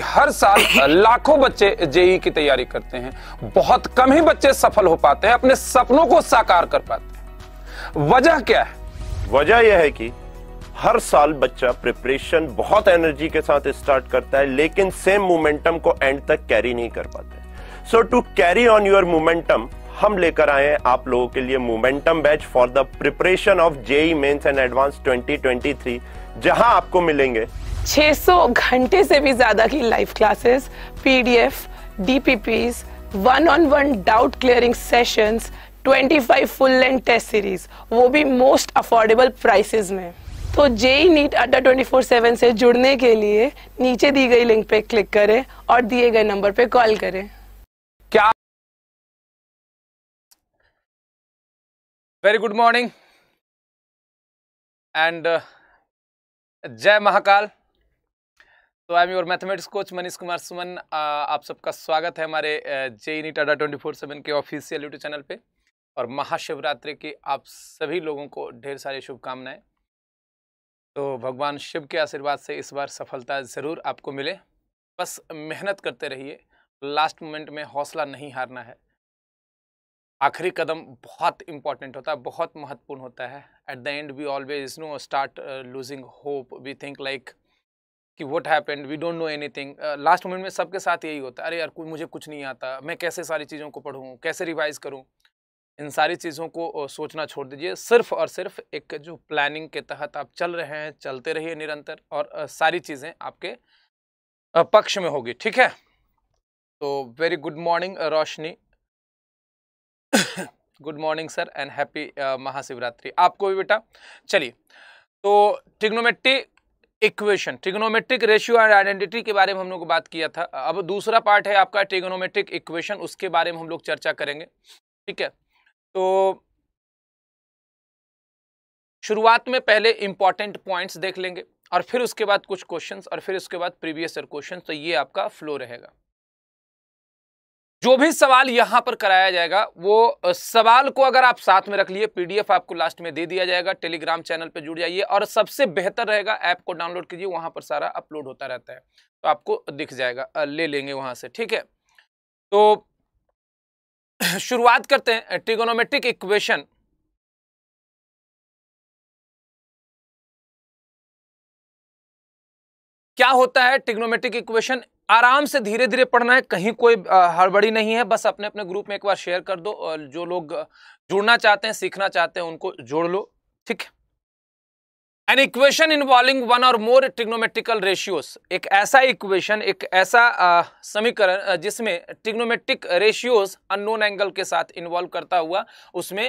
हर साल लाखों बच्चे जेई की तैयारी करते हैं बहुत कम ही बच्चे सफल हो पाते हैं अपने सपनों को साकार कर पाते हैं वजह क्या है वजह यह है कि हर साल बच्चा प्रिपरेशन बहुत एनर्जी के साथ स्टार्ट करता है लेकिन सेम मोमेंटम को एंड तक कैरी नहीं कर पाते so to carry on your momentum हम लेकर आए हैं आप लोगों के लिए momentum batch for the preparation of JEE mains and advance 2023 जहां आपको मिलेंगे 600 घंटे से भी ज़्यादा की live classes PDF, DPPs, one on one doubt clearing sessions 25 full length test series वो भी मोस्ट अफोर्डेबल प्राइसेस में तो जेई नीट अड्डा 24/7 से जुड़ने के लिए नीचे दी गई लिंक पे क्लिक करें और दिए गए नंबर पे कॉल करें क्या वेरी गुड मॉर्निंग एंड जय महाकाल तो I am your mathematics coach Manish Kumar Suman आप सबका स्वागत है हमारे JEE NEET Adda twenty four seven के ऑफिशियल यूट्यूब चैनल पे और महाशिवरात्रि की आप सभी लोगों को ढेर सारी शुभकामनाएं तो भगवान शिव के आशीर्वाद से इस बार सफलता ज़रूर आपको मिले बस मेहनत करते रहिए लास्ट मोमेंट में हौसला नहीं हारना है आखिरी कदम बहुत इंपॉर्टेंट होता है बहुत महत्वपूर्ण होता है at the end we always know start losing hope we think like कि what happened we don't know anything last moment में सबके साथ यही होता है अरे यार मुझे कुछ नहीं आता मैं कैसे सारी चीज़ों को पढ़ूँ कैसे रिवाइज करूँ इन सारी चीज़ों को सोचना छोड़ दीजिए सिर्फ और सिर्फ एक जो प्लानिंग के तहत आप चल रहे हैं चलते रहिए निरंतर और सारी चीज़ें आपके पक्ष में होगी ठीक है तो very good morning Roshni good morning sir and happy Mahashivratri आपको भी बेटा चलिए तो trigonometry equation trigonometric ratio and identity के बारे में हम लोग बात किया था अब दूसरा पार्ट है आपका ट्रिग्नोमेट्रिक इक्वेशन उसके बारे में हम लोग चर्चा करेंगे ठीक है तो शुरुआत में पहले इंपॉर्टेंट पॉइंट्स देख लेंगे और फिर उसके बाद कुछ क्वेश्चंस और फिर उसके बाद प्रीवियस ईयर क्वेश्चन तो ये आपका फ्लो रहेगा जो भी सवाल यहां पर कराया जाएगा वो सवाल को अगर आप साथ में रख लिए पीडीएफ आपको लास्ट में दे दिया जाएगा टेलीग्राम चैनल पर जुड़ जाइए और सबसे बेहतर रहेगा ऐप को डाउनलोड कीजिए वहां पर सारा अपलोड होता रहता है तो आपको दिख जाएगा ले लेंगे वहां से ठीक है तो शुरुआत करते हैं ट्रिगोनोमेट्रिक इक्वेशन क्या होता है ट्रिग्नोमेट्रिक इक्वेशन आराम से धीरे धीरे पढ़ना है कहीं कोई हड़बड़ी नहीं है बस अपने अपने ग्रुप में एक बार शेयर कर दो और जो लोग जुड़ना चाहते हैं सीखना चाहते हैं उनको जोड़ लो ठीक है एन इक्वेशन इन्वॉल्विंग वन और मोर ट्रिग्नोमेट्रिकल रेशियोस एक ऐसा इक्वेशन एक ऐसा समीकरण जिसमें ट्रिग्नोमेट्रिक रेशियोस अननोन एंगल के साथ इन्वॉल्व करता हुआ उसमें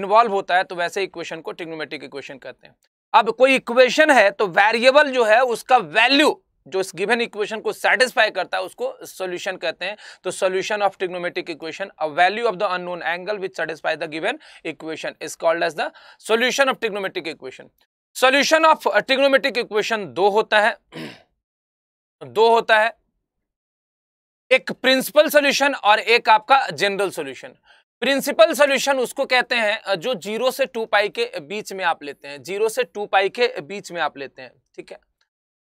इन्वॉल्व होता है तो वैसे इक्वेशन को ट्रिग्नोमेट्रिक इक्वेशन कहते हैं अब कोई इक्वेशन है तो वेरिएबल जो है उसका वैल्यू जो इस गिवन इक्वेशन को सेटिस्फाई करता है उसको सॉल्यूशन कहते हैं तो solution of trigonometric equation a value of the unknown angle which satisfy the given equation is called as the solution of trigonometric equation solution of trigonometric equation दो होता है दो होता है एक प्रिंसिपल सॉल्यूशन और एक आपका जनरल सॉल्यूशन प्रिंसिपल सॉल्यूशन उसको कहते हैं जो जीरो से टू पाई के बीच में आप लेते हैं जीरो से टू पाई के बीच में आप लेते हैं ठीक है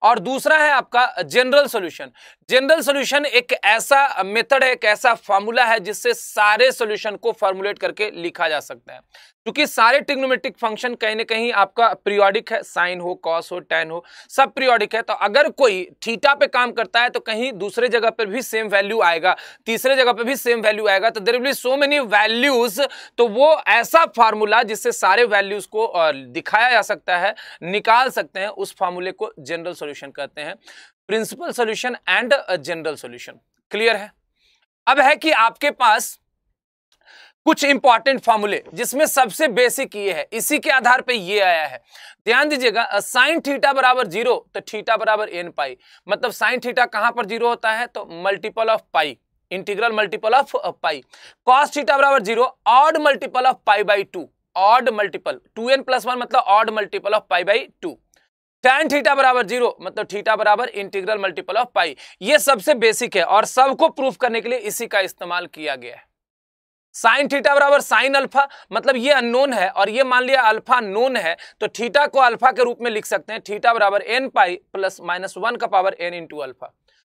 और दूसरा है आपका जनरल सोल्यूशन जनरल सोल्यूशन एक ऐसा मेथड है एक ऐसा फॉर्मूला है जिससे सारे सोल्यूशन को फॉर्मुलेट करके लिखा जा सकता है क्योंकि सारे टिग्नोमेट्रिक फंक्शन कहीं ना कहीं आपका प्रियोडिक है साइन हो कॉस हो टेन हो सब प्रियोडिक है तो अगर कोई थीटा पे काम करता है तो कहीं दूसरे जगह पर भी सेम वैल्यू आएगा तीसरे जगह पर भी सेम वैल्यू आएगा तो there will so many values तो वो ऐसा फार्मूला जिससे सारे वैल्यूज को दिखाया जा सकता है निकाल सकते हैं उस फार्मूले को जनरल सोल्यूशन कहते हैं principal solution and general solution clear है अब है कि आपके पास कुछ इंपॉर्टेंट फॉर्मूले जिसमें सबसे बेसिक ये है इसी के आधार पे ये आया है ध्यान दीजिएगा साइन थीटा बराबर जीरो तो थीटा बराबर एन पाई मतलब साइन थीटा कहां पर जीरो होता है तो multiple of pi integral multiple of pi cos theta बराबर zero odd multiple of pi by two odd multiple two n plus one मतलब odd multiple of pi by two tan theta बराबर zero मतलब theta बराबर integral multiple of pi ये सबसे basic है और सबको प्रूफ करने के लिए इसी का इस्तेमाल किया गया है साइन थीटा बराबर साइन अल्फा मतलब ये अननोन है और ये मान लिया अल्फा नोन है तो थीटा को अल्फा के रूप में लिख सकते हैं थीटा बराबर n pi plus minus one का power n into alpha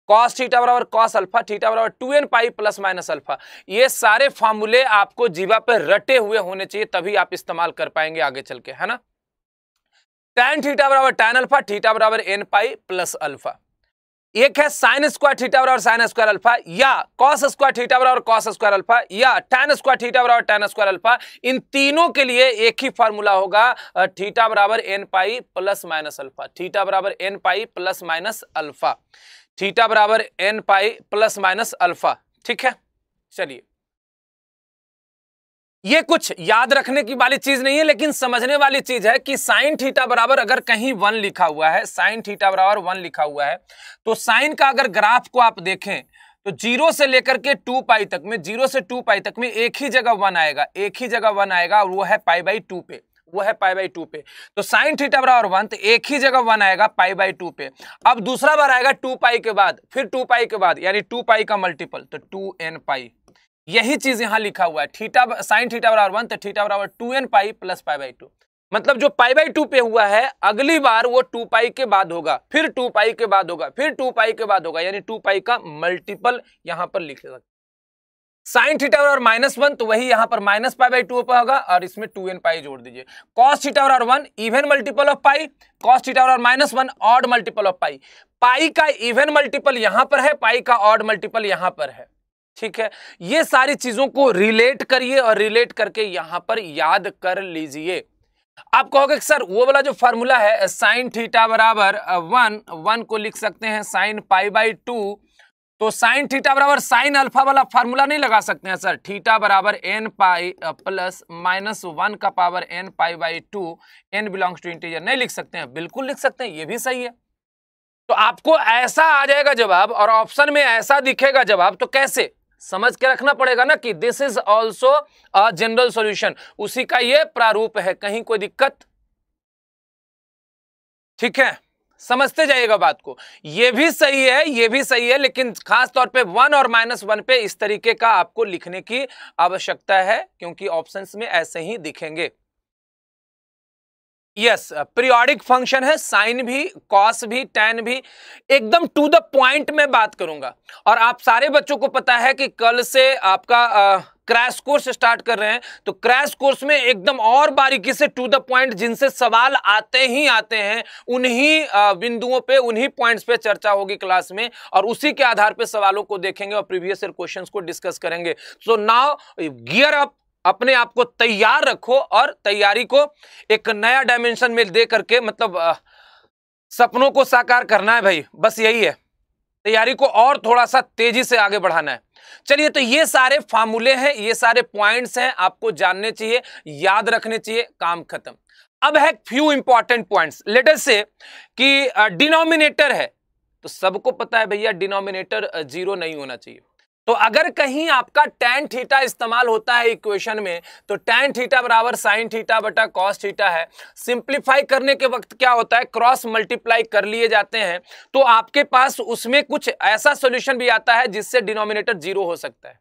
cos theta बराबर कॉस अल्फा थीटा बराबर two N pi plus minus alpha ये सारे फॉर्मूले आपको जीवा पर रटे हुए होने चाहिए तभी आप इस्तेमाल कर पाएंगे आगे चल के है ना टैन थीटा बराबर टैन अल्फा थीटा बराबर एन पाई प्लस अल्फा एक है साइन स्क्वायर थीटा बराबर साइन स्क्वायर अल्फा या कॉस स्क्वायर थीटा बराबर कॉस स्क्वायर अल्फा या टैन स्क्वायर थीटा बराबर टैन स्क्वायर अल्फा इन तीनों के लिए एक ही फॉर्मूला होगा थीटा बराबर n pi plus minus alpha theta बराबर n pi plus minus alpha theta बराबर n pi plus minus alpha ठीक है चलिए ये कुछ याद रखने की वाली चीज नहीं है लेकिन समझने वाली चीज है कि साइन थीटा बराबर अगर कहीं वन लिखा हुआ है साइन थीटा बराबर वन लिखा हुआ है तो साइन का अगर ग्राफ को आप देखें तो जीरो से लेकर के टू पाई तक में जीरो से टू पाई तक में एक ही जगह वन आएगा एक ही जगह वन आएगा वो है पाई बाई टू पे वो है पाई बाई टू पे तो साइन थीटा बराबर वन तो एक ही जगह वन आएगा पाई बाई टू पे अब दूसरा बार आएगा टू पाई के बाद फिर टू पाई के बाद यानी टू पाई का मल्टीपल तो टू एन पाई यही चीज यहां लिखा हुआ है थीटा साइन थीटा बराबर वन तो थीटा बराबर two N pi plus pi by two मतलब जो पाई बाई टू पे हुआ है अगली बार वो टू पाई के बाद होगा फिर टू पाई के बाद होगा फिर टू पाई के बाद होगा यानी टू पाई का मल्टीपल यहां पर लिख सकते साइन थीटा और माइनस वन तो वही यहां पर माइनस पाई बाई टू पर होगा और इसमें टू एन पाई जोड़ दीजिए कॉस थीटा और one even multiple of pi cos theta और minus one odd multiple of pi pi का इवन मल्टीपल यहां पर है पाई का ऑड मल्टीपल यहां पर है ठीक है ये सारी चीजों को रिलेट करिए और रिलेट करके यहां पर याद कर लीजिए आप कहोगे सर वो वाला जो फार्मूला है साइन थीटा बराबर वन वन को लिख सकते हैं साइन पाई बाई टू तो साइन थीटा बराबर साइन अल्फा वाला फार्मूला नहीं लगा सकते हैं सर थीटा बराबर n pi plus minus one का power n pi by two n belongs to integer नहीं लिख सकते हैं बिल्कुल लिख सकते हैं ये भी सही है तो आपको ऐसा आ जाएगा जवाब और ऑप्शन में ऐसा दिखेगा जवाब तो कैसे समझ के रखना पड़ेगा ना कि this is also a general solution उसी का ये प्रारूप है कहीं कोई दिक्कत ठीक है समझते जाइएगा बात को यह भी सही है यह भी सही है लेकिन खास तौर पे वन और माइनस वन पे इस तरीके का आपको लिखने की आवश्यकता है क्योंकि ऑप्शंस में ऐसे ही दिखेंगे यस पीरियोडिक फंक्शन है साइन भी कॉस भी टेन भी एकदम टू द पॉइंट में बात करूंगा और आप सारे बच्चों को पता है कि कल से आपका आ, क्रैश कोर्स स्टार्ट कर रहे हैं तो क्रैश कोर्स में एकदम और बारीकी से टू द पॉइंट जिनसे सवाल आते ही आते हैं उन्हीं बिंदुओं पे उन्हीं पॉइंट्स पे चर्चा होगी क्लास में और उसी के आधार पे सवालों को देखेंगे और प्रीवियस ईयर क्वेश्चंस को डिस्कस करेंगे सो नाउ गियर अप अपने आप को तैयार रखो और तैयारी को एक नया डायमेंशन में दे करके मतलब आ, सपनों को साकार करना है भाई बस यही है तैयारी को और थोड़ा सा तेजी से आगे बढ़ाना है चलिए तो ये सारे फार्मूले हैं ये सारे पॉइंट्स हैं आपको जानने चाहिए याद रखने चाहिए काम खत्म अब है फ्यू इंपॉर्टेंट पॉइंट्स लेटर से कि डिनोमिनेटर है तो सबको पता है भैया डिनोमिनेटर जीरो नहीं होना चाहिए तो अगर कहीं आपका टेन थीटा इस्तेमाल होता है इक्वेशन में तो टेन थीटा बराबर साइन थीटा बटा कॉस थीटा है सिंप्लीफाई करने के वक्त क्या होता है क्रॉस मल्टीप्लाई कर लिए जाते हैं तो आपके पास उसमें कुछ ऐसा सोल्यूशन भी आता है जिससे डिनोमिनेटर जीरो हो सकता है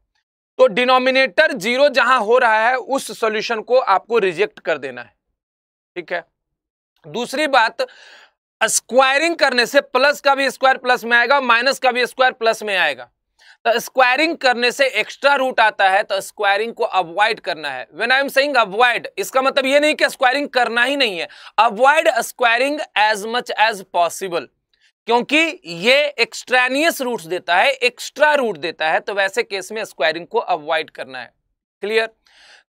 तो डिनोमिनेटर जीरो जहां हो रहा है उस सोल्यूशन को आपको रिजेक्ट कर देना है ठीक है दूसरी बात स्क्वायरिंग करने से प्लस का भी स्क्वायर प्लस में आएगा माइनस का भी स्क्वायर प्लस में आएगा तो स्क्वायरिंग करने से एक्स्ट्रा रूट आता है तो स्क्वायरिंग को अवॉइड करना है when I am saying avoid इसका मतलब ये नहीं कि स्क्वायरिंग करना ही नहीं है avoid squaring as much as possible क्योंकि ये एक्सट्रैनियस रूट देता है एक्स्ट्रा रूट देता है तो वैसे केस में स्क्वायरिंग को अवॉइड करना है क्लियर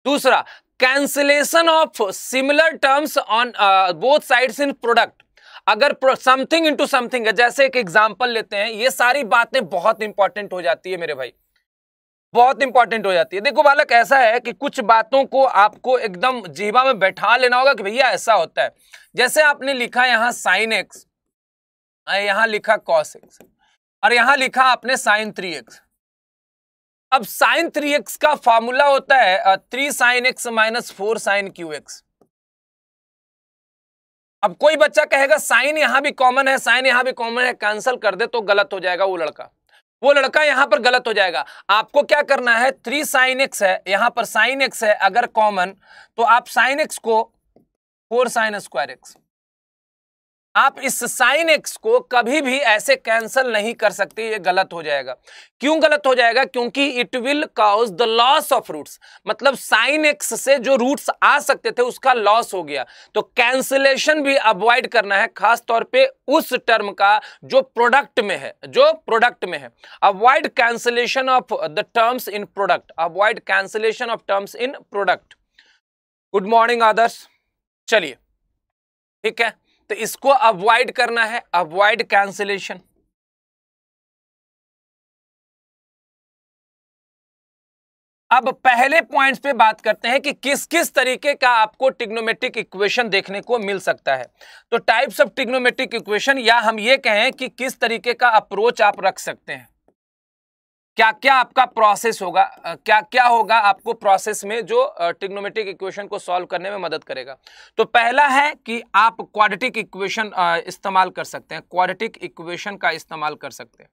दूसरा cancellation of similar terms on both sides in product अगर समथिंग इंटू समथिंग है जैसे एक एग्जाम्पल लेते हैं ये सारी बातें बहुत इंपॉर्टेंट हो जाती है मेरे भाई बहुत इंपॉर्टेंट हो जाती है देखो बालक ऐसा है कि कुछ बातों को आपको एकदम जीवा में बैठा लेना होगा कि भैया ऐसा होता है जैसे आपने लिखा यहाँ साइन एक्स यहाँ लिखा कॉस एक्स और यहाँ लिखा आपने साइन थ्री एक्स अब साइन थ्री एक्स का फॉर्मूला होता है three sine x minus four sine cube x अब कोई बच्चा कहेगा साइन यहां भी कॉमन है साइन यहां भी कॉमन है कैंसिल कर दे तो गलत हो जाएगा वो लड़का वो लड़का यहां पर गलत हो जाएगा आपको क्या करना है थ्री साइन एक्स है यहां पर साइन एक्स है अगर कॉमन तो आप साइन एक्स को फोर साइन स्क्वायर एक्स आप इस साइन एक्स को कभी भी ऐसे कैंसिल नहीं कर सकते ये गलत हो जाएगा क्यों गलत हो जाएगा क्योंकि it will cause the loss of roots मतलब साइन एक्स से जो रूट्स आ सकते थे उसका लॉस हो गया तो कैंसिलेशन भी अवॉइड करना है खास तौर पे उस टर्म का जो प्रोडक्ट में है जो प्रोडक्ट में है avoid cancellation of the terms in product avoid cancellation of terms in product good morning Adarsh चलिए ठीक है तो इसको अवॉइड करना है अवॉइड कैंसिलेशन अब पहले पॉइंट्स पे बात करते हैं कि किस किस तरीके का आपको टिग्नोमेट्रिक इक्वेशन देखने को मिल सकता है तो टाइप्स ऑफ टिग्नोमेट्रिक इक्वेशन या हम ये कहें कि किस तरीके का अप्रोच आप रख सकते हैं क्या क्या आपका प्रोसेस होगा क्या क्या होगा आपको प्रोसेस में जो टिग्नोमेट्रिक इक्वेशन को सॉल्व करने में मदद करेगा तो पहला है कि आप क्वाड्रेटिक इक्वेशन इस्तेमाल कर सकते हैं क्वाड्रेटिक इक्वेशन का इस्तेमाल कर सकते हैं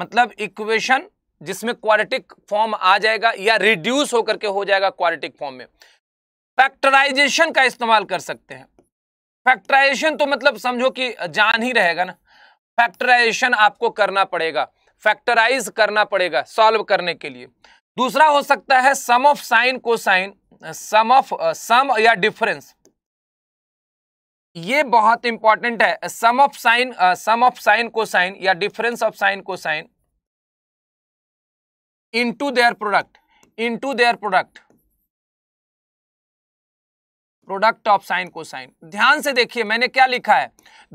मतलब इक्वेशन जिसमें क्वाड्रेटिक फॉर्म आ जाएगा या रिड्यूस होकर के हो जाएगा क्वाड्रेटिक फॉर्म में फैक्टराइजेशन का इस्तेमाल कर सकते हैं फैक्टराइजेशन तो मतलब समझो कि जान ही रहेगा ना फैक्टराइजेशन आपको करना पड़ेगा फैक्टराइज करना पड़ेगा सॉल्व करने के लिए दूसरा हो सकता है सम ऑफ साइन को साइन सम ऑफ सम या डिफरेंस ये बहुत इंपॉर्टेंट है sum of sine sum of sine को साइन या डिफरेंस ऑफ साइन को sine into their product into their product product of sine को साइन ध्यान से देखिए मैंने क्या लिखा है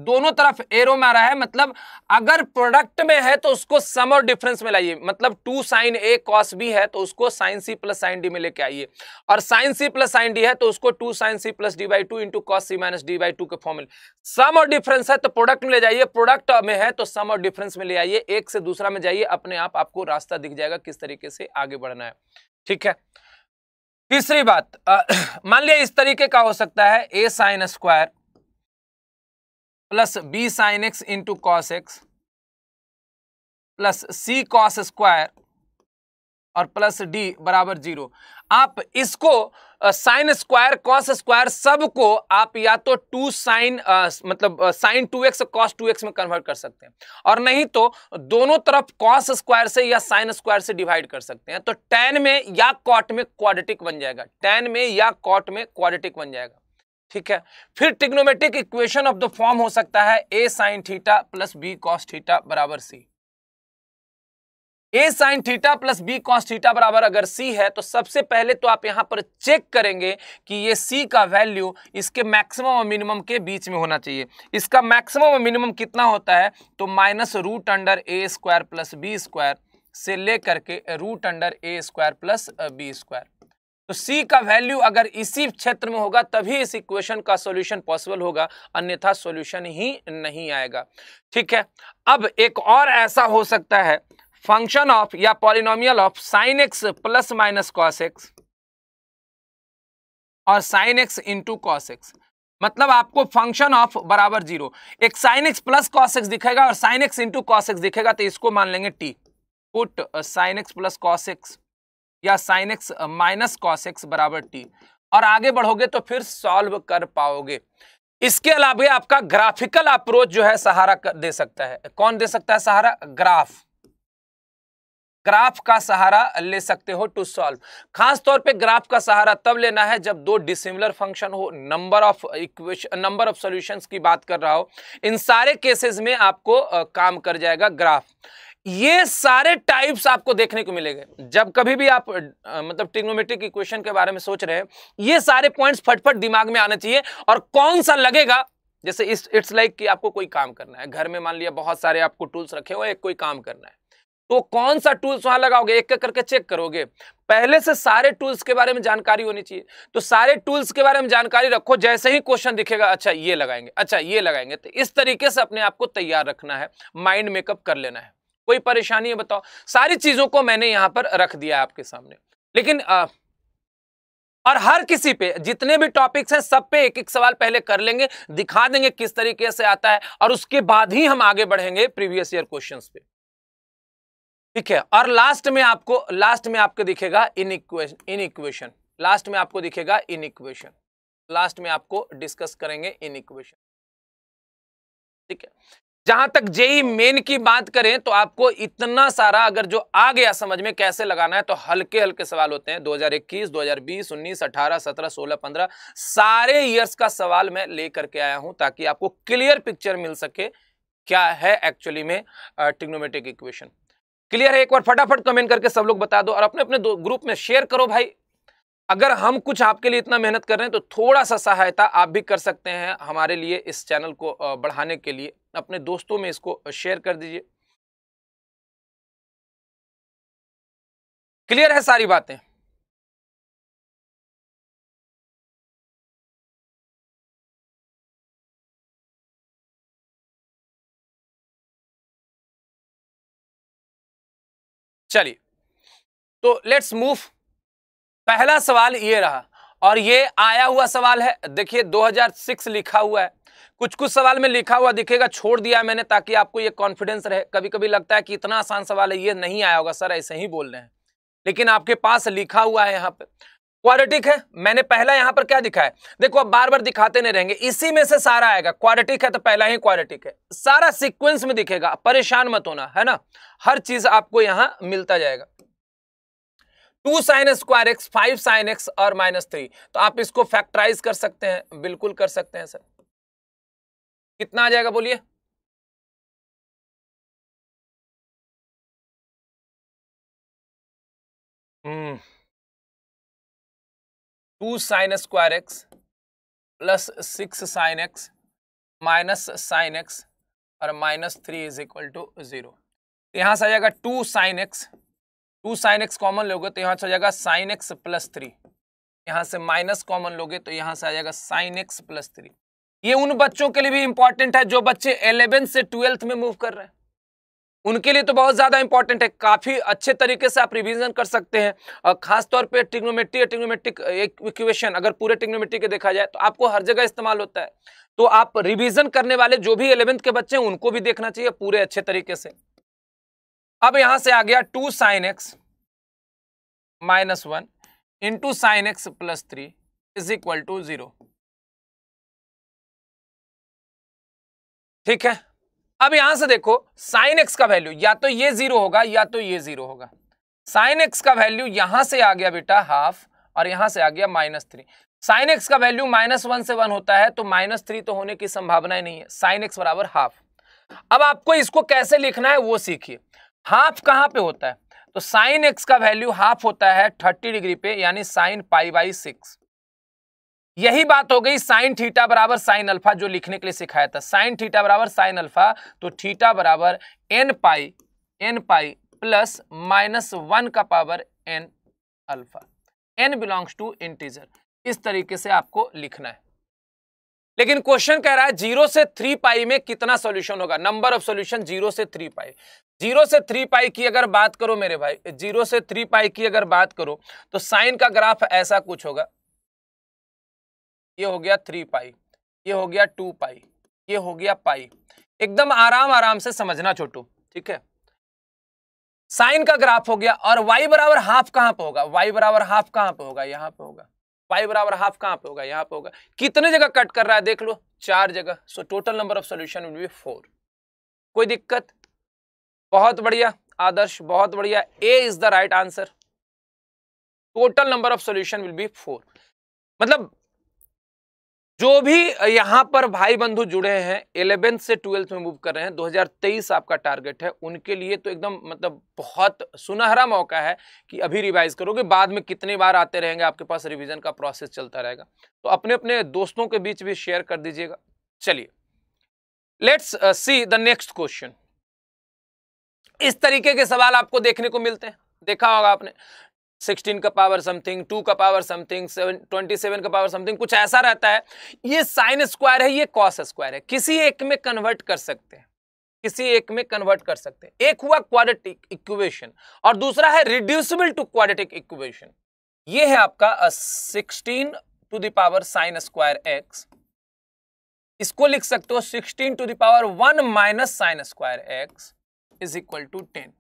दोनों तरफ एरो मारा है मतलब अगर प्रोडक्ट में है तो उसको सम और डिफरेंस में लाइए मतलब two sine A cos B है तो उसको साइन सी प्लस साइन डी में लेके आइए और साइन सी प्लस साइन डी है तो उसको two sine C plus D by two into cos C minus D by two के फॉर्मूले सम और डिफरेंस है तो प्रोडक्ट में ले जाइए प्रोडक्ट में है तो सम और डिफरेंस में ले आइए एक से दूसरा में जाइए अपने आप आपको रास्ता दिख जाएगा किस तरीके से आगे बढ़ना है ठीक है तीसरी बात मान लिया इस तरीके का हो सकता है ए sine square plus B sine x into cos x plus C cos square और प्लस डी बराबर जीरो आप इसको साइन स्क्वायर कॉस स्क्वायर सब को आप या तो टू साइन मतलब sine two x cos two x में कन्वर्ट कर सकते हैं और नहीं तो दोनों तरफ कॉस स्क्वायर से या साइन स्क्वायर से डिवाइड कर सकते हैं तो टेन में या कॉट में क्वाड्रेटिक बन जाएगा टेन में या कॉट में क्वाड्रेटिक बन जाएगा ठीक है फिर trigonometric equation of the form हो सकता है ए sine theta plus B cos theta बराबर C A sine theta plus B cos theta बराबर अगर सी है तो सबसे पहले तो आप यहां पर चेक करेंगे कि ये सी का वैल्यू इसके मैक्सिमम और मिनिमम के बीच में होना चाहिए इसका मैक्सिमम और मिनिमम कितना होता है तो माइनस रूट अंडर ए स्क्वायर प्लस बी स्क्वायर से लेकर के रूट अंडर ए स्क्वायर प्लस बी स्क्वायर तो सी का वैल्यू अगर इसी क्षेत्र में होगा तभी इस इक्वेशन का सॉल्यूशन पॉसिबल होगा अन्यथा सॉल्यूशन ही नहीं आएगा ठीक है अब एक और ऐसा हो सकता है फंक्शन ऑफ या polynomial of sine x plus minus cos x और sine x into cos x मतलब आपको फंक्शन ऑफ बराबर जीरो एक sine x plus cos x दिखेगा और sine x into cos x दिखेगा तो इसको मान लेंगे t put sine x plus cos x या sine x minus cos x बराबर टी और आगे बढ़ोगे तो फिर सॉल्व कर पाओगे इसके अलावा आपका ग्राफिकल अप्रोच जो है सहारा दे सकता है कौन दे सकता है सहारा ग्राफ ग्राफ का सहारा ले सकते हो टू सॉल्व खास तौर पे ग्राफ का सहारा तब लेना है जब दो डिसिमिलर फंक्शन हो number of equation number of solutions की बात कर रहा हो इन सारे केसेस में आपको काम कर जाएगा ग्राफ ये सारे टाइप्स आपको देखने को मिलेंगे जब कभी भी आप आ, मतलब ट्रिग्नोमेट्रिक इक्वेशन के बारे में सोच रहे हैं ये सारे पॉइंट्स फटफट दिमाग में आना चाहिए और कौन सा लगेगा जैसे इट्स लाइक like कि आपको कोई काम करना है घर में मान लिया बहुत सारे आपको टूल्स रखे हुए एक कोई काम करना है तो कौन सा टूल्स वहां लगाओगे एक एक करके चेक करोगे पहले से सारे टूल्स के बारे में जानकारी होनी चाहिए तो सारे टूल्स के बारे में जानकारी रखो जैसे ही क्वेश्चन दिखेगा अच्छा ये लगाएंगे अच्छा ये लगाएंगे तो इस तरीके से अपने आप को तैयार रखना है माइंड मेकअप कर लेना है कोई परेशानी है बताओ सारी चीजों को मैंने यहां पर रख दिया आपके सामने लेकिन आ, और हर किसी पे जितने भी टॉपिक्स हैं सब पे एक एक सवाल पहले कर लेंगे दिखा देंगे किस तरीके से आता है और उसके बाद ही हम आगे बढ़ेंगे प्रीवियस ईयर क्वेश्चंस पे ठीक है और लास्ट में आपको लास्ट में आपको दिखेगा इन इक्वेशन इन इक्वेशन लास्ट में आपको दिखेगा इन इक्वेशन लास्ट में आपको डिस्कस करेंगे इन इक्वेशन ठीक है जहां तक जेई मेन की बात करें तो आपको इतना सारा अगर जो आ गया समझ में कैसे लगाना है तो हल्के हल्के सवाल होते हैं 2021, 2020, 19, 18, 17, 16, 15 सारे ईयर्स का सवाल मैं लेकर के आया हूं ताकि आपको क्लियर पिक्चर मिल सके क्या है एक्चुअली में ट्रिग्नोमेट्रिक इक्वेशन क्लियर है एक बार फटाफट कमेंट करके सब लोग बता दो और अपने अपने ग्रुप में शेयर करो भाई अगर हम कुछ आपके लिए इतना मेहनत कर रहे हैं तो थोड़ा सा सहायता आप भी कर सकते हैं हमारे लिए इस चैनल को बढ़ाने के लिए अपने दोस्तों में इसको शेयर कर दीजिए क्लियर है सारी बातें चलिए तो लेट्स मूव पहला सवाल ये रहा और ये आया हुआ सवाल है देखिए 2006 लिखा हुआ है कुछ कुछ सवाल में लिखा हुआ दिखेगा छोड़ दिया मैंने ताकि आपको ये कॉन्फिडेंस रहे कभी कभी लगता है कि इतना आसान सवाल है ये नहीं आया होगा सर ऐसे ही बोल रहे हैं लेकिन आपके पास लिखा हुआ है यहाँ पर क्वाड्रेटिक है मैंने पहला यहां पर क्या दिखाया देखो आप बार बार दिखाते नहीं रहेंगे इसी में से सारा आएगा क्वाड्रेटिक है तो पहला ही क्वाड्रेटिक है सारा सीक्वेंस में दिखेगा परेशान मत होना है ना हर चीज आपको यहां मिलता जाएगा two sine square x five sine x और माइनस थ्री तो आप इसको फैक्टराइज कर सकते हैं बिल्कुल कर सकते हैं सर कितना आ जाएगा बोलिए हम्म two sine square x plus six sine x minus sine x और minus three is equal to zero तो यहाँ से आ जाएगा two sine x two sine x common लोगे तो यहाँ से आ जाएगा साइन एक्स प्लस थ्री यहाँ से माइनस कॉमन लोगे तो यहाँ से आ जाएगा साइन एक्स प्लस थ्री ये उन बच्चों के लिए भी इंपॉर्टेंट है जो बच्चे एलेवेंथ से ट्वेल्थ में मूव कर रहे हैं उनके लिए तो बहुत ज़्यादा इंपॉर्टेंट है काफ़ी अच्छे तरीके से आप रिविजन कर सकते हैं खासतौर पर टिग्नोमेट्री या टिग्नोमेट्रिक इक्वेशन अगर पूरे टिग्नोमेट्री के देखा जाए तो आपको हर जगह इस्तेमाल होता है तो आप रिविजन करने वाले जो भी इलेवेंथ के बच्चे हैं उनको भी देखना चाहिए पूरे अच्छे तरीके से अब यहाँ से आ गया two sine x minus one into sine x plus three is equal to zero ठीक है अब यहां से देखो साइन एक्स का वैल्यू या तो ये जीरो होगा या तो ये जीरो होगा साइन एक्स का वैल्यू यहां से आ गया बेटा हाफ और यहां से आ गया माइनस थ्री साइन एक्स का वैल्यू माइनस वन से वन होता है तो माइनस थ्री तो होने की संभावना ही नहीं है साइन एक्स बराबर हाफ अब आपको इसको कैसे लिखना है वो सीखिए हाफ कहां पे होता है तो साइन एक्स का वैल्यू हाफ होता है थर्टी डिग्री पे यानी साइन पाई बाई सिक्स यही बात हो गई साइन थीटा बराबर साइन अल्फा जो लिखने के लिए सिखाया था साइन थीटा बराबर साइन अल्फा तो थीटा बराबर n pi n pi plus minus one का power n alpha n belongs to integer इस तरीके से आपको लिखना है लेकिन क्वेश्चन कह रहा है जीरो से थ्री पाई में कितना सॉल्यूशन होगा नंबर ऑफ सॉल्यूशन जीरो से थ्री पाई जीरो से थ्री पाई की अगर बात करो मेरे भाई जीरो से थ्री पाई की अगर बात करो तो साइन का ग्राफ ऐसा कुछ होगा ये हो गया थ्री पाई ये हो गया टू पाई ये हो गया पाई एकदम आराम आराम से समझना छोटू ठीक है साइन का ग्राफ हो गया और वाई बराबर हाफ कहां पर होगा वाई बराबर हाफ कहां पर होगा यहां पर होगा वाई बराबर हाफ कहां पर होगा यहां पर होगा कितने जगह कट कर रहा है देख लो चार जगह so total number of solution be four कोई दिक्कत बहुत बढ़िया आदर्श बहुत बढ़िया A is the right answer total number of solution will be four मतलब जो भी यहां पर भाई बंधु जुड़े हैं इलेवेंथ से ट्वेल्थ में मूव कर रहे हैं 2023 आपका टारगेट है उनके लिए तो एकदम मतलब बहुत सुनहरा मौका है कि अभी रिवाइज करोगे बाद में कितनी बार आते रहेंगे आपके पास रिवीजन का प्रोसेस चलता रहेगा तो अपने अपने दोस्तों के बीच भी शेयर कर दीजिएगा चलिए let's see the next question इस तरीके के सवाल आपको देखने को मिलते हैं देखा होगा आपने सिक्सटीन का पावर समथिंग टू का power something seven twenty seven का पावर समथिंग कुछ ऐसा रहता है ये साइन स्क्वायर है ये कॉस स्क्वायर है किसी एक में कन्वर्ट कर सकते हैं किसी एक में कन्वर्ट कर सकते हैं एक हुआ क्वाड्रेटिक इक्वेशन और दूसरा है रिड्यूसिबल टू क्वाड्रेटिक इक्वेशन ये है आपका sixteen to the power sine square x इसको लिख सकते हो sixteen to the power one minus sine square x is equal to ten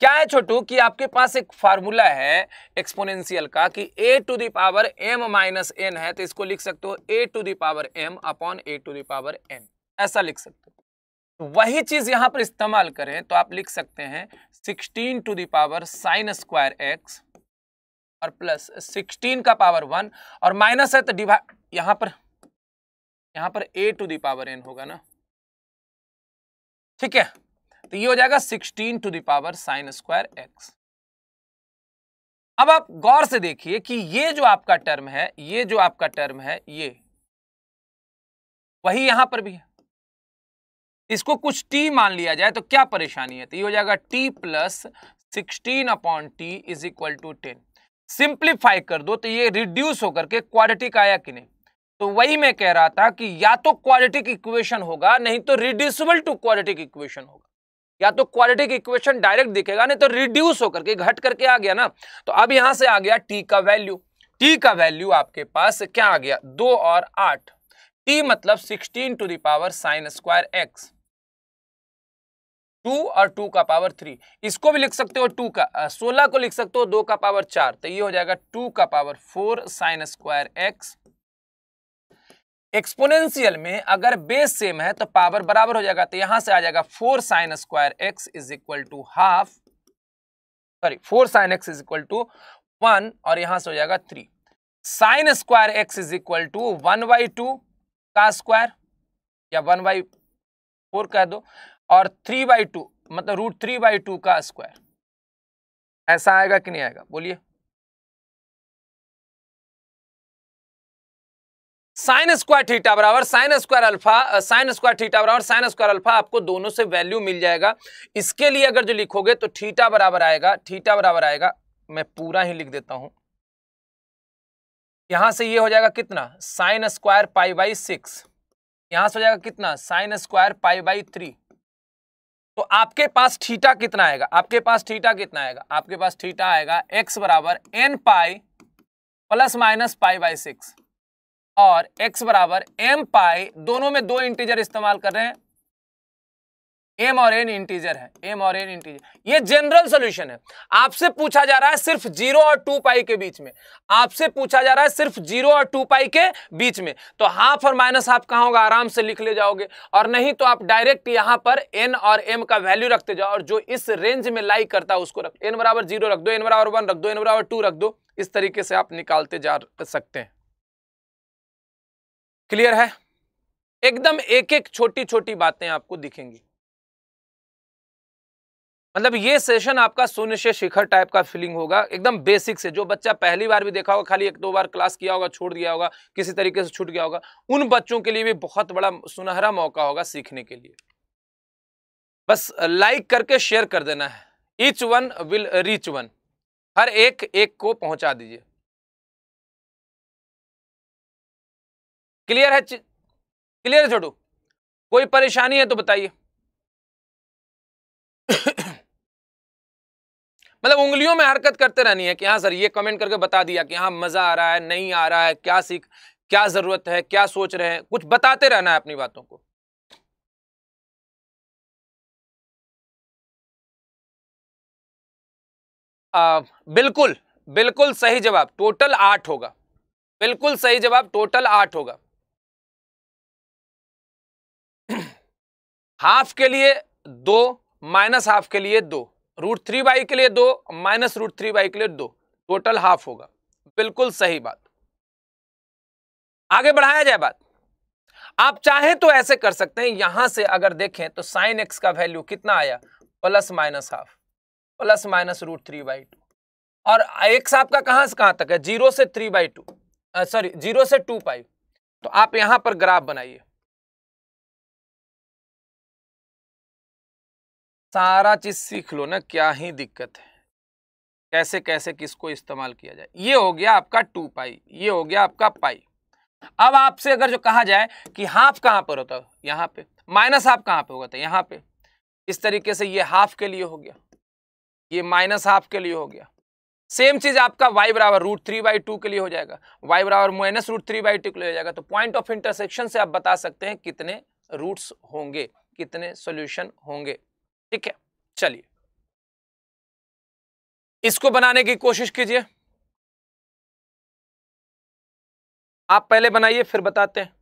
क्या है छोटू कि आपके पास एक फार्मूला है एक्सपोनेंशियल का कि A to the power m minus n है तो इसको लिख सकते हो A to the power m upon A to the power n ऐसा लिख सकते हो तो वही चीज यहां पर इस्तेमाल करें तो आप लिख सकते हैं sixteen to the power sine square x और प्लस सिक्सटीन का पावर वन और माइनस है तो डिवाइड यहां पर यहां पर ए टू दावर एन होगा ना ठीक है तो ये हो जाएगा sixteen to the power sine square x अब आप गौर से देखिए कि ये जो आपका टर्म है ये जो आपका टर्म है ये वही यहां पर भी है इसको कुछ टी मान लिया जाए तो क्या परेशानी है तो ये हो जाएगा t plus sixteen upon t is equal to ten simplify कर दो तो ये रिड्यूस होकर के क्वालिटी का आया कि नहीं तो वही मैं कह रहा था कि या तो क्वालिटी इक्वेशन होगा नहीं तो रिड्यूसिबल टू क्वालिटी इक्वेशन होगा या तो क्वालिटी की इक्वेशन डायरेक्ट दिखेगा नहीं तो रिड्यूस होकर के घट करके आ गया ना तो अब यहां से आ गया टी का वैल्यू टी का वैल्यू आपके पास क्या आ गया दो और आठ टी मतलब sixteen to the power sine square x to और टू का पावर थ्री इसको भी लिख सकते हो टू का सोलह को लिख सकते हो दो का पावर चार तो ये हो जाएगा टू का power four sine square x exponential में अगर बेस सेम है तो पावर बराबर हो जाएगा तो यहां से आ जाएगा four sine square x is equal to half sorry four sine x is equal to one और यहां से हो जाएगा three sine square x is equal to one by two का स्क्वायर या वन बाई फोर कह दो और थ्री बाई टू मतलब रूट थ्री बाई टू का स्क्वायर ऐसा आएगा कि नहीं आएगा बोलिए साइन स्क्वायर थीटा बराबर sine square alpha sine square theta बराबर साइन स्क्वायर अल्फा आपको दोनों से वैल्यू मिल जाएगा इसके लिए अगर जो लिखोगे तो थीटा बराबर आएगा थीटा बराबर आएगा मैं पूरा ही लिख देता हूं यहां से ये हो जाएगा कितना sine square pi by six यहां से हो जाएगा कितना sine square pi by three तो आपके पास थीटा कितना आएगा आपके पास थीटा कितना आएगा आपके पास थीटा आएगा एक्स बराबर n pi plus minus pi by six और x बराबर एम पाई दोनों में दो इंटीजर इस्तेमाल कर रहे हैं एम और एन इंटीजर है एम और एन इंटीजर ये जनरल सोल्यूशन है आपसे पूछा जा रहा है सिर्फ जीरो और टू पाई के बीच में आपसे पूछा जा रहा है सिर्फ जीरो और टू पाई के बीच में तो हाफ और माइनस हाफ कहा होगा आराम से लिख ले जाओगे और नहीं तो आप डायरेक्ट यहां पर एन और एम का वैल्यू रखते जाओ और जो इस रेंज में लाई करता है उसको रख एन बराबर जीरो रख दो एन बराबर वन रख दो एन बराबर टू रख दो इस तरीके से आप निकालते जा सकते हैं क्लियर है एकदम एक एक छोटी छोटी बातें आपको दिखेंगी मतलब ये सेशन आपका शून्य से शिखर टाइप का फीलिंग होगा एकदम बेसिक से जो बच्चा पहली बार भी देखा होगा खाली एक दो बार क्लास किया होगा छोड़ दिया होगा किसी तरीके से छूट गया होगा उन बच्चों के लिए भी बहुत बड़ा सुनहरा मौका होगा सीखने के लिए बस लाइक करके शेयर कर देना है each one will reach one हर एक एक को पहुंचा दीजिए क्लियर है क्लियर छोटू कोई परेशानी है तो बताइए मतलब उंगलियों में हरकत करते रहनी है कि हाँ सर ये कमेंट करके बता दिया कि हाँ मजा आ रहा है नहीं आ रहा है क्या सीख क्या जरूरत है क्या सोच रहे हैं कुछ बताते रहना है अपनी बातों को आ, बिल्कुल बिल्कुल सही जवाब टोटल आठ होगा बिल्कुल सही जवाब टोटल आठ होगा हाफ के लिए दो माइनस हाफ के लिए दो रूट थ्री बाई के लिए दो माइनस रूट थ्री बाई के लिए दो टोटल हाफ होगा बिल्कुल सही बात आगे बढ़ाया जाए बात आप चाहे तो ऐसे कर सकते हैं यहां से अगर देखें तो साइन एक्स का वैल्यू कितना आया plus minus half plus minus root three by two और एक्स आपका कहां से कहां तक है जीरो से three by two sorry zero से टू पाई तो आप यहां पर ग्राफ बनाइए सारा चीज़ सीख लो ना क्या ही दिक्कत है कैसे कैसे किसको इस्तेमाल किया जाए ये हो गया आपका टू पाई ये हो गया आपका पाई अब आपसे अगर जो कहा जाए कि हाफ कहां पर होता है यहां पे माइनस हाफ कहां पे होगा था तो यहां पे इस तरीके से ये हाफ के लिए हो गया ये माइनस हाफ के लिए हो गया सेम चीज आपका वाई बराबर रूट थ्री बाई टू के लिए हो जाएगा वाई बराबर minus root three by two के लिए हो जाएगा तो पॉइंट ऑफ इंटरसेक्शन से आप बता सकते हैं कितने रूट्स होंगे कितने सोल्यूशन होंगे ठीक है चलिए इसको बनाने की कोशिश कीजिए आप पहले बनाइए फिर बताते हैं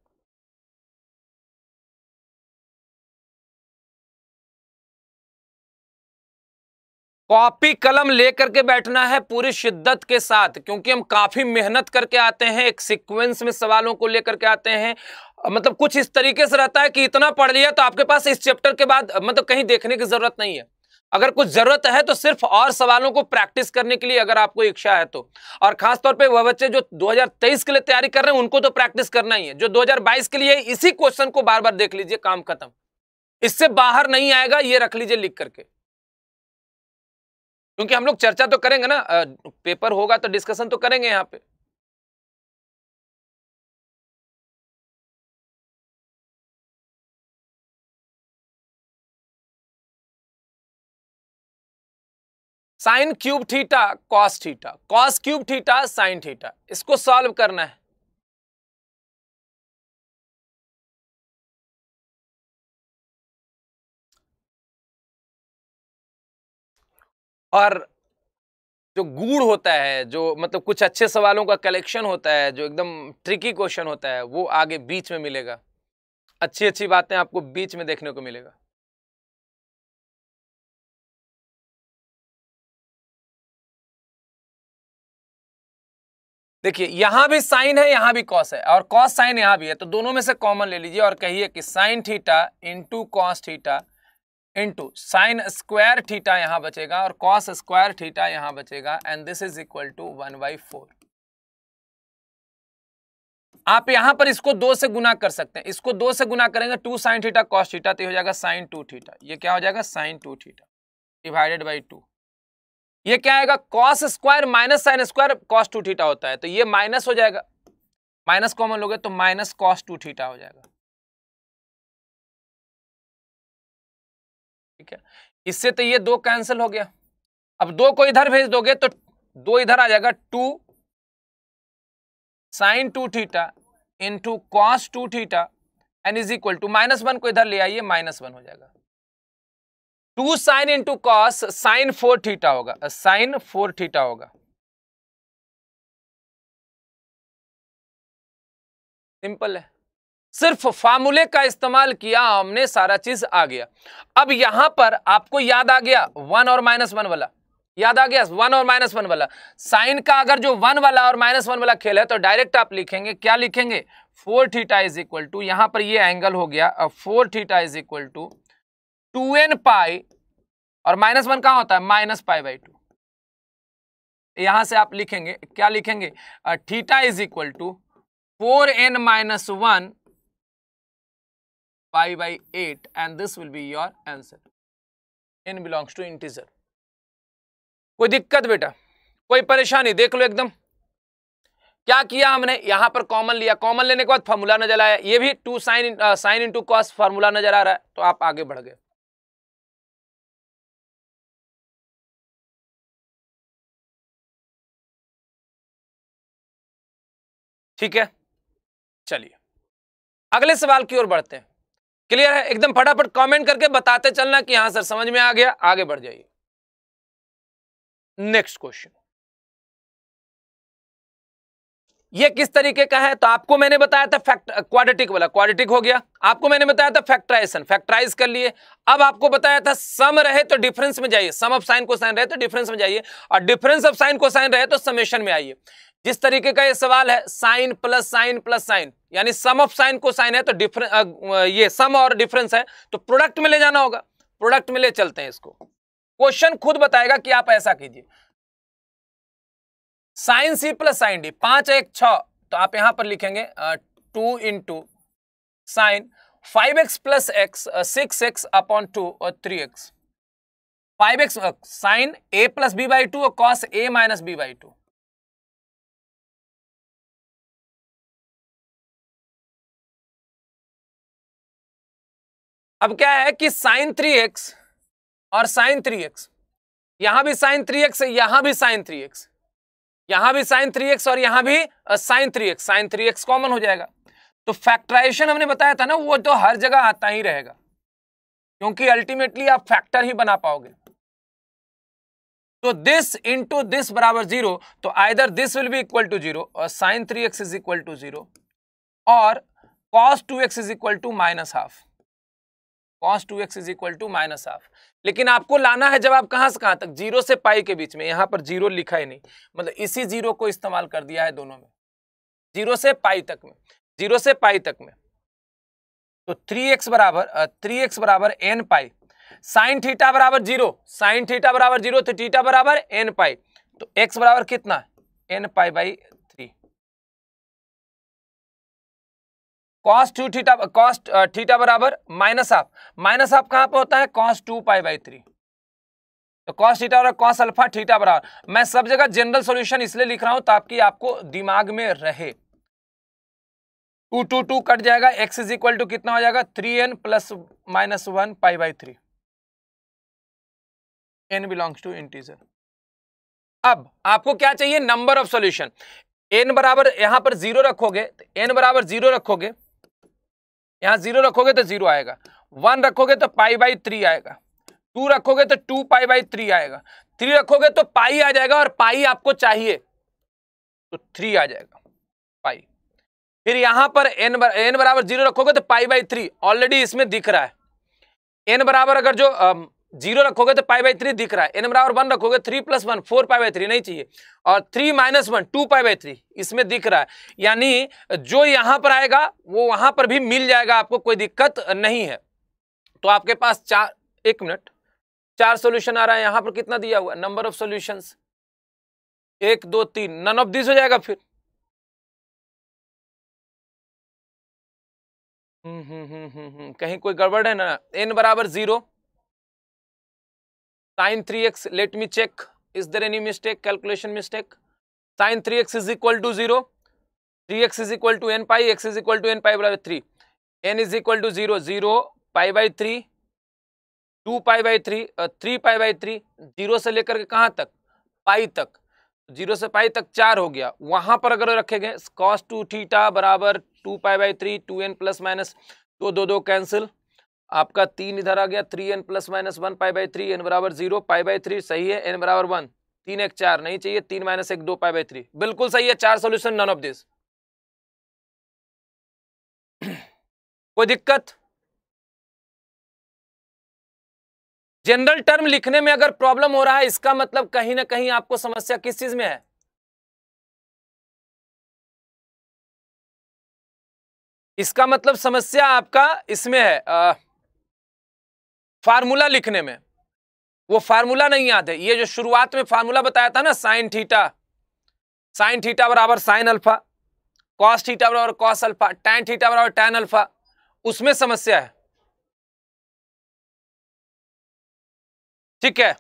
कॉपी कलम लेकर के बैठना है पूरी शिद्दत के साथ क्योंकि हम काफी मेहनत करके आते हैं एक सीक्वेंस में सवालों को लेकर के आते हैं मतलब कुछ इस तरीके से रहता है कि इतना पढ़ लिया तो आपके पास इस चैप्टर के बाद मतलब कहीं देखने की जरूरत नहीं है अगर कुछ जरूरत है तो सिर्फ और सवालों को प्रैक्टिस करने के लिए अगर आपको इच्छा है तो और खासतौर पे वह बच्चे जो 2023 के लिए तैयारी कर रहे हैं उनको तो प्रैक्टिस करना ही है जो 2022 के लिए इसी क्वेश्चन को बार बार देख लीजिए काम खत्म इससे बाहर नहीं आएगा ये रख लीजिए लिख करके क्योंकि हम लोग चर्चा तो करेंगे ना पेपर होगा तो डिस्कशन तो करेंगे यहाँ पे sine cube theta cos theta cos cube theta sine theta इसको सॉल्व करना है और जो गूढ़ होता है जो मतलब कुछ अच्छे सवालों का कलेक्शन होता है जो एकदम ट्रिकी क्वेश्चन होता है वो आगे बीच में मिलेगा अच्छी अच्छी बातें आपको बीच में देखने को मिलेगा देखिए यहां भी साइन है यहां भी कॉस है और कॉस साइन यहां भी है तो दोनों में से कॉमन ले लीजिए और कहिए कि sine theta into cos theta into sine square theta यहां बचेगा और कॉस स्क्वायर थीटा यहाँ बचेगा and this is equal to one by four आप यहां पर इसको दो से गुना कर सकते हैं इसको दो से गुना करेंगे two sine theta cos theta तो हो जाएगा साइन टू थीटा ये क्या हो जाएगा sine two theta divided by two ये क्या आएगा cos square minus sine square cos two theta होता है तो ये माइनस हो जाएगा माइनस कॉमन लोगे तो माइनस कॉस टू थीटा हो जाएगा ठीक है इससे तो ये दो कैंसिल हो गया अब दो को इधर भेज दोगे तो दो इधर आ जाएगा two sine two theta into cos two theta n is equal to minus one को इधर ले आइए माइनस वन हो जाएगा two sine into cos sine four theta होगा साइन फोर थीटा होगा सिंपल है सिर्फ फार्मूले का इस्तेमाल किया हमने सारा चीज आ गया अब यहां पर आपको याद आ गया वन और माइनस वन वाला याद आ गया वन और माइनस वन वाला साइन का अगर जो वन वाला और माइनस वन वाला खेल है तो डायरेक्ट आप लिखेंगे क्या लिखेंगे four theta is equal to यहां पर ये एंगल हो गया four theta is equal to two N pi और माइनस वन कहां होता है माइनस पाई बाई टू यहां से आप लिखेंगे क्या लिखेंगे theta is equal to four n minus one pi by eight and this will be your answer n belongs to integer कोई दिक्कत बेटा कोई परेशानी देख लो एकदम क्या किया हमने यहां पर कॉमन लिया कॉमन लेने के बाद फॉर्मूला नजर आया ये भी two sine sine into cos formula नजर आ रहा है तो आप आगे बढ़ गए ठीक है चलिए अगले सवाल की ओर बढ़ते हैं क्लियर है एकदम फटाफट कमेंट करके बताते चलना कि हाँ सर समझ में आ गया आगे बढ़ जाइए नेक्स्ट क्वेश्चन ये किस तरीके का है तो आपको मैंने बताया था फैक्ट क्वाड्रेटिक वाला क्वाड्रेटिक हो गया आपको मैंने बताया था फैक्टराइजेशन फैक्टराइज कर लिए अब आपको बताया था सम रहे तो डिफरेंस में जाइए सम ऑफ साइन को साइन रहे तो डिफरेंस में जाइए और डिफरेंस ऑफ साइन को साइन रहे तो समेशन में आइए जिस तरीके का ये सवाल है sine plus sine plus sine यानी सम ऑफ साइन को साइन है तो डिफरेंस ये सम और डिफरेंस है तो प्रोडक्ट में ले जाना होगा प्रोडक्ट में ले चलते हैं इसको क्वेश्चन खुद बताएगा कि आप ऐसा कीजिए साइन सी प्लस साइन डी पांच एक छ तो आप यहां पर लिखेंगे two in two sine five x plus x six x upon two और three x five x sine A plus b by two और cos a minus b by two अब क्या है कि साइन थ्री एक्स और sine three x यहां भी sine three x यहां भी साइन थ्री एक्स यहां भी साइन थ्री एक्स और यहां भी sine three x sine three x common हो जाएगा तो फैक्टराइजेशन हमने बताया था ना वो तो हर जगह आता ही रहेगा क्योंकि अल्टीमेटली आप फैक्टर ही बना पाओगे तो दिस इंटू दिस बराबर जीरो तो either this will be equal to zero और sine three x is equal to zero और cos two x is equal to minus half cos two x is equal to minus half लेकिन आपको लाना है जब आप कहाँ से कहां तक जीरो से पाई के बीच में यहां पर जीरो लिखा ही नहीं मतलब इसी जीरो को इस्तेमाल कर दिया है दोनों में जीरो से पाई तक में जीरो से पाई तक में तो थ्री एक्स बराबर थ्री एक्स बराबर एन पाई साइन थीटा बराबर जीरो साइन थीटा बराबर जीरो तो थीटा बराबर एन पाई तो एक्स बराबर कितना n pi by cos two theta cos theta बराबर माइनस हाफ माइनस हाफ कहां पर होता है cos two pi by three तो कॉस थीटा और कॉस अल्फा थीटा बराबर मैं सब जगह जनरल सॉल्यूशन इसलिए लिख रहा हूं ताकि आपको दिमाग में रहे टू टू टू कट जाएगा एक्स इज इक्वल टू कितना हो जाएगा three n plus minus one pi by three N belongs to integer अब आपको क्या चाहिए नंबर ऑफ सॉल्यूशन एन बराबर यहां पर जीरो रखोगे एन तो बराबर जीरो रखोगे यहाँ जीरो रखोगे तो जीरो आएगा वन रखोगे तो पाई बाई थ्री आएगा टू रखोगे तो टू पाई बाई थ्री आएगा थ्री रखोगे तो पाई आ जाएगा और पाई आपको चाहिए तो थ्री आ जाएगा पाई फिर यहां पर एन बर, एन बराबर जीरो रखोगे तो पाई बाई थ्री ऑलरेडी इसमें दिख रहा है एन बराबर अगर जो जीरो रखोगे तो पाई बाई थ्री दिख रहा है एन बराबर वन रखोगे three plus one four pi by three नहीं चाहिए और three minus one two pi by three इसमें दिख रहा है यानी जो यहां पर आएगा वो वहां पर भी मिल जाएगा आपको कोई दिक्कत नहीं है तो आपके पास चार एक मिनट चार सोल्यूशन आ रहा है यहां पर कितना दिया हुआ नंबर ऑफ सोल्यूशन एक दो तीन नन ऑफ दिस हो जाएगा फिर हम्म, हम्म हम्म हम्म हम्म कहीं कोई गड़बड़ है ना एन बराबर zero sine three x let me check is there any mistake calculation mistake sine three x is equal to zero three x is equal to N pi x is equal to N pi बराबर three n is equal to zero zero pi by three two pi by three three pi by three zero से लेकर के कहाँ तक पाई तक zero से पाई तक चार हो गया वहां पर अगर रखेंगे कॉस टू थीटा बराबर two pi by three two n plus minus तो दो दो कैंसिल आपका तीन इधर आ गया three n plus minus one pi by three n बराबर जीरो पाई बाई थ्री सही है एन बराबर वन तीन एक चार नहीं चाहिए तीन माइनस एक दो पाई बाई थ्री बिल्कुल सही है चार सोल्यूशन नन ऑफ दिस कोई दिक्कत जनरल टर्म लिखने में अगर प्रॉब्लम हो रहा है इसका मतलब कहीं ना कहीं आपको समस्या किस चीज में है इसका मतलब समस्या आपका इसमें है आ, फार्मूला लिखने में वो फार्मूला नहीं याद है ये जो शुरुआत में फार्मूला बताया था ना साइन थीटा साइन थीटा बराबर साइन अल्फा कॉस थीटा बराबर कॉस अल्फा टैन थीटा बराबर टैन अल्फा उसमें समस्या है ठीक है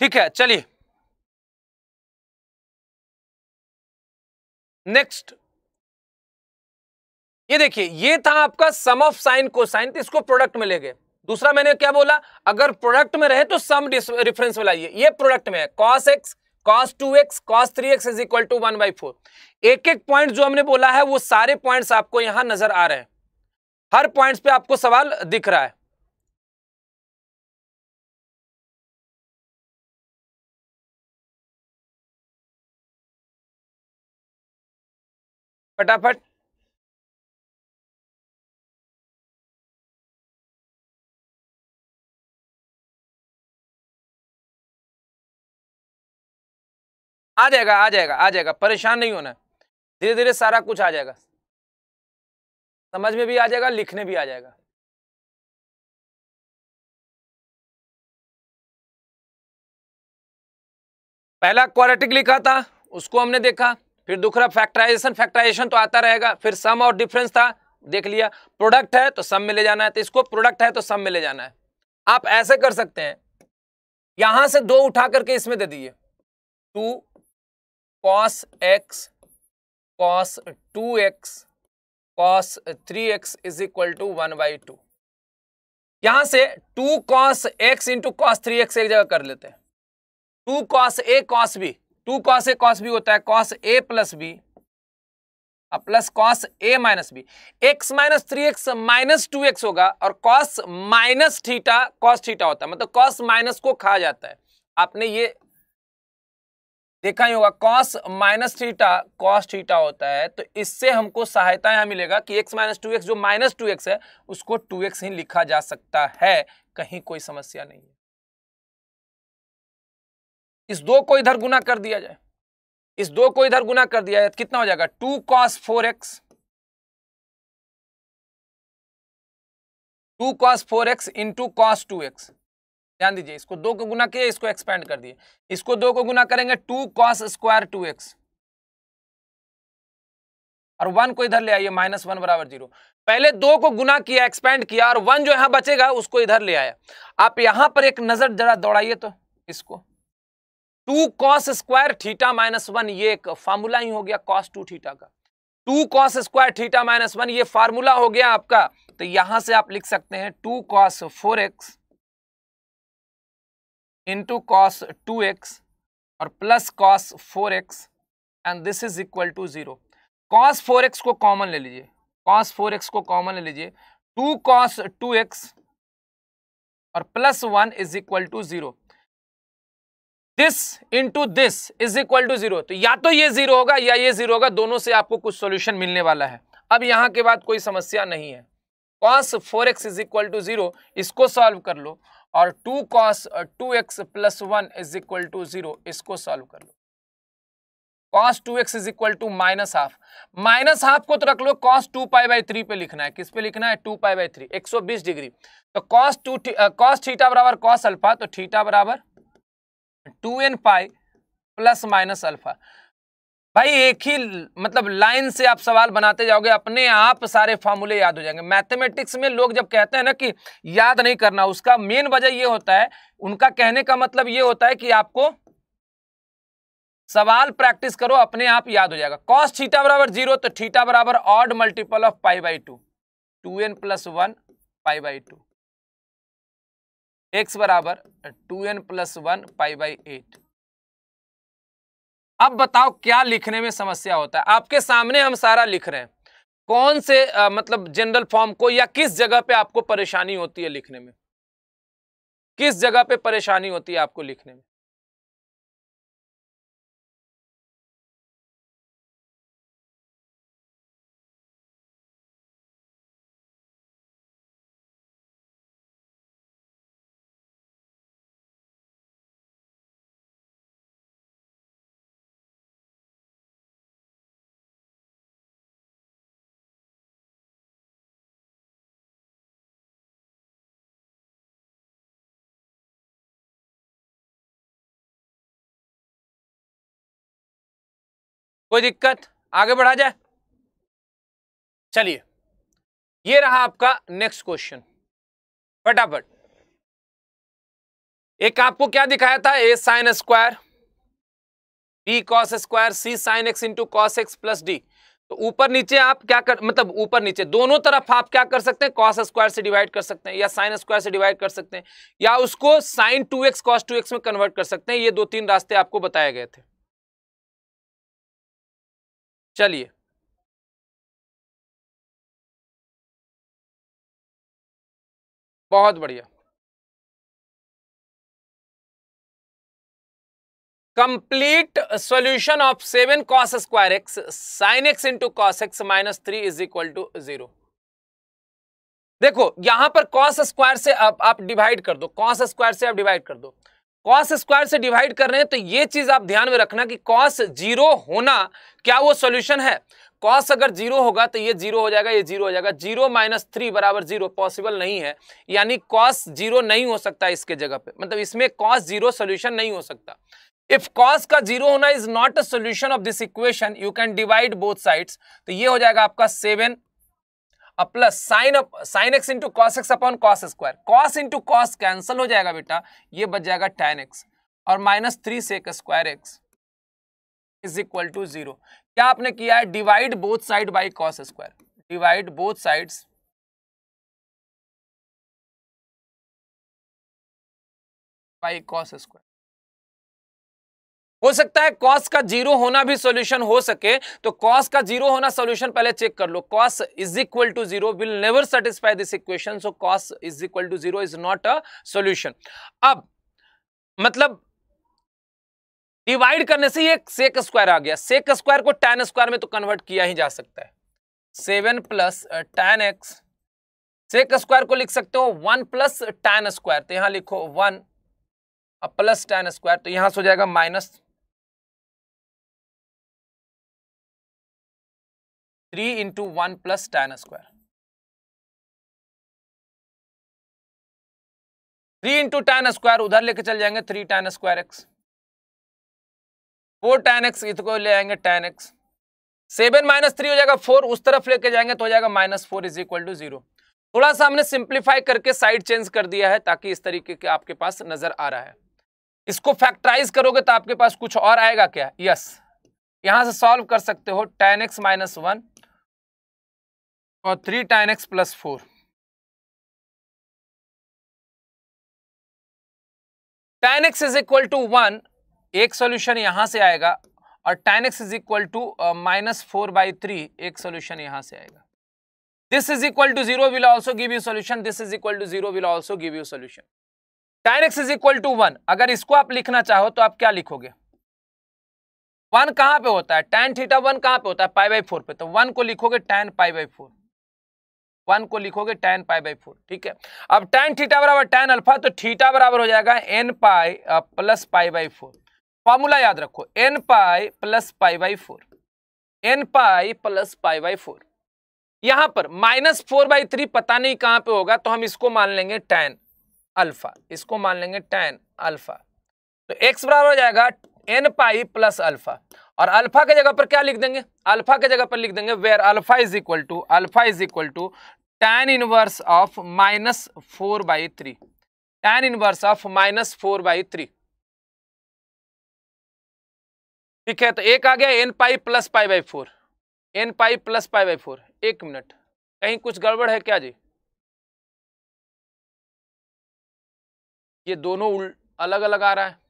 ठीक है चलिए नेक्स्ट ये देखिए ये था आपका सम ऑफ साइन को साइन इसको प्रोडक्ट में ले गए दूसरा मैंने क्या बोला अगर प्रोडक्ट में रहे तो सम रिफरेंस में लाइए ये प्रोडक्ट में है cos x cos two x cos three x is equal to one by four एक एक पॉइंट जो हमने बोला है वो सारे पॉइंट्स आपको यहां नजर आ रहे हैं हर पॉइंट्स पे आपको सवाल दिख रहा है फटाफट आ जाएगा आ जाएगा आ जाएगा परेशान नहीं होना धीरे धीरे सारा कुछ आ जाएगा समझ में भी आ जाएगा लिखने भी आ जाएगा पहला क्वालिटिक लिखा था उसको हमने देखा फिर दूसरा फैक्टराइजेशन फैक्टराइजेशन तो आता रहेगा फिर सम और डिफरेंस था देख लिया प्रोडक्ट है तो सम में ले जाना है तो इसको प्रोडक्ट है तो सम में ले जाना है आप ऐसे कर सकते हैं यहां से दो उठा करके इसमें दे दिए two cos x cos two x cos three x is equal to one by two यहां से two cos x into cos three x एक जगह कर लेते हैं टू कॉस ए कॉस बी टू कॉस ए कॉस बी होता है cos A plus b plus cos a minus b x minus three x minus two x होगा और cos minus theta cos theta होता है मतलब कॉस माइनस को खा जाता है आपने ये देखा ही होगा cos minus theta cos theta होता है तो इससे हमको सहायता यहाँ मिलेगा कि एक्स माइनस टू एक्स जो माइनस टू एक्स है उसको टू एक्स ही लिखा जा सकता है कहीं कोई समस्या नहीं है इस दो को इधर गुना कर दिया जाए इस दो को इधर गुना कर दिया जाए तो कितना हो जाएगा two cos four x two cos four x into cos two x ध्यान दीजिए इसको दो को गुना किया इसको एक्सपेंड कर दिए इसको दो को गुना करेंगे two cos square two x और वन को इधर ले आइए माइनस वन बराबर जीरो पहले दो को गुना किया एक्सपेंड किया और वन जो यहां बचेगा उसको इधर ले आया आप यहां पर एक नजर जरा दौड़ाइए तो इसको two cos square theta minus one ये एक फार्मूला ही हो गया कॉस टू थीटा का two cos square theta minus one ये फार्मूला हो गया आपका तो यहां से आप लिख सकते हैं two cos four x into cos two x और plus cos four x and this is equal to zero cos four x को कॉमन ले लीजिए कॉस फोर एक्स को कॉमन ले लीजिए टू कॉस टू एक्स और plus one is equal to zero this into this is equal to zero तो या तो ये जीरो होगा या ये जीरो होगा दोनों से आपको कुछ सोल्यूशन मिलने वाला है अब यहां के बाद कोई समस्या नहीं है cos four x is equal to zero इसको सॉल्व कर लो और two cos two x plus one is equal to zero इसको सॉल्व कर लो cos two x is equal to minus half minus half को तो रख लो cos two pi by three पे लिखना है किस पे लिखना है टू पाई बाई थ्री एक सौ बीस डिग्री तो कॉस टू कॉस थीटा बराबर कॉस अल्फा तो थीटा बराबर two N pi plus minus alpha भाई एक ही मतलब लाइन से आप सवाल बनाते जाओगे अपने आप सारे फॉर्मूले याद हो जाएंगे मैथमेटिक्स में लोग जब कहते हैं ना कि याद नहीं करना उसका मेन वजह यह होता है उनका कहने का मतलब ये होता है कि आपको सवाल प्रैक्टिस करो अपने आप याद हो जाएगा कॉस थीटा बराबर जीरो तो थीटा बराबर odd multiple of pi by two two n plus one pi by two x बराबर two n plus one pi by eight अब बताओ क्या लिखने में समस्या होता है आपके सामने हम सारा लिख रहे हैं कौन से आ, मतलब जनरल फॉर्म को या किस जगह पे आपको परेशानी होती है लिखने में किस जगह पे परेशानी होती है आपको लिखने में कोई दिक्कत आगे बढ़ा जाए चलिए ये रहा आपका नेक्स्ट क्वेश्चन फटाफट एक आपको क्या दिखाया था a sine square b cos square c sine x into cos x plus d तो ऊपर नीचे आप क्या कर मतलब ऊपर नीचे दोनों तरफ आप क्या कर सकते हैं कॉस स्क्वायर से डिवाइड कर सकते हैं या साइन स्क्वायर से डिवाइड कर सकते हैं या उसको sine two x cos two x में कन्वर्ट कर सकते हैं ये दो तीन रास्ते आपको बताए गए थे चलिए बहुत बढ़िया complete solution of seven cos square x sine x into cos x minus three is equal to zero देखो यहां पर कॉस स्क्वायर से आप आप डिवाइड कर दो कॉस स्क्वायर से आप डिवाइड कर दो कॉस स्क्वायर से डिवाइड कर रहे हैं तो ये चीज आप ध्यान में रखना कि कॉस जीरो होना क्या वो सॉल्यूशन है कॉस अगर जीरो होगा तो ये जीरो हो जाएगा ये जीरो हो जाएगा जीरो माइनस थ्री बराबर जीरो पॉसिबल नहीं है यानी कॉस जीरो नहीं हो सकता इसके जगह पे मतलब इसमें कॉस जीरो सोल्यूशन नहीं हो सकता इफ कॉस का जीरो होना is not a solution of this equation you can divide both sides तो ये हो जाएगा आपका seven plus sine up sine x into cos x upon cos square cos into cos cancel हो जाएगा बेटा ये बच जाएगा टेन एक्स और minus three sec square x is equal to zero क्या आपने किया है divide both side by cos square divide both sides by cos square हो सकता है कॉस का जीरो होना भी सॉल्यूशन हो सके तो कॉस का जीरो होना सॉल्यूशन पहले चेक कर लो cos is equal to zero will never satisfy this equation so cos is equal to zero is not a solution अब मतलब डिवाइड करने से ये सेक स्क्वायर आ गया सेक स्क्वायर को टेन स्क्वायर में तो कन्वर्ट किया ही जा सकता है seven plus tan x sec square को लिख सकते हो वन प्लस टेन स्क्वायर तो यहां लिखो वन प्लस टेन स्क्वायर तो यहां से हो जाएगा minus three into one plus tan square three into tan square उधर लेके चल जाएंगे three tan square x four tan x को ले आएंगे tan x seven minus three हो जाएगा फोर उस तरफ लेके जाएंगे तो हो जाएगा minus four is equal to zero थोड़ा सा हमने सिंप्लीफाई करके साइड चेंज कर दिया है ताकि इस तरीके के आपके पास नजर आ रहा है इसको फैक्टराइज करोगे तो आपके पास कुछ और आएगा क्या यस yes. यहां से सॉल्व कर सकते हो टेन एक्स माइनस वन और three tan x plus four tan x is equal to one एक सॉल्यूशन यहां से आएगा और tan x is equal to minus four by three एक सॉल्यूशन यहां से आएगा this is equal to zero will also give you solution this is equal to zero will also give you solution tan x is equal to one अगर इसको आप लिखना चाहो तो आप क्या लिखोगे वन कहां पे होता है टेन थीटा वन कहां पे होता है पाई बाई फोर पे तो वन को लिखोगे tan pi by four one को लिखोगे टेन पाई बाई फोर ठीक है अब टेन थीटा बराबर टेन अल्फा तो थीटा बराबर हो जाएगा n pi plus pi by four formula याद रखो n pi plus pi by four n pi plus pi by four यहां पर माइनस फोर बाई थ्री पता नहीं कहां पे होगा तो हम इसको मान लेंगे टेन अल्फा इसको मान लेंगे टेन अल्फा तो एक्स बराबर हो जाएगा एन पाई प्लस अल्फा और अल्फा के जगह पर क्या लिख देंगे अल्फा के जगह पर लिख देंगे where alpha is equal to alpha is equal to tan inverse of minus four by three tan inverse of minus four by three ठीक है तो एक आ गया n pi plus pi by four n pi plus pi by four एक minute कहीं कुछ गड़बड़ है क्या जी ये दोनों अलग अलग आ रहा है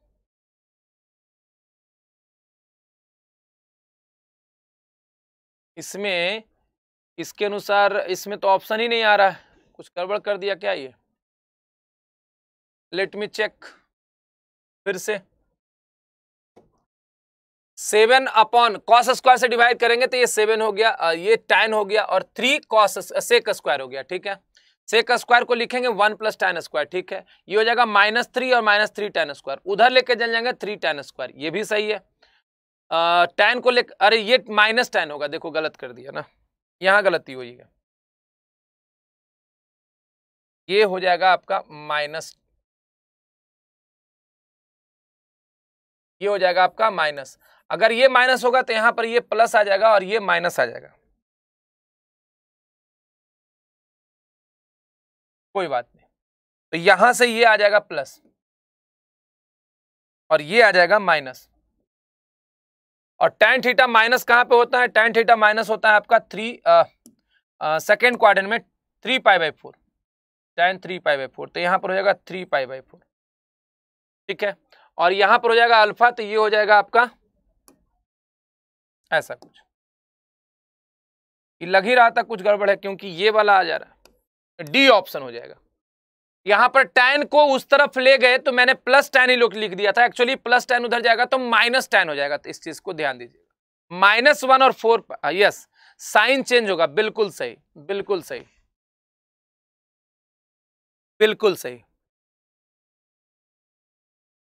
इसमें इसके अनुसार इसमें तो ऑप्शन ही नहीं आ रहा है कुछ गड़बड़ कर दिया क्या ये लेट मी चेक फिर से सेवन अपॉन कॉस स्क्वायर से डिवाइड करेंगे तो ये सेवन हो गया ये टेन हो गया और थ्री कॉस सेक स्क्वायर हो गया ठीक है सेक स्क्वायर को लिखेंगे वन प्लस टेन स्क्वायर ठीक है ये हो जाएगा माइनस थ्री और माइनस थ्री टेन स्क्वायर उधर लेके चल जाएंगे थ्री टेन स्क्वायर ये भी सही है टेन को ले अरे ये माइनस टेन होगा देखो गलत कर दिया ना यहाँ गलती हुई है ये हो जाएगा आपका माइनस ये हो जाएगा आपका माइनस अगर ये माइनस होगा तो यहां पर ये प्लस आ जाएगा और ये माइनस आ जाएगा कोई बात नहीं तो यहां से ये आ जाएगा प्लस और ये आ जाएगा माइनस और टेन थीटा माइनस कहाँ पे होता है टेन थीटा माइनस होता है आपका थ्री सेकेंड क्वार्टर में three pi by four tan three pi by four तो यहाँ पर हो जाएगा थ्री पाई बाई फोर ठीक है और यहाँ पर हो जाएगा अल्फा तो ये हो जाएगा आपका ऐसा कुछ लग ही रहा था कुछ गड़बड़ है क्योंकि ये वाला आ जा रहा है डी ऑप्शन हो जाएगा यहां पर टेन को उस तरफ ले गए तो मैंने प्लस टेन ही लोग लिख दिया था एक्चुअली प्लस टेन उधर जाएगा तो माइनस टेन हो जाएगा तो इस चीज को ध्यान दीजिएगा माइनस वन और फोर यस साइन चेंज होगा बिल्कुल सही बिल्कुल सही बिल्कुल सही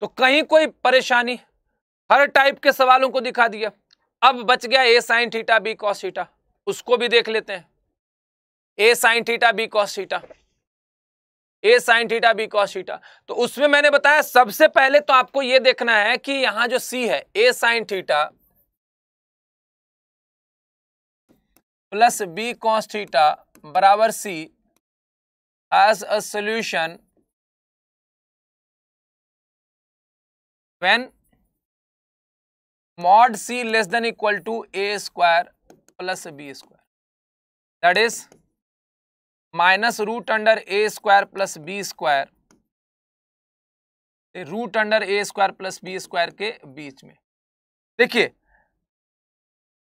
तो कहीं कोई परेशानी हर टाइप के सवालों को दिखा दिया अब बच गया a sine theta B cos theta उसको भी देख लेते हैं ए sine theta B cos theta a sine theta B cos theta तो उसमें मैंने बताया सबसे पहले तो आपको यह देखना है कि यहां जो सी है ए sine theta plus B cos theta बराबर c as a solution when mod C less than equal to A square plus B square that is minus root under A square plus B square root under A square plus B square के बीच में देखिए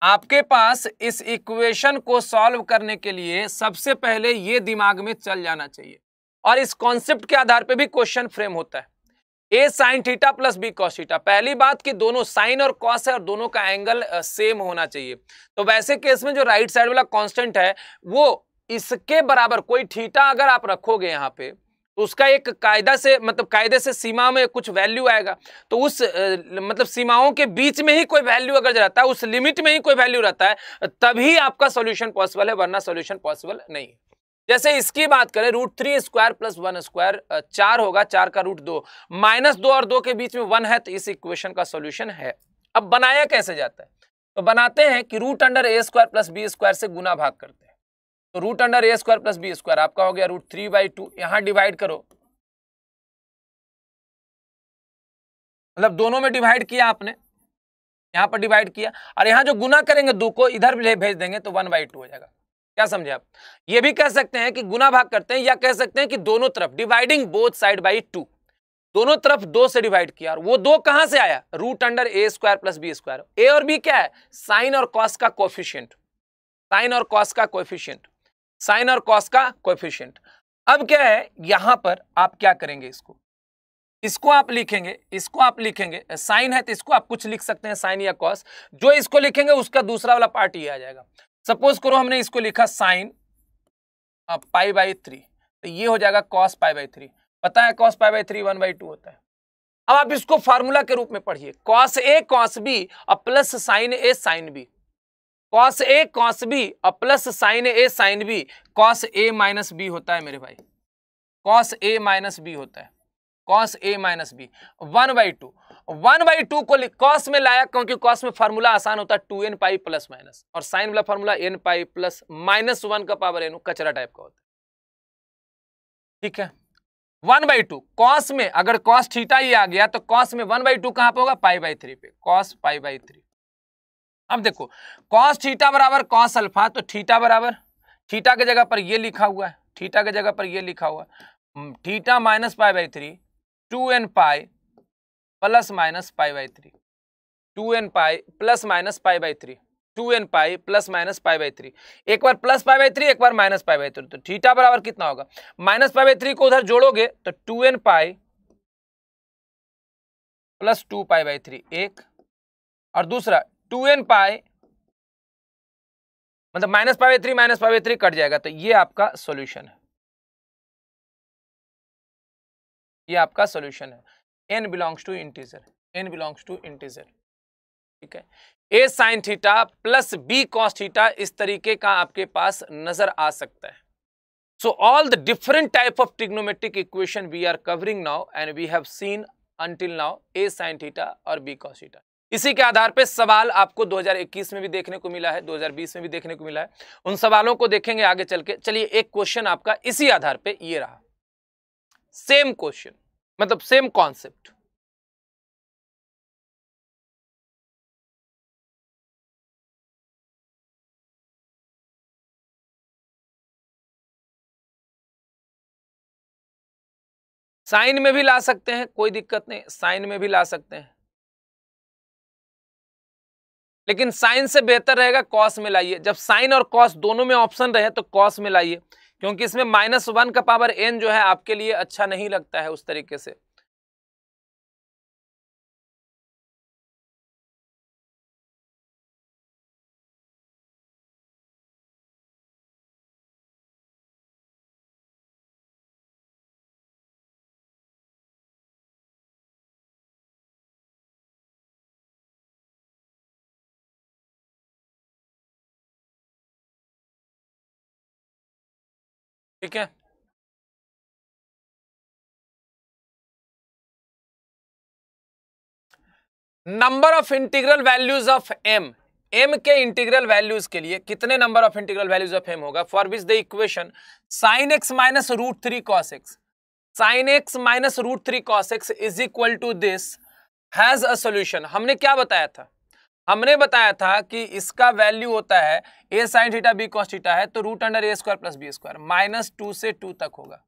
आपके पास इस equation को solve करने के लिए सबसे पहले ये दिमाग में चल जाना चाहिए और इस कॉन्सेप्ट के आधार पे भी क्वेश्चन फ्रेम होता है ए sine theta plus B cos theta पहली बात कि दोनों साइन और कॉस है और दोनों का एंगल सेम होना चाहिए तो वैसे केस में जो राइट साइड वाला कांस्टेंट है वो इसके बराबर कोई ठीटा अगर आप रखोगे यहाँ पे तो उसका एक कायदा से मतलब कायदे से सीमा में कुछ वैल्यू आएगा तो उस मतलब सीमाओं के बीच में ही कोई वैल्यू अगर रहता है उस लिमिट में ही कोई वैल्यू रहता है तभी आपका सॉल्यूशन पॉसिबल है वरना सॉल्यूशन पॉसिबल नहीं है जैसे इसकी बात करें root three square plus one square चार होगा चार का रूट दो माइनस दो और दो के बीच में वन है तो इस इक्वेशन का सॉल्यूशन है अब बनाया कैसे जाता है तो बनाते हैं कि रूट अंडर ए स्क्वायर प्लस बी स्क्वायर से गुना भाग करते हैं तो रूट अंडर ए स्क्वायर प्लस बी स्क्वायर आपका हो गया रूट थ्री बाई टू यहां डिवाइड करो मतलब दोनों में डिवाइड किया आपने यहां पर डिवाइड किया और यहां जो गुना करेंगे दो को इधर भी भेज देंगे तो वन बाई टू हो जाएगा क्या समझे आप ये भी कह सकते हैं कि गुना भाग करते हैं या कह सकते हैं कि दोनों तरफ dividing both side by two दोनों तरफ दो से डिवाइड किया और वो दो कहां से आया root under A square plus B square a और बी क्या है साइन और कॉस का कोफिशियंट साइन और कॉस का कोफिशियंट साइन और कॉस का कोफिशियंट अब क्या है यहां पर आप क्या करेंगे इसको इसको आप लिखेंगे इसको आप लिखेंगे साइन है तो इसको आप कुछ लिख सकते हैं साइन या कॉस जो इसको लिखेंगे उसका दूसरा वाला पार्ट ये आ जाएगा सपोज करो हमने इसको लिखा साइन पाई बाई थ्री तो ये हो जाएगा कॉस पाई बाई थ्री पता है cos pi by three one by two होता है अब आप इसको फार्मूला के रूप में पढ़िए कॉस ए कॉस बी और प्लस साइन ए साइन बी कॉस ए कॉस बी और plus sine A sine B cos a minus b होता है मेरे भाई कॉस ए माइनस बी होता है cos a minus b one by two one by two को cos में लाया क्योंकि कॉस में फार्मूला आसान होता है two N pi plus minus और साइन वाला formula n pi plus minus one का पावर एन कचरा टाइप का होता है ठीक है वन बाई टू कॉस में अगर कॉस थीटा ही आ गया तो कॉस में वन बाई टू कहां पर होगा पाई बाई थ्री पे कॉस पाई बाई थ्री अब देखो कॉस थीटा बराबर कॉस अल्फा तो थीटा बराबर थीटा के जगह पर ये लिखा हुआ है थीटा के जगह पर ये लिखा हुआ है hmm, theta minus pi by three two N pi plus minus pi by three two N pi plus minus pi by three two N pi plus minus pi by three एक बार plus pi by three एक बार minus pi by three तो theta बराबर कितना होगा minus pi by three को उधर जोड़ोगे तो two N pi plus two pi by three एक और दूसरा टू एन पाए मतलब minus pi three minus pi three cut जाएगा तो ये आपका सॉल्यूशन है ये आपका सॉल्यूशन है n belongs to integer n belongs to integer ठीक है ए sine theta plus B cos theta इस तरीके का आपके पास नजर आ सकता है so all the different type of trigonometric equation we are covering now and we have seen until now a sine theta और बी cos theta इसी के आधार पर सवाल आपको 2021 में भी देखने को मिला है 2020 में भी देखने को मिला है उन सवालों को देखेंगे आगे चल के चलिए एक क्वेश्चन आपका इसी आधार पे ये रहा सेम क्वेश्चन मतलब सेम कॉन्सेप्ट साइन में भी ला सकते हैं कोई दिक्कत नहीं साइन में भी ला सकते हैं लेकिन साइन से बेहतर रहेगा कॉस में लाइए जब साइन और कॉस दोनों में ऑप्शन रहे तो कॉस में लाइए क्योंकि इसमें माइनस वन का पावर एन जो है आपके लिए अच्छा नहीं लगता है उस तरीके से ठीक है number of integral values of m m के इंटीग्रल वैल्यूज के लिए कितने number of integral values of m होगा for which the equation sine x minus root three cos x sine x minus root three cos x is equal to this has a solution हमने क्या बताया था हमने बताया था कि इसका वैल्यू होता है ए sine theta B cos theta है तो रूट अंडर ए square plus B square minus two से टू तक होगा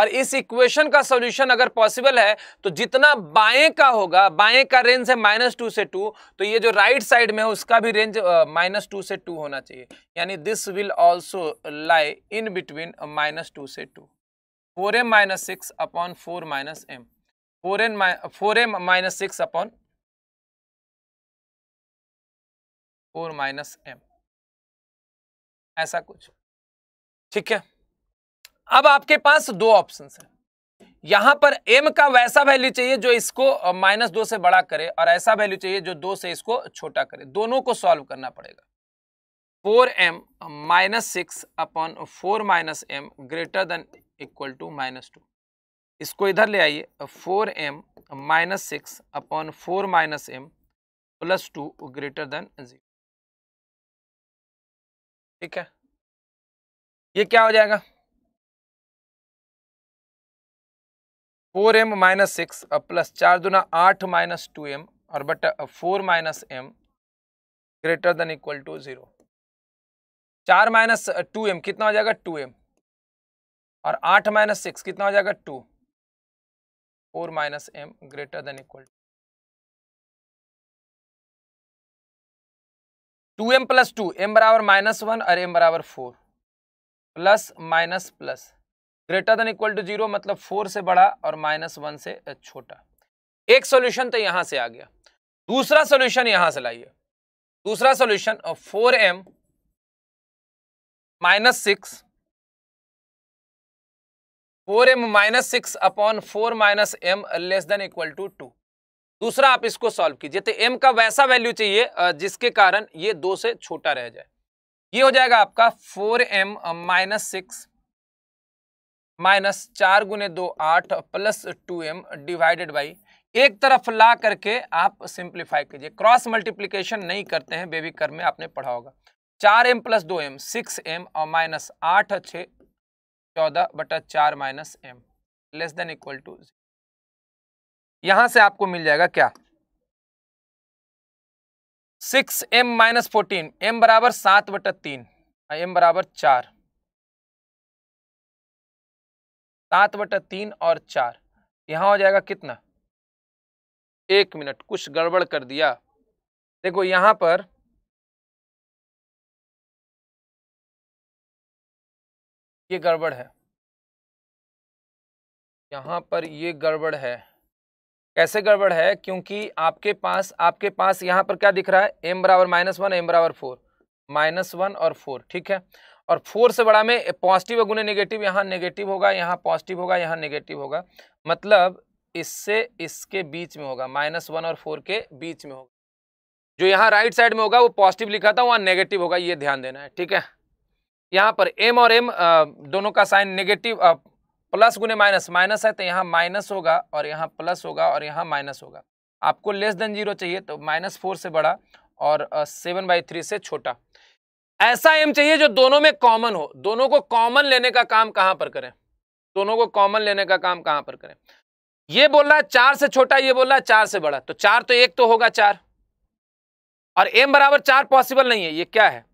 और इस इक्वेशन का सॉल्यूशन अगर पॉसिबल है तो जितना बाएं का होगा बाएं का रेंज है माइनस टू से टू तो ये जो राइट साइड में है उसका भी रेंज माइनस टू से टू होना चाहिए यानी this will also lie in between minus two से two four M minus six upon four minus m four n four M minus six upon four minus m ऐसा कुछ ठीक है अब आपके पास दो ऑप्शन है यहां पर एम का वैसा वैल्यू चाहिए जो इसको माइनस दो से बड़ा करे और ऐसा वैल्यू चाहिए जो दो से इसको छोटा करे दोनों को सॉल्व करना पड़ेगा four M minus six upon four minus m greater than equal to minus two इसको इधर ले आइए four M minus six upon four minus M plus two greater than zero ठीक है ये क्या हो जाएगा four M minus six plus चार दुना आठ माइनस टू एम और but four minus m greater than equal to zero चार माइनस टू एम कितना हो जाएगा टू एम और आठ माइनस सिक्स कितना हो जाएगा two four minus m greater than equal to two m plus two m बराबर माइनस वन और एम बराबर four plus minus plus greater than equal to zero मतलब फोर से बड़ा और माइनस वन से छोटा एक सॉल्यूशन तो यहां से आ गया दूसरा सॉल्यूशन यहाँ से लाइए दूसरा solution four M minus six four M minus six upon four minus M less than equal to two दूसरा आप इसको सॉल्व कीजिए तो एम का वैसा वैल्यू चाहिए जिसके कारण ये दो से छोटा रह जाए ये हो जाएगा आपका four M minus six minus चार गुने दो आठ plus two M divided by एक तरफ ला करके आप सिंप्लीफाई कीजिए क्रॉस मल्टीप्लीकेशन नहीं करते हैं बेबी कर में आपने पढ़ा होगा चार एम प्लस दो एम सिक्स एम और माइनस आठ छः चौदह बटा चार minus M less than equal to यहां से आपको मिल जाएगा क्या six M minus fourteen M बराबर सात बटा तीन एम बराबर चार सात बटा तीन और चार यहां हो जाएगा कितना एक मिनट कुछ गड़बड़ कर दिया देखो यहां पर ये गड़बड़ है यहां पर ये गड़बड़ है कैसे गड़बड़ है क्योंकि आपके पास आपके पास यहाँ पर क्या दिख रहा है एम बराबर माइनस वन एम बराबर फोर माइनस वन और फोर ठीक है और फोर से बड़ा में पॉजिटिव गुने नेगेटिव यहाँ नेगेटिव होगा यहाँ पॉजिटिव होगा यहाँ नेगेटिव होगा मतलब इससे इसके बीच में होगा माइनस वन और फोर के बीच में होगा जो यहाँ राइट साइड में होगा वो पॉजिटिव लिखा था वहाँ नेगेटिव होगा ये ध्यान देना है ठीक है यहाँ पर एम और एम दोनों का साइन नेगेटिव प्लस गुने माइनस माइनस है तो यहाँ माइनस होगा और यहाँ प्लस होगा और यहाँ माइनस होगा आपको लेस देन जीरो चाहिए तो माइनस फोर से बड़ा और सेवन बाई थ्री से छोटा ऐसा एम चाहिए जो दोनों में कॉमन हो दोनों को कॉमन लेने का काम कहाँ पर करें दोनों को कॉमन लेने का काम कहाँ पर करें ये बोल रहा है चार से छोटा ये बोल रहा है चार से बड़ा तो चार तो एक तो होगा चार और एम बराबर चार पॉसिबल नहीं है ये क्या है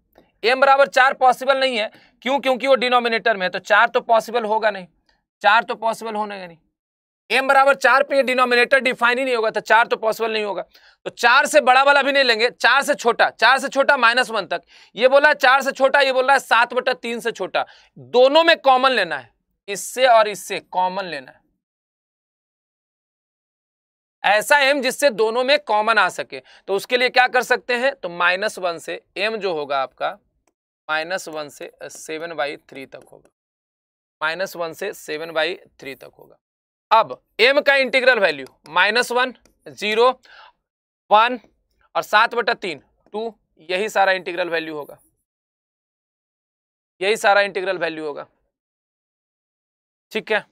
एम बराबर चार पॉसिबल नहीं है क्यों क्योंकि वो डिनोमिनेटर में है तो चार तो पॉसिबल होगा नहीं चार तो पॉसिबल होने का नहीं एम बराबर चार पे डिनोमिनेटर डिफाइन ही नहीं होगा तो चार तो पॉसिबल नहीं होगा तो चार से बड़ा वाला भी नहीं लेंगे चार से छोटा चार से छोटा माइनस वन तक ये बोला चार से छोटा ये बोल रहा है सात बटा तीन से छोटा दोनों में कॉमन लेना है इससे और इससे कॉमन लेना है ऐसा एम जिससे दोनों में कॉमन आ सके तो उसके लिए क्या कर सकते हैं तो माइनस वन से एम जो होगा आपका माइनस वन से सेवन बाई थ्री तक होगा माइनस वन से सेवन बाई थ्री तक होगा अब एम का integral value minus one zero one और सात बटा तीन टू यही सारा इंटीग्रल वैल्यू होगा यही सारा इंटीग्रल वैल्यू होगा ठीक है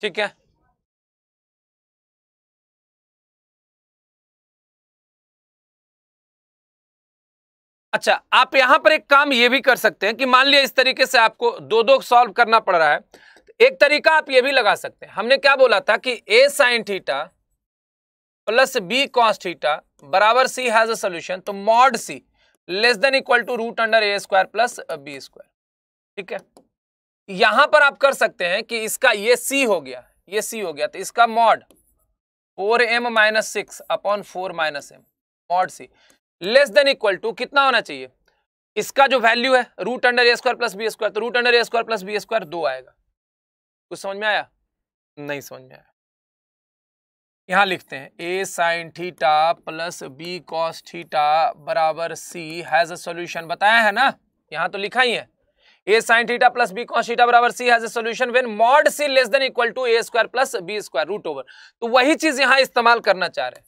ठीक है अच्छा आप यहां पर एक काम यह भी कर सकते हैं कि मान लिया इस तरीके से आपको दो दो सॉल्व करना पड़ रहा है एक तरीका आप यह भी लगा सकते हैं हमने क्या बोला था कि A sine theta plus B cos theta बराबर सी हैज अ सोल्यूशन तो mod C less than equal to root under A square plus B square ठीक है यहां पर आप कर सकते हैं कि इसका ये सी हो गया ये सी हो गया तो इसका mod four M minus six upon four minus M mod C less than equal to कितना होना चाहिए इसका जो वैल्यू है रूट अंडर ए स्क्वायर प्लस बी स्क्वायर तो रूट अंडर ए स्क्वायर प्लस बी स्क्वायर दो आएगा कुछ समझ में आया नहीं समझ में आया यहां लिखते हैं ए sine theta plus B cos theta बराबर सी हैज अ सॉल्यूशन बताया है ना यहां तो लिखा ही है ए sine theta plus B cos theta बराबर C has a solution when mod C less than equal to A square plus B square root over तो वही चीज यहां इस्तेमाल करना चाह रहे हैं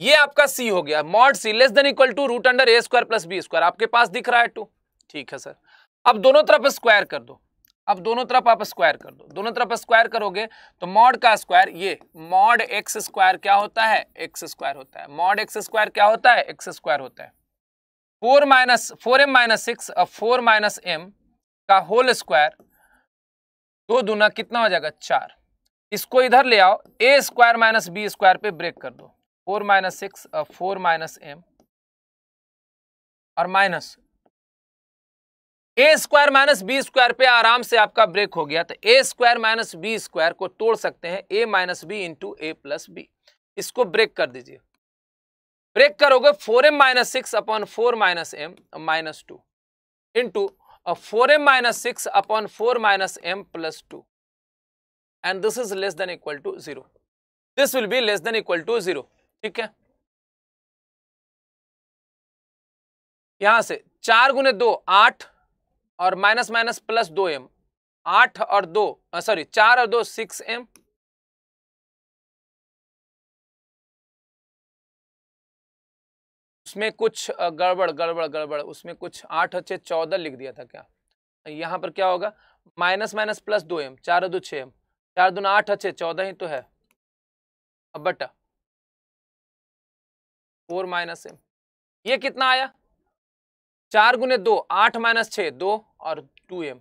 ये आपका सी हो गया mod C less than equal to root under A square plus B square आपके पास दिख रहा है टू ठीक है सर अब दोनों तरफ स्क्वायर कर दो अब दोनों तरफ आप स्क्वायर कर दो दोनों तरफ स्क्वायर करोगे तो मॉड का स्क्वायर ये मॉड एक्स स्क्वायर क्या होता है एक्स स्क्वायर होता है मॉड एक्स स्क्वायर क्या होता है एक्स स्क्वायर होता है four minus four M minus six और फोर माइनस एम का होल स्क्वायर दो दूना कितना हो जाएगा चार इसको इधर ले आओ A square minus B square पे ब्रेक कर दो four minus six four minus M और minus A square minus B square पे आराम से आपका ब्रेक हो गया तो A square minus B square को तोड़ सकते हैं A minus B into A plus B इसको ब्रेक कर दीजिए ब्रेक करोगे four M minus six upon four minus M minus two into four M minus six upon four minus M plus two and this is less than equal to zero this will be less than equal to zero ठीक है यहां से चार गुने दो आठ और minus minus plus दो एम आठ और दो सॉरी चार और दो सिक्स एम उसमें कुछ गड़बड़ गड़बड़ गड़बड़ उसमें कुछ आठ अच्छे चौदह लिख दिया था क्या यहां पर क्या होगा माइनस माइनस प्लस दो एम चार दो छह एम चार दो आठ अच्छे चौदह ही तो है अब बटा फोर माइनस एम ये कितना आया चार गुने दो आठ माइनस छ दो और two M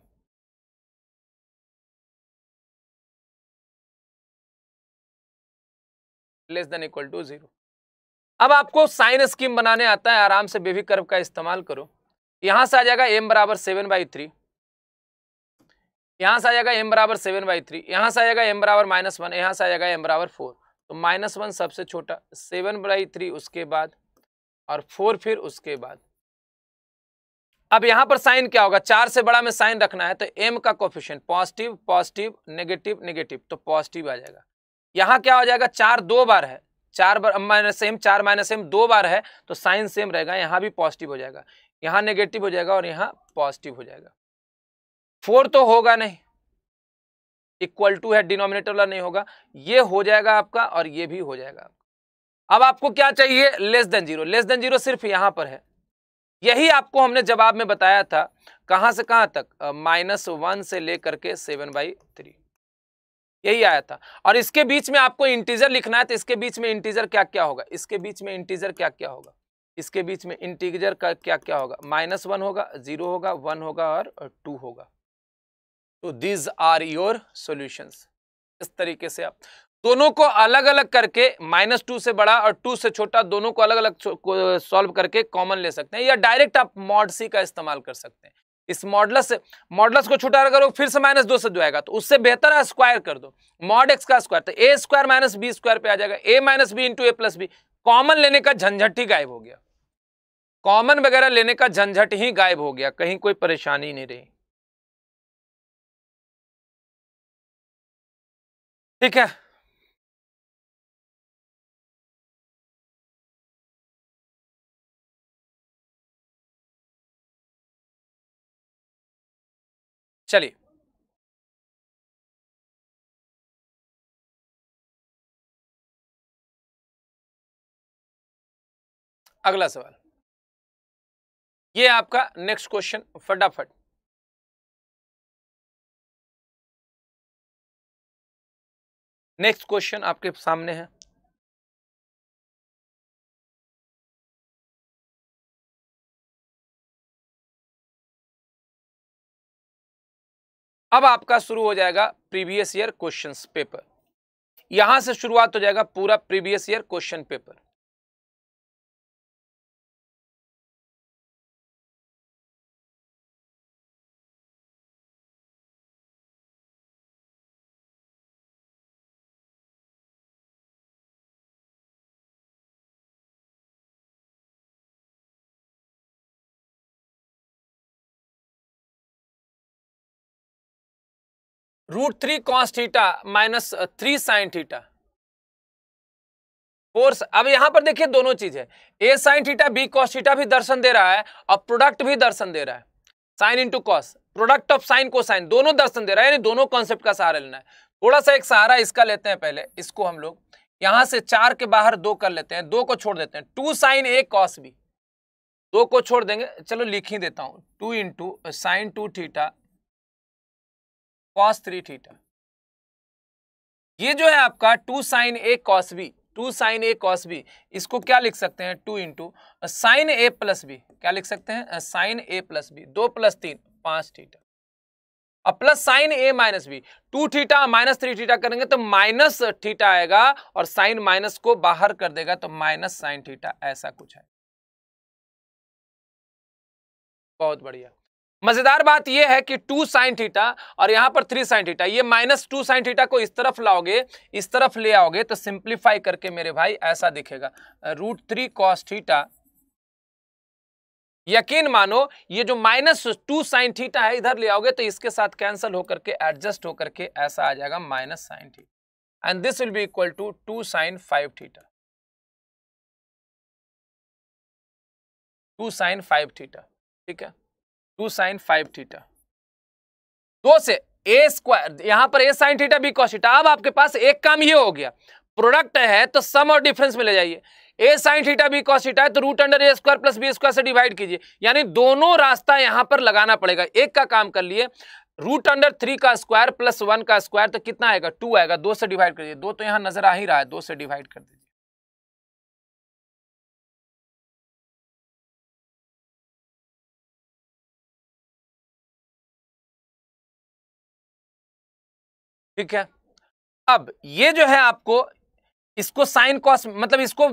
less than equal to zero अब आपको साइन स्कीम बनाने आता है आराम से बेबी कर्व का इस्तेमाल करो यहां से आ जाएगा एम बराबर सेवन बाई थ्री यहां से आ जाएगा एम बराबर सेवन बाई थ्री यहां से आ जाएगा एम बराबर माइनस वन यहां से आ जाएगा एम बराबर फोर तो माइनस वन सबसे छोटा सेवन बाई थ्री उसके बाद और फोर फिर उसके बाद अब यहां पर साइन क्या होगा चार से बड़ा में साइन रखना है तो एम का coefficient positive positive negative negative तो पॉजिटिव आ जाएगा यहां क्या हो जाएगा चार दो बार है चार बार माइनस एम चार माइनस एम दो बार है तो साइन सेम रहेगा यहां भी पॉजिटिव हो जाएगा यहां नेगेटिव हो जाएगा और यहां पॉजिटिव हो जाएगा फोर तो होगा नहीं इक्वल टू है डिनोमिनेटर वाला नहीं होगा ये हो जाएगा आपका और ये भी हो जाएगा अब आपको क्या चाहिए less than zero less than zero सिर्फ यहाँ पर है यही आपको हमने जवाब में बताया था कहां से कहाँ तक माइनस वन से लेकर के सेवन बाई थ्री यही आया था और इसके बीच में आपको इंटीजर लिखना है तो इसके बीच में इंटीजर क्या क्या होगा इसके बीच में इंटीजर क्या क्या होगा इसके बीच में इंटीजर का क्या क्या होगा माइनस वन होगा जीरो होगा वन होगा और टू होगा तो दीज आर योर सोल्यूशन इस तरीके से आप दोनों को अलग अलग करके माइनस टू से बड़ा और टू से छोटा दोनों को अलग अलग सॉल्व करके कॉमन ले सकते हैं या डायरेक्ट आप मॉड सी का इस्तेमाल कर सकते हैं इस मॉडलस मॉडलस को छोटा करो फिर से माइनस दो से जो आएगा तो उससे बेहतर है स्क्वायर कर दो मॉड एक्स का स्क्वायर तो A square minus B square पे आ जाएगा A minus B into A plus B common लेने का झंझट ही गायब हो गया कॉमन वगैरह लेने का झंझट ही गायब हो गया कहीं कोई परेशानी नहीं रही ठीक है चलिए अगला सवाल ये आपका नेक्स्ट क्वेश्चन फटाफट नेक्स्ट क्वेश्चन आपके सामने है अब आपका शुरू हो जाएगा प्रीवियस ईयर क्वेश्चन पेपर यहां से शुरुआत हो जाएगा पूरा previous year question paper root three cos theta minus three sine theta force अब यहां पर देखिए दोनों चीज है ए sine theta B cos theta भी दर्शन दे रहा है और प्रोडक्ट भी दर्शन दे रहा है sine into cos product of sine को साइन दोनों दर्शन दे रहा है यानी दोनों कॉन्सेप्ट का सहारा लेना है थोड़ा सा एक सहारा इसका लेते हैं पहले इसको हम लोग यहां से चार के बाहर दो कर लेते हैं दो को छोड़ देते हैं two sine A cos B दो को छोड़ देंगे चलो लिख ही देता हूँ two into sine two theta cos three theta ये जो है आपका two sine A cos B two sine A cos B इसको क्या लिख सकते हैं टू इंटू साइन ए प्लस बी क्या लिख सकते हैं साइन ए प्लस बी दो प्लस तीन पांच थीटा अब plus sine A minus B to theta minus three theta करेंगे तो माइनस थीटा आएगा और साइन माइनस को बाहर कर देगा तो माइनस साइन थीटा ऐसा कुछ है बहुत बढ़िया मजेदार बात यह है कि टू साइन थीटा और यहां पर थ्री साइन थीटा ये माइनस टू साइन थीटा को इस तरफ लाओगे इस तरफ ले आओगे तो सिंप्लीफाई करके मेरे भाई ऐसा दिखेगा रूट थ्री कॉस थीटा यकीन मानो ये जो माइनस टू साइन थीटा है इधर ले आओगे तो इसके साथ कैंसिल होकर के एडजस्ट होकर के ऐसा आ जाएगा minus sine theta and this will be equal to two sine five theta two sine five theta ठीक है टू साइन फाइव थीटा दो से ए स्क्वायर यहां पर A sine theta B cos theta अब आपके पास एक काम ये हो गया प्रोडक्ट है तो सम और डिफरेंस में ले जाइए A sine theta B cos theta है तो रूट अंडर ए स्क्वायर प्लस बी स्क्वायर से डिवाइड कीजिए यानी दोनों रास्ता यहां पर लगाना पड़ेगा एक का काम कर लिए रूट अंडर थ्री का स्क्वायर प्लस वन का स्क्वायर तो कितना आएगा टू आएगा दो से डिवाइड कर दीजिए दो तो यहाँ नजर आ ही रहा है दो से डिवाइड कर दीजिए ठीक है अब ये जो है आपको इसको साइन कॉस मतलब इसको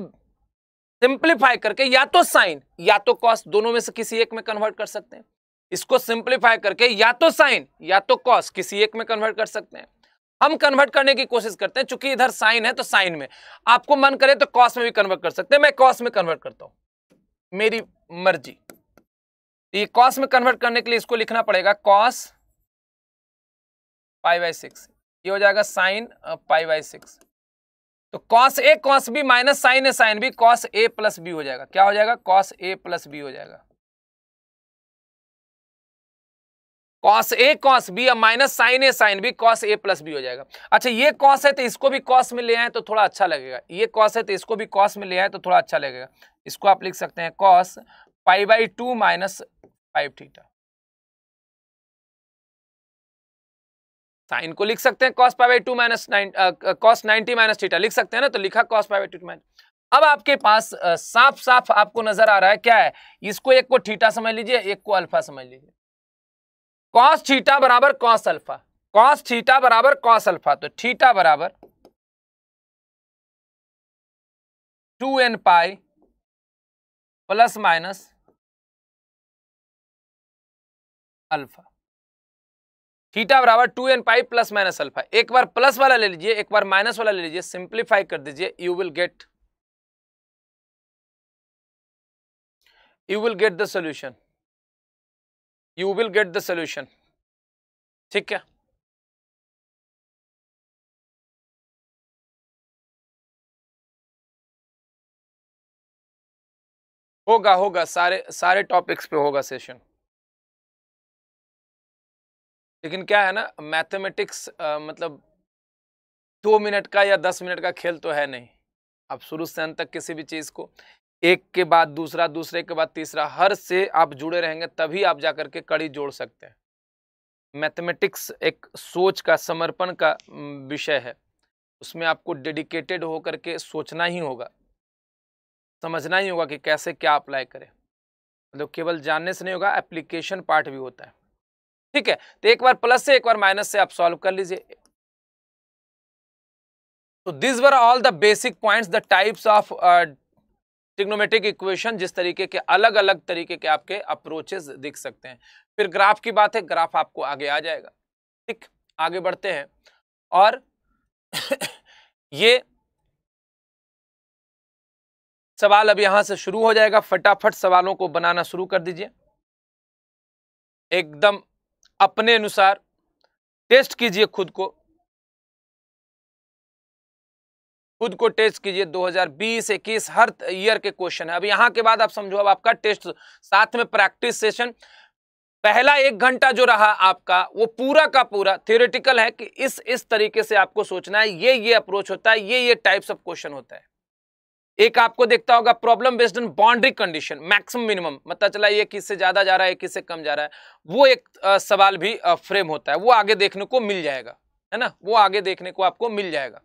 सिंप्लीफाई करके या तो साइन या तो कॉस दोनों में से किसी एक में कन्वर्ट कर सकते हैं इसको सिंप्लीफाई करके या तो साइन या तो कॉस किसी एक में कन्वर्ट कर सकते हैं हम कन्वर्ट करने की कोशिश करते हैं चूंकि इधर साइन है तो साइन में आपको मन करे तो कॉस में भी कन्वर्ट कर सकते हैं मैं कॉस में कन्वर्ट करता हूं मेरी मर्जी तो ये कॉस में कन्वर्ट करने के लिए इसको लिखना पड़ेगा कॉस फाइव बाई सिक्स ये हो जाएगा साइन पाई बाई सिक्स तो कॉस ए कॉस बी माइनस साइन ए साइन बी कॉस ए प्लस बी हो जाएगा क्या हो जाएगा कॉस ए प्लस बी हो जाएगा कॉस ए कॉस बी अब माइनस साइन ए साइन बी कॉस ए प्लस बी हो जाएगा अच्छा ये कॉस है तो इसको भी कॉस में ले आए तो थोड़ा अच्छा लगेगा ये कॉस है तो इसको भी कॉस में ले आए तो थोड़ा अच्छा लगेगा इसको आप लिख सकते हैं cos pi by two minus five theta sine हाँ, को लिख सकते हैं cos pi two minus nine cos ninety minus theta लिख सकते हैं ना तो लिखा कॉस पाई टू माइनस अब आपके पास साफ साफ आपको नजर आ रहा है क्या है इसको एक को थीटा समझ लीजिए एक को अल्फा समझ लीजिए कॉस थीटा बराबर कॉस अल्फा कॉस थीटा बराबर कॉस अल्फा तो थीटा बराबर two N pi plus minus alpha theta बराबर two N pi plus minus alpha एक बार प्लस वाला ले लीजिए एक बार माइनस वाला ले लीजिए सिंप्लीफाई कर दीजिए you will get you will get the solution you will get the solution ठीक है होगा होगा सारे सारे टॉपिक्स पे होगा सेशन लेकिन क्या है ना मैथमेटिक्स मतलब दो मिनट का या दस मिनट का खेल तो है नहीं आप शुरू से अंत तक किसी भी चीज़ को एक के बाद दूसरा दूसरे के बाद तीसरा हर से आप जुड़े रहेंगे तभी आप जा करके कड़ी जोड़ सकते हैं मैथमेटिक्स एक सोच का समर्पण का विषय है उसमें आपको डेडिकेटेड होकर के सोचना ही होगा समझना ही होगा कि कैसे क्या अप्लाई करें मतलब केवल जानने से नहीं होगा एप्लीकेशन पार्ट भी होता है ठीक है तो एक बार प्लस से एक बार माइनस से आप सॉल्व कर लीजिए तो this were all the basic points the types of trigonometric equation जिस तरीके के अलग अलग तरीके के आपके अप्रोचेस दिख सकते हैं फिर ग्राफ की बात है ग्राफ आपको आगे आ जाएगा ठीक आगे बढ़ते हैं और ये सवाल अब यहां से शुरू हो जाएगा फटाफट सवालों को बनाना शुरू कर दीजिए एकदम अपने अनुसार टेस्ट कीजिए खुद को खुद को टेस्ट कीजिए 2020 21 हर ईयर के क्वेश्चन है अब यहां के बाद आप समझो अब आपका टेस्ट साथ में प्रैक्टिस सेशन पहला एक घंटा जो रहा आपका वो पूरा का पूरा थियोरेटिकल है कि इस इस तरीके से आपको सोचना है ये ये अप्रोच होता है ये ये टाइप्स ऑफ क्वेश्चन होता है एक आपको देखता होगा problem based on boundary condition maximum minimum मतलब चला ये किससे ज़्यादा जा रहा है किससे कम जा रहा है वो एक आ, सवाल भी आ, फ्रेम होता है वो आगे देखने को मिल जाएगा है ना वो आगे देखने को आपको मिल जाएगा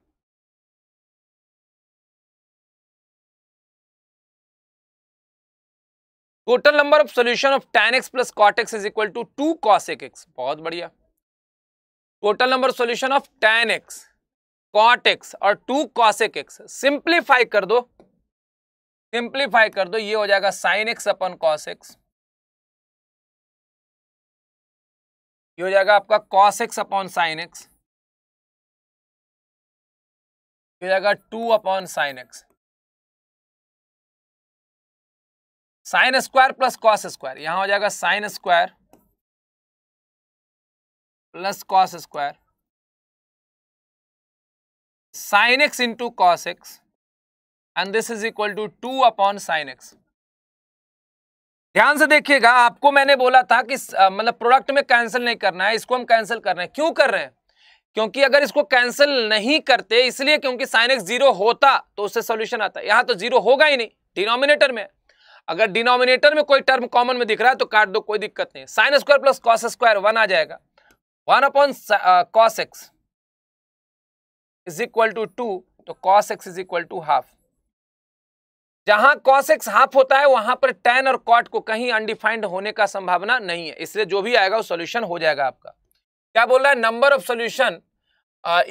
total number of solution of tan x plus cot X is equal to two cos एक एक्स बहुत बढ़िया total number solution of tan X cot X और टू कॉसेक एक्स सिंप्लीफाई कर दो सिंप्लीफाई कर दो ये हो जाएगा sine X upon cos X ये हो जाएगा आपका cos x upon sine X हो जाएगा two upon sine x sine square plus cos square यहां हो जाएगा sine square plus cos square sine x into cos x and this is equal to two upon sine X ध्यान से देखिएगा आपको मैंने बोला था कि मतलब प्रोडक्ट में कैंसिल नहीं करना है इसको हम कैंसिल कर रहे हैं क्यों कर रहे हैं क्योंकि अगर इसको कैंसिल नहीं करते इसलिए क्योंकि साइन एक्स जीरो होता तो उससे सोल्यूशन आता यहां तो जीरो होगा ही नहीं डिनोमिनेटर में अगर डिनोमिनेटर में कोई टर्म कॉमन में दिख रहा है तो काट दो कोई दिक्कत नहीं sine square plus cos square one आ जाएगा one upon cos x is equal to two तो cos x is equal to half जहां कॉस एक्स हाफ होता है वहां पर टेन और कॉट को कहीं अनडिफाइंड होने का संभावना नहीं है इसलिए जो भी आएगा वो सोल्यूशन हो जाएगा आपका क्या बोल रहा है number of solution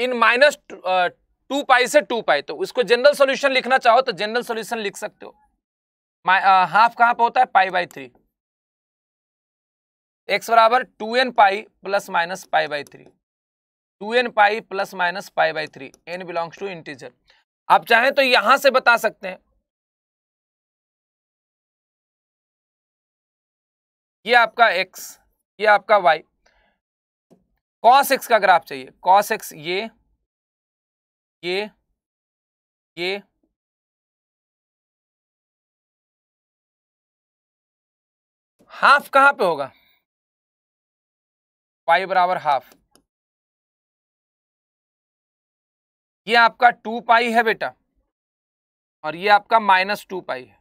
in minus two pi से टू पाई तो उसको जनरल सोल्यूशन लिखना चाहो तो जनरल सोल्यूशन लिख सकते हो हाफ कहां पर होता है पाई बाई थ्री एक्स बराबर two N pi plus minus pi by three two N pi plus minus pi by three N belongs to integer आप चाहें तो यहां से बता सकते हैं ये आपका एक्स ये आपका वाई कॉस एक्स का ग्राफ चाहिए कॉस एक्स ये ये ये हाफ कहां पे होगा y बराबर हाफ ये आपका टू पाई है बेटा और ये आपका माइनस टू पाई है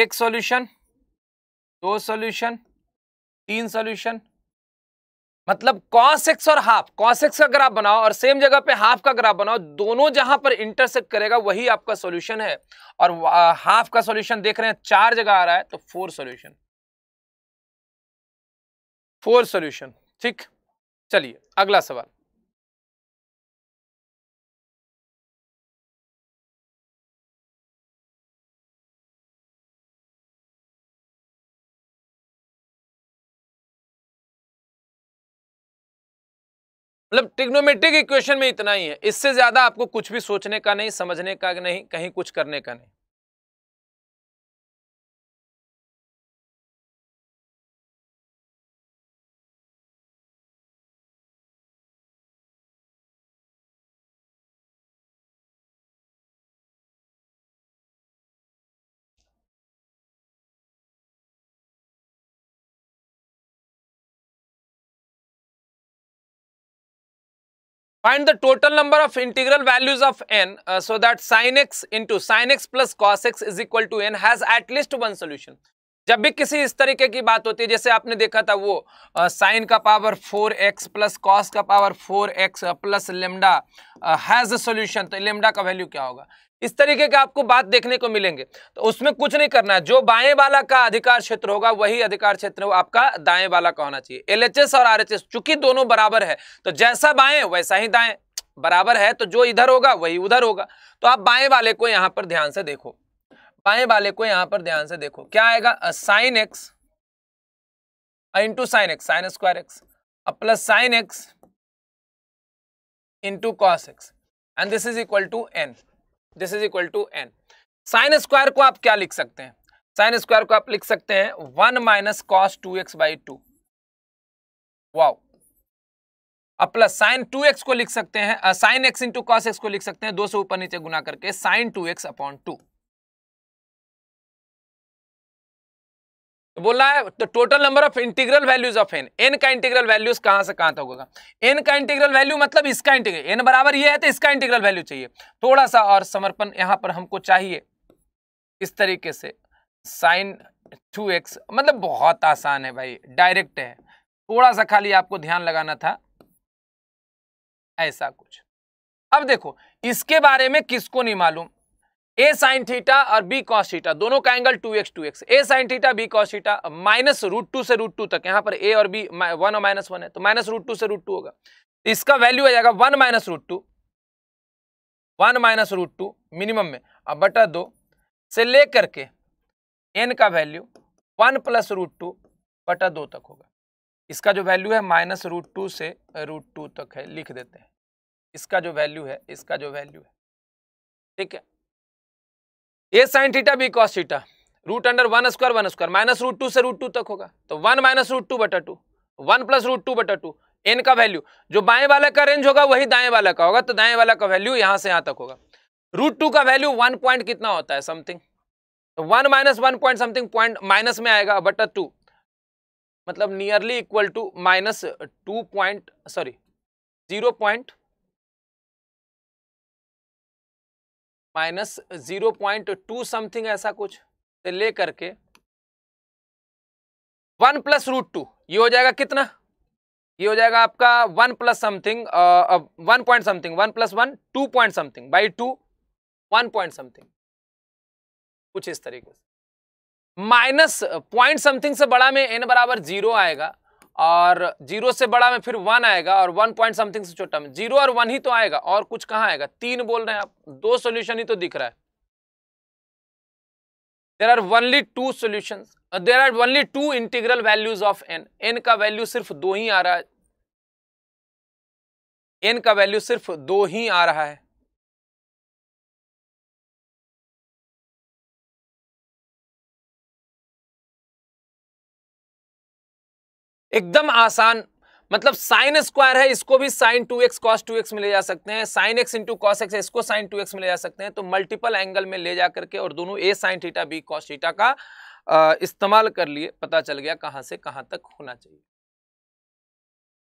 एक सॉल्यूशन दो सॉल्यूशन तीन सॉल्यूशन मतलब कॉस एक्स और हाफ कॉस एक्स का ग्राफ बनाओ और सेम जगह पे हाफ का ग्राफ बनाओ दोनों जहां पर इंटरसेक्ट करेगा वही आपका सॉल्यूशन है और हाफ का सॉल्यूशन देख रहे हैं चार जगह आ रहा है तो फोर सॉल्यूशन फोर सॉल्यूशन ठीक चलिए अगला सवाल मतलब ट्रिग्नोमेट्रिक इक्वेशन में इतना ही है इससे ज़्यादा आपको कुछ भी सोचने का नहीं समझने का नहीं कहीं कुछ करने का नहीं Find the total number of integral values of n uh, so that sin x into sin x plus cos x is equal to n has at least one solution. जब भी किसी इस तरीके की बात होती है जैसे आपने देखा था वो साइन का power four X plus cos का power four X plus lambda has a solution तो लेमडा का वैल्यू क्या होगा इस तरीके के आपको बात देखने को मिलेंगे तो उसमें कुछ नहीं करना है जो बाएं वाला का अधिकार क्षेत्र होगा वही अधिकार क्षेत्र आपका दाएं वाला का होना चाहिए एलएचएस और आरएचएस चूंकि दोनों बराबर है तो जैसा बाएं वैसा ही दाएं बराबर है तो जो इधर होगा वही उधर होगा तो आप बाएं वाले को यहां पर ध्यान से देखो बाएं वाले को यहां पर ध्यान से देखो क्या आएगा sine x into sine x sine square x plus sine x into cos x and this is equal to N this is equal to N sine square को आप क्या लिख सकते हैं साइन स्क्वायर को आप लिख सकते हैं one minus cos two x by two wow अब प्लस साइन टू एक्स को लिख सकते हैं sine x into cos x को लिख सकते हैं दो से ऊपर नीचे गुना करके sine two x upon two तो बोला है तो total number of integral values of n n का इंटीग्रल वैल्यूज कहां से कहां तक होगा एन का इंटीग्रल वैल्यू मतलब इसका इंटीग्रल एन बराबर ये है तो इसका इंटीग्रल वैल्यू चाहिए थोड़ा सा और समर्पण यहां पर हमको चाहिए इस तरीके से साइन टू एक्स मतलब बहुत आसान है भाई डायरेक्ट है थोड़ा सा खाली आपको ध्यान लगाना था ऐसा कुछ अब देखो इसके बारे में किसको नहीं मालूम ए साइन थीटा और बी कॉस थीटा दोनों का angle two x two x a sine theta B cos theta minus root two से रूट टू तक यहां पर ए और बी वन और माइनस वन है तो माइनस रूट टू से रूट टू होगा इसका वैल्यू आ जाएगा one minus root two one minus root two minimum में अब बटा दो से लेकर के एन का value one plus root two बटा दो तक होगा इसका जो वैल्यू है माइनस रूट टू से रूट टू तक है लिख देते हैं इसका जो वैल्यू है इसका जो वैल्यू है ठीक है ए sine theta B cos theta root under one square one square minus root two से रूट टू तक होगा तो वन माइनस रूट टू बटा two one plus root two बटा टू एन का वैल्यू जो बाएं वाला का रेंज होगा वही दाएं वाला का होगा तो दाएं वाला का वैल्यू यहां से यहां तक होगा रूट टू का वैल्यू वन पॉइंट कितना होता है something one minus one point something point minus में आएगा बटा टू मतलब nearly equal to minus two point sorry zero point minus zero point two something ऐसा कुछ से ले करके वन प्लस रूट टू ये हो जाएगा कितना ये हो जाएगा आपका one plus something one point something one plus one two point something by two one point something कुछ इस तरीके से माइनस पॉइंट समथिंग से बड़ा में एन बराबर जीरो आएगा और जीरो से बड़ा में फिर वन आएगा और वन पॉइंट समथिंग से छोटा में जीरो और वन ही तो आएगा और कुछ कहाँ आएगा तीन बोल रहे हैं आप दो सोल्यूशन ही तो दिख रहा है there are only two solution there are only two integral values of n n का वैल्यू सिर्फ दो ही आ रहा है एन का वैल्यू सिर्फ दो ही आ रहा है एकदम आसान मतलब साइन स्क्वायर है इसको भी sine two x cos two x में ले जा सकते हैं sine x into cos x इसको साइन टू एक्स में ले जा सकते हैं तो मल्टीपल एंगल में ले जा करके और दोनों a sine theta B cos theta का इस्तेमाल कर लिए पता चल गया कहां से कहां तक होना चाहिए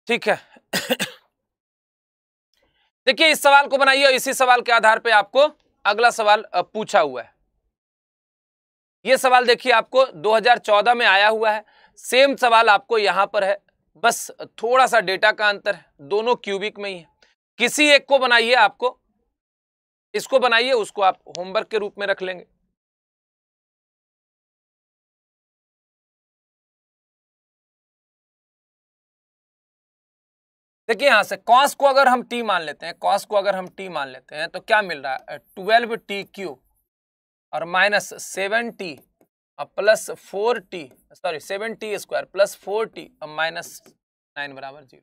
ठीक है देखिए इस सवाल को बनाइए और इसी सवाल के आधार पर आपको अगला सवाल पूछा हुआ है ये सवाल देखिए आपको चौदह में आया हुआ है सेम सवाल आपको यहां पर है बस थोड़ा सा डेटा का अंतर है दोनों क्यूबिक में ही है किसी एक को बनाइए आपको इसको बनाइए उसको आप होमवर्क के रूप में रख लेंगे देखिए यहां से कॉस को अगर हम टी मान लेते हैं कॉस को अगर हम टी मान लेते हैं तो क्या मिल रहा है ट्वेल्व टी क्यू और माइनस सेवन टी अब plus four t sorry seven t square plus four t अब माइनस नाइन बराबर जीरो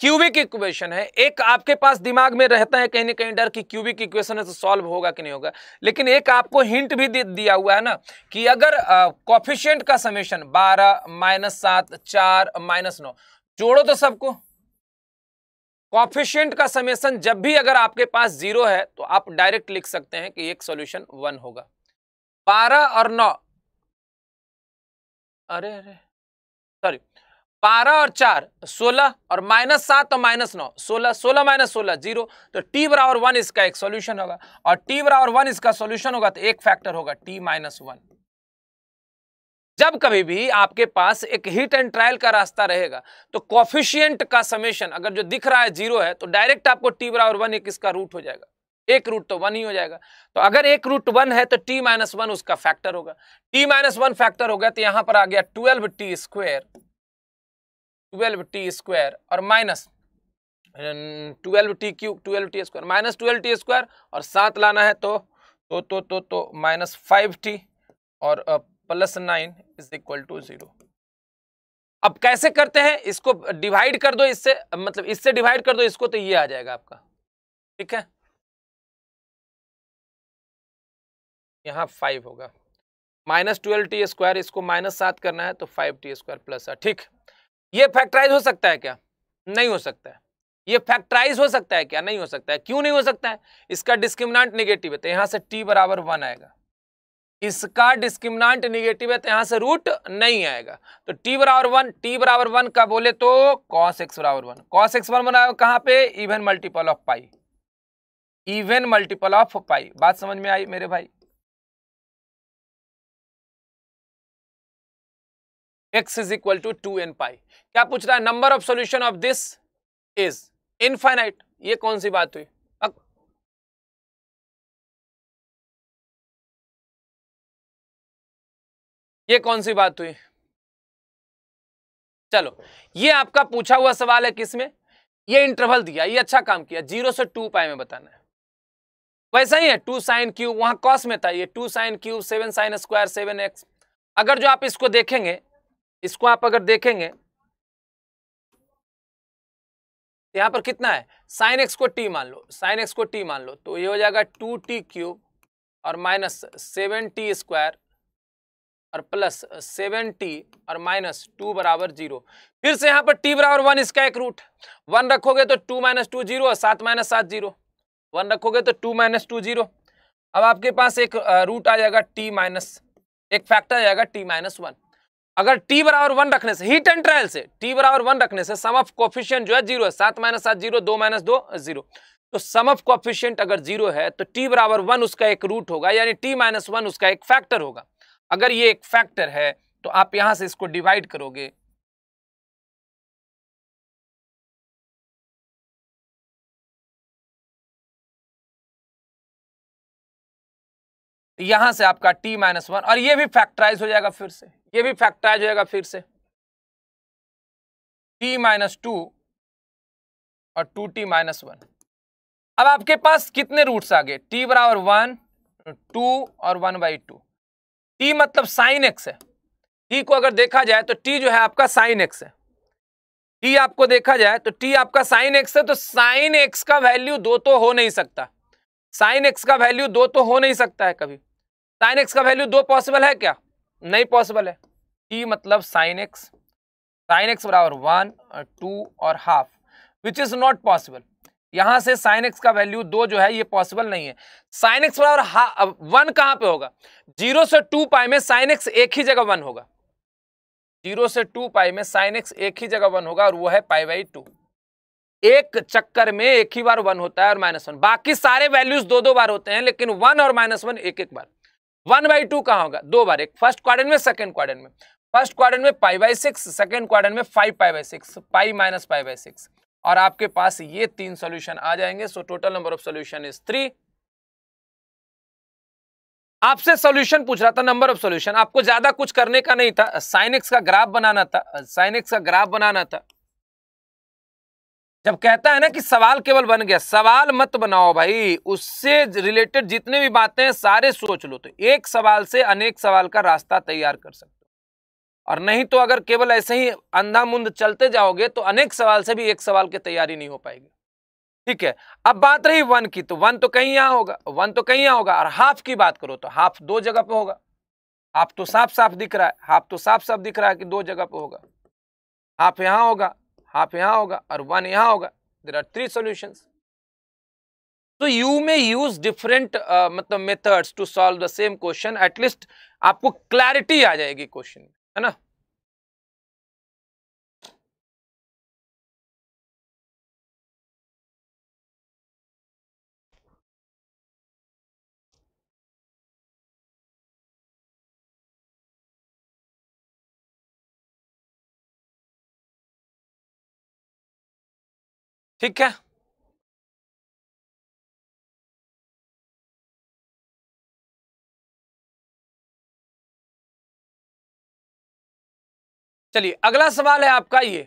क्यूबिक इक्वेशन है एक आपके पास दिमाग में रहता है कहीं ना कहीं डर कि क्यूबिक इक्वेशन है तो सॉल्व होगा कि नहीं होगा लेकिन एक आपको हिंट भी दिया हुआ है ना कि अगर कॉफिशियंट का समेशन बारह माइनस सात चार माइनस नौ जोड़ो तो सबको कॉफिशियंट का समेशन जब भी अगर आपके पास जीरो है तो आप डायरेक्ट लिख सकते हैं कि एक सोल्यूशन वन होगा बारह और नौ अरे अरे सॉरी बारह और चार सोलह और माइनस सात और माइनस नौ सोलह सोलह माइनस सोलह जीरो तो टी बराबर वन इसका एक सॉल्यूशन होगा और टी बराबर वन इसका सॉल्यूशन होगा तो एक फैक्टर होगा टी माइनस वन जब कभी भी आपके पास एक हिट एंड ट्रायल का रास्ता रहेगा तो कॉफिशियंट का समेशन अगर जो दिख रहा है जीरो है तो डायरेक्ट आपको टी बराबर वन एक इसका रूट हो जाएगा एक रूट तो वन ही हो जाएगा तो अगर एक रूट वन है तो टी माइनस वन उसका फैक्टर होगा टी माइनस वन फैक्टर हो गया तो यहां पर आ गया twelve t square twelve t square और minus twelve t cube twelve t square minus twelve t square और सात लाना है तो तो तो तो तो माइनस फाइव टी और plus nine is equal to zero अब कैसे करते हैं इसको डिवाइड कर दो इससे मतलब इससे डिवाइड कर दो इसको तो ये आ जाएगा आपका ठीक है यहाँ फाइव होगा माइनस ट्वेल्व टी स्क्वायर इसको माइनस सात करना है तो फाइव टी स्क्वायर प्लस है ठीक ये फैक्टराइज हो सकता है क्या नहीं हो सकता है ये फैक्टराइज हो सकता है क्या नहीं हो सकता है क्यों नहीं हो सकता है इसका डिस्क्रिमिनाट निगेटिव है तो यहाँ से टी बराबर वन आएगा इसका डिस्क्रिमिनाट निगेटिव है तो यहाँ से रूट नहीं आएगा तो टी बराबर वन टी बराबर वन का बोले तो कॉस एक्स बराबर one cos x one one कहाँ पे even multiple of pi even multiple of pi बात समझ में आई मेरे भाई x is equal to two N pi क्या पूछ रहा है number of solution of this is infinite ये कौन सी बात हुई ये कौन सी बात हुई चलो ये आपका पूछा हुआ सवाल है किसमें ये इंटरवल दिया ये अच्छा काम किया जीरो से टू पाई में बताना है वैसा ही है टू साइन क्यूब वहां कॉस में था ये two sine cube seven sine square seven x अगर जो आप इसको देखेंगे इसको आप अगर देखेंगे यहां पर कितना है साइन एक्स को टी मान लो साइन एक्स को टी मान लो तो ये हो जाएगा टू टी क्यूब और माइनस सेवन टी स्क्वायर और प्लस सेवन टी और माइनस टू बराबर जीरो फिर से यहां पर टी बराबर वन इसका एक रूट वन रखोगे तो टू माइनस टू जीरो और सात माइनस सात जीरो वन रखोगे तो टू माइनस टू जीरो अब आपके पास एक रूट uh, आ जाएगा टी माइनस एक फैक्टर आ जाएगा टी माइनस वन अगर टी बराबर वन रखने से हीट एंड ट्रायल से टी बराबर वन रखने से सम ऑफ कॉफिशियंट जो है जीरो है सात माइनस सात जीरो दो माइनस दो जीरो तो सम ऑफ कॉफिशियंट अगर जीरो है तो टी बराबर वन उसका एक रूट होगा यानी टी माइनस वन उसका एक फैक्टर होगा अगर ये एक फैक्टर है तो आप यहां से इसको डिवाइड करोगे यहां से आपका टी माइनस वन और ये भी फैक्टराइज हो जाएगा फिर से ये भी फैक्टराइज हो जाएगा फिर से टी माइनस टू और टू टी माइनस वन अब आपके पास कितने रूट्स आ गए टी बराबर वन टू और वन बाई टू टी मतलब साइन एक्स है टी को अगर देखा जाए तो टी जो है आपका साइन एक्स है टी आपको देखा जाए तो टी आपका साइन एक्स है तो साइन एक्स का वैल्यू दो तो हो नहीं सकता साइन एक्स का वैल्यू दो तो हो नहीं सकता है कभी साइन एक्स का वैल्यू दो पॉसिबल है क्या नहीं पॉसिबल है टी मतलब साइन एक्स साइन एक्स बराबर वन टू uh, और half which is not possible यहां से साइन एक्स का वैल्यू दो जो है ये पॉसिबल नहीं है साइन एक्स बराबर वन कहां पे होगा जीरो से टू पाई में साइन एक्स एक ही जगह वन होगा जीरो से टू पाई में साइन एक्स एक ही जगह वन होगा और वो है पाई बाई टू एक चक्कर में एक ही बार वन होता है और माइनस वन बाकी सारे वैल्यूज दो दो बार होते हैं लेकिन वन और माइनस वन एक एक बार वन बाई टू कहाँ होगा दो बार एक फर्स्ट क्वार्टर में सेकेंड क्वार्टर में फर्स्ट क्वार्टर में pi by six second quarter में five pi by six pi minus pi by six और आपके पास ये तीन सॉल्यूशन आ जाएंगे so total number of solution is three आपसे सॉल्यूशन पूछ रहा था नंबर ऑफ सॉल्यूशन आपको ज्यादा कुछ करने का नहीं था साइनिक्स का ग्राफ बनाना था साइनिक्स का ग्राफ बनाना था जब कहता है ना कि सवाल केवल बन गया सवाल मत बनाओ भाई उससे रिलेटेड जितने भी बातें हैं सारे सोच लो तो एक सवाल से अनेक सवाल का रास्ता तैयार कर सकते हो और नहीं तो अगर केवल ऐसे ही अंधामुंद चलते जाओगे तो अनेक सवाल से भी एक सवाल की तैयारी नहीं हो पाएगी ठीक है अब बात रही वन की तो वन तो कहीं यहाँ होगा वन तो कहीं यहाँ होगा और हाफ की बात करो तो हाफ दो जगह पे होगा हाफ तो साफ साफ दिख रहा है हाफ तो साफ साफ दिख रहा है कि दो जगह पे होगा हाफ यहां होगा हाफ यहां होगा और वन यहां होगा देर आर थ्री सोल्यूशन तो यू में यूज डिफरेंट मतलब methods to solve the same question at least आपको क्लैरिटी आ जाएगी क्वेश्चन में है ना ठीक है चलिए अगला सवाल है आपका ये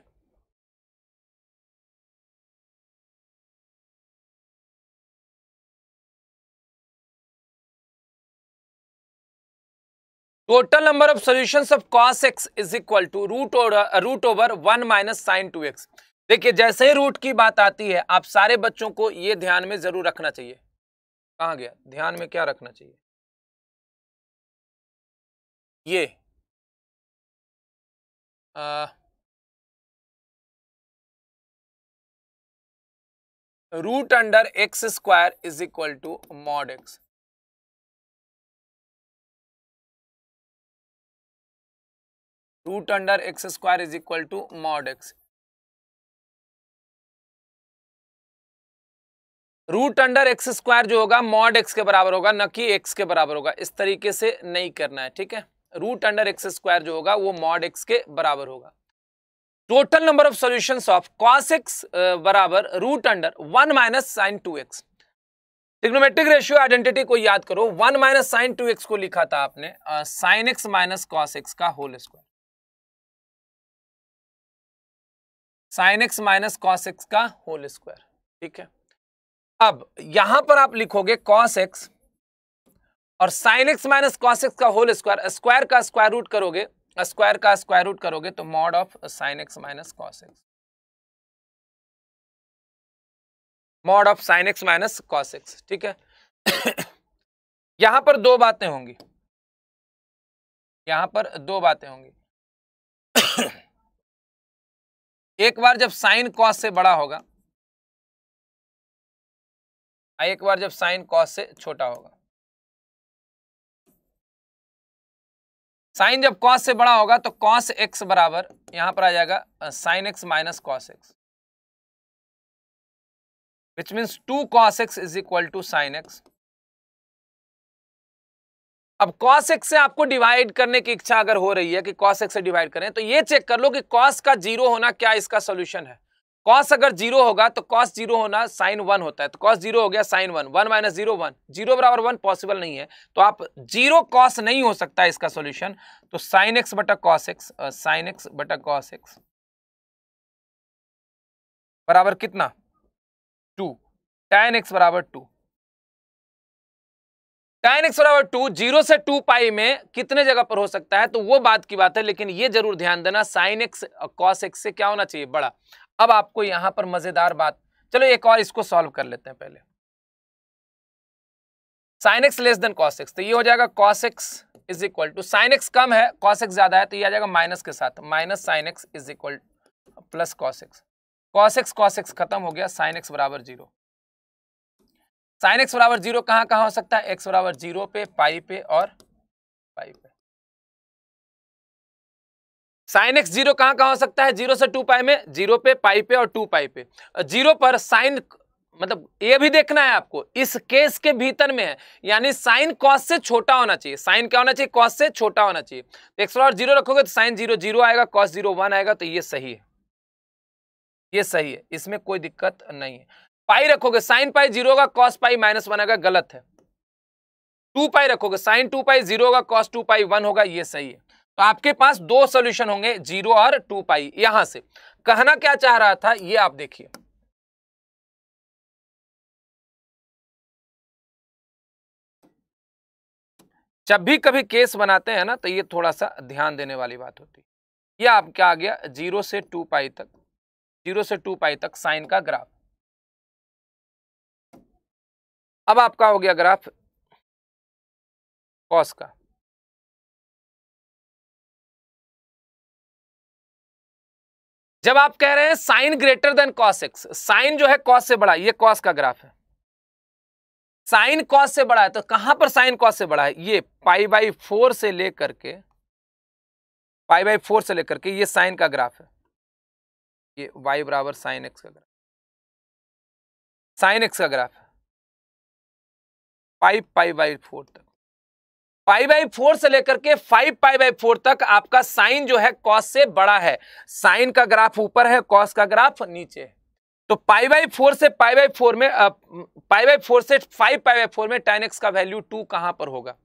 total number of solution of cos x is equal to root over root over one minus sine two x देखिए जैसे ही रूट की बात आती है आप सारे बच्चों को ये ध्यान में जरूर रखना चाहिए कहा गया ध्यान में क्या रखना चाहिए ये आ, root under x square is equal to mod x root under x square is equal to mod x root under x square जो होगा मॉड एक्स के बराबर होगा न कि एक्स के बराबर होगा इस तरीके से नहीं करना है ठीक है रूट अंडर एक्स स्क्वायर जो होगा वो मॉड एक्स के बराबर होगा total number of solution of cos x बराबर root under one minus sine two x trigonometric ratio identity को याद करो one minus sine two x को लिखा था आपने sine x minus cos x का whole square sine x minus cos x का होल स्क्वायर ठीक है अब यहां पर आप लिखोगे कॉस एक्स और sine x minus cos x का होल स्क्वायर स्क्वायर का स्क्वायर रूट करोगे स्क्वायर का स्क्वायर रूट करोगे तो mod of sine x minus cos x mod of sine x minus cos x ठीक है यहां पर दो बातें होंगी यहां पर दो बातें होंगी एक बार जब साइन कॉस से बड़ा होगा हाँ, एक बार जब साइन कॉस से छोटा होगा साइन जब कॉस से बड़ा होगा तो कॉस एक्स बराबर यहां पर आ जाएगा sine x minus cos x which means two cos x is equal to sine x अब कॉस एक्स से आपको डिवाइड करने की इच्छा अगर हो रही है कि कॉस एक्स से डिवाइड करें तो ये चेक कर लो कि कॉस का जीरो होना क्या इसका सोल्यूशन है कॉस अगर जीरो होगा तो कॉस जीरो होना साइन वन होता है तो कॉस जीरो हो गया sine one one minus zero one zero बराबर वन पॉसिबल नहीं है तो आप जीरो कॉस नहीं हो सकता इसका सॉल्यूशन तो साइन एक्स बटा कॉस एक्स साइन एक्स बटा कॉस एक्स बराबर कितना टू टेन एक्स बराबर टू टेन एक्स बराबर टू जीरो से टू पाई में कितने जगह पर हो सकता है तो वो बात की बात है लेकिन ये जरूर ध्यान देना साइन एक्स कॉस एक्स से क्या होना चाहिए बड़ा अब आपको यहां पर मज़ेदार बात चलो एक और इसको सॉल्व कर लेते हैं पहले sine x less than cos x तो ये हो जाएगा cos x is equal to sine x कम है कॉस एक्स ज़्यादा है तो ये आ जाएगा माइनस के साथ minus sine x is equal plus cos x cos x cos x खत्म हो गया साइन एक्स बराबर जीरो साइन एक्स बराबर जीरो कहां कहां हो सकता है एक्स बराबर जीरो पे पाई पे और पाई पे साइन एक्स जीरो कहाँ कहाँ हो सकता है जीरो से टू पाई में जीरो पे पाई पे और टू पाई पे जीरो पर साइन मतलब ये भी देखना है आपको इस केस के भीतर में है यानी साइन कॉस से छोटा होना चाहिए साइन क्या होना चाहिए कॉस से छोटा होना चाहिए तो एक्स और जीरो रखोगे तो साइन जीरो जीरो आएगा कॉस जीरो वन आएगा तो ये सही है ये सही है इसमें कोई दिक्कत नहीं है पाई रखोगे साइन पाई जीरो होगा कॉस पाई माइनस वन आएगा गलत है टू पाई रखोगे साइन टू पाई जीरो होगा कॉस टू पाई वन होगा ये सही है तो आपके पास दो सोल्यूशन होंगे जीरो और टू पाई यहां से कहना क्या चाह रहा था ये आप देखिए जब भी कभी केस बनाते हैं ना तो ये थोड़ा सा ध्यान देने वाली बात होती है यह आपका आ गया जीरो से टू पाई तक जीरो से टू पाई तक साइन का ग्राफ अब आपका हो गया ग्राफ कॉस का जब आप कह रहे हैं sine greater than cos x sine जो है कॉस से बड़ा ये कॉस का ग्राफ है साइन कॉस से बड़ा है तो कहां पर साइन कॉस से बड़ा है ये पाई बाई फोर से लेकर के पाई बाई फोर से लेकर के ये साइन का ग्राफ है ये वाई बराबर साइन एक्स का ग्राफ साइन एक्स का ग्राफ है पाई पाई बाई फोर तक पाई बाई फोर से लेकर के फाइव पाई बाई फोर तक आपका साइन जो है कॉस से बड़ा है साइन का ग्राफ ऊपर है कॉस का ग्राफ नीचे है तो पाई बाई फोर से पाई बाई फोर में पाई बाई फोर से फाइव पाई बाई फोर में टेन एक्स का वैल्यू टू कहां पर होगा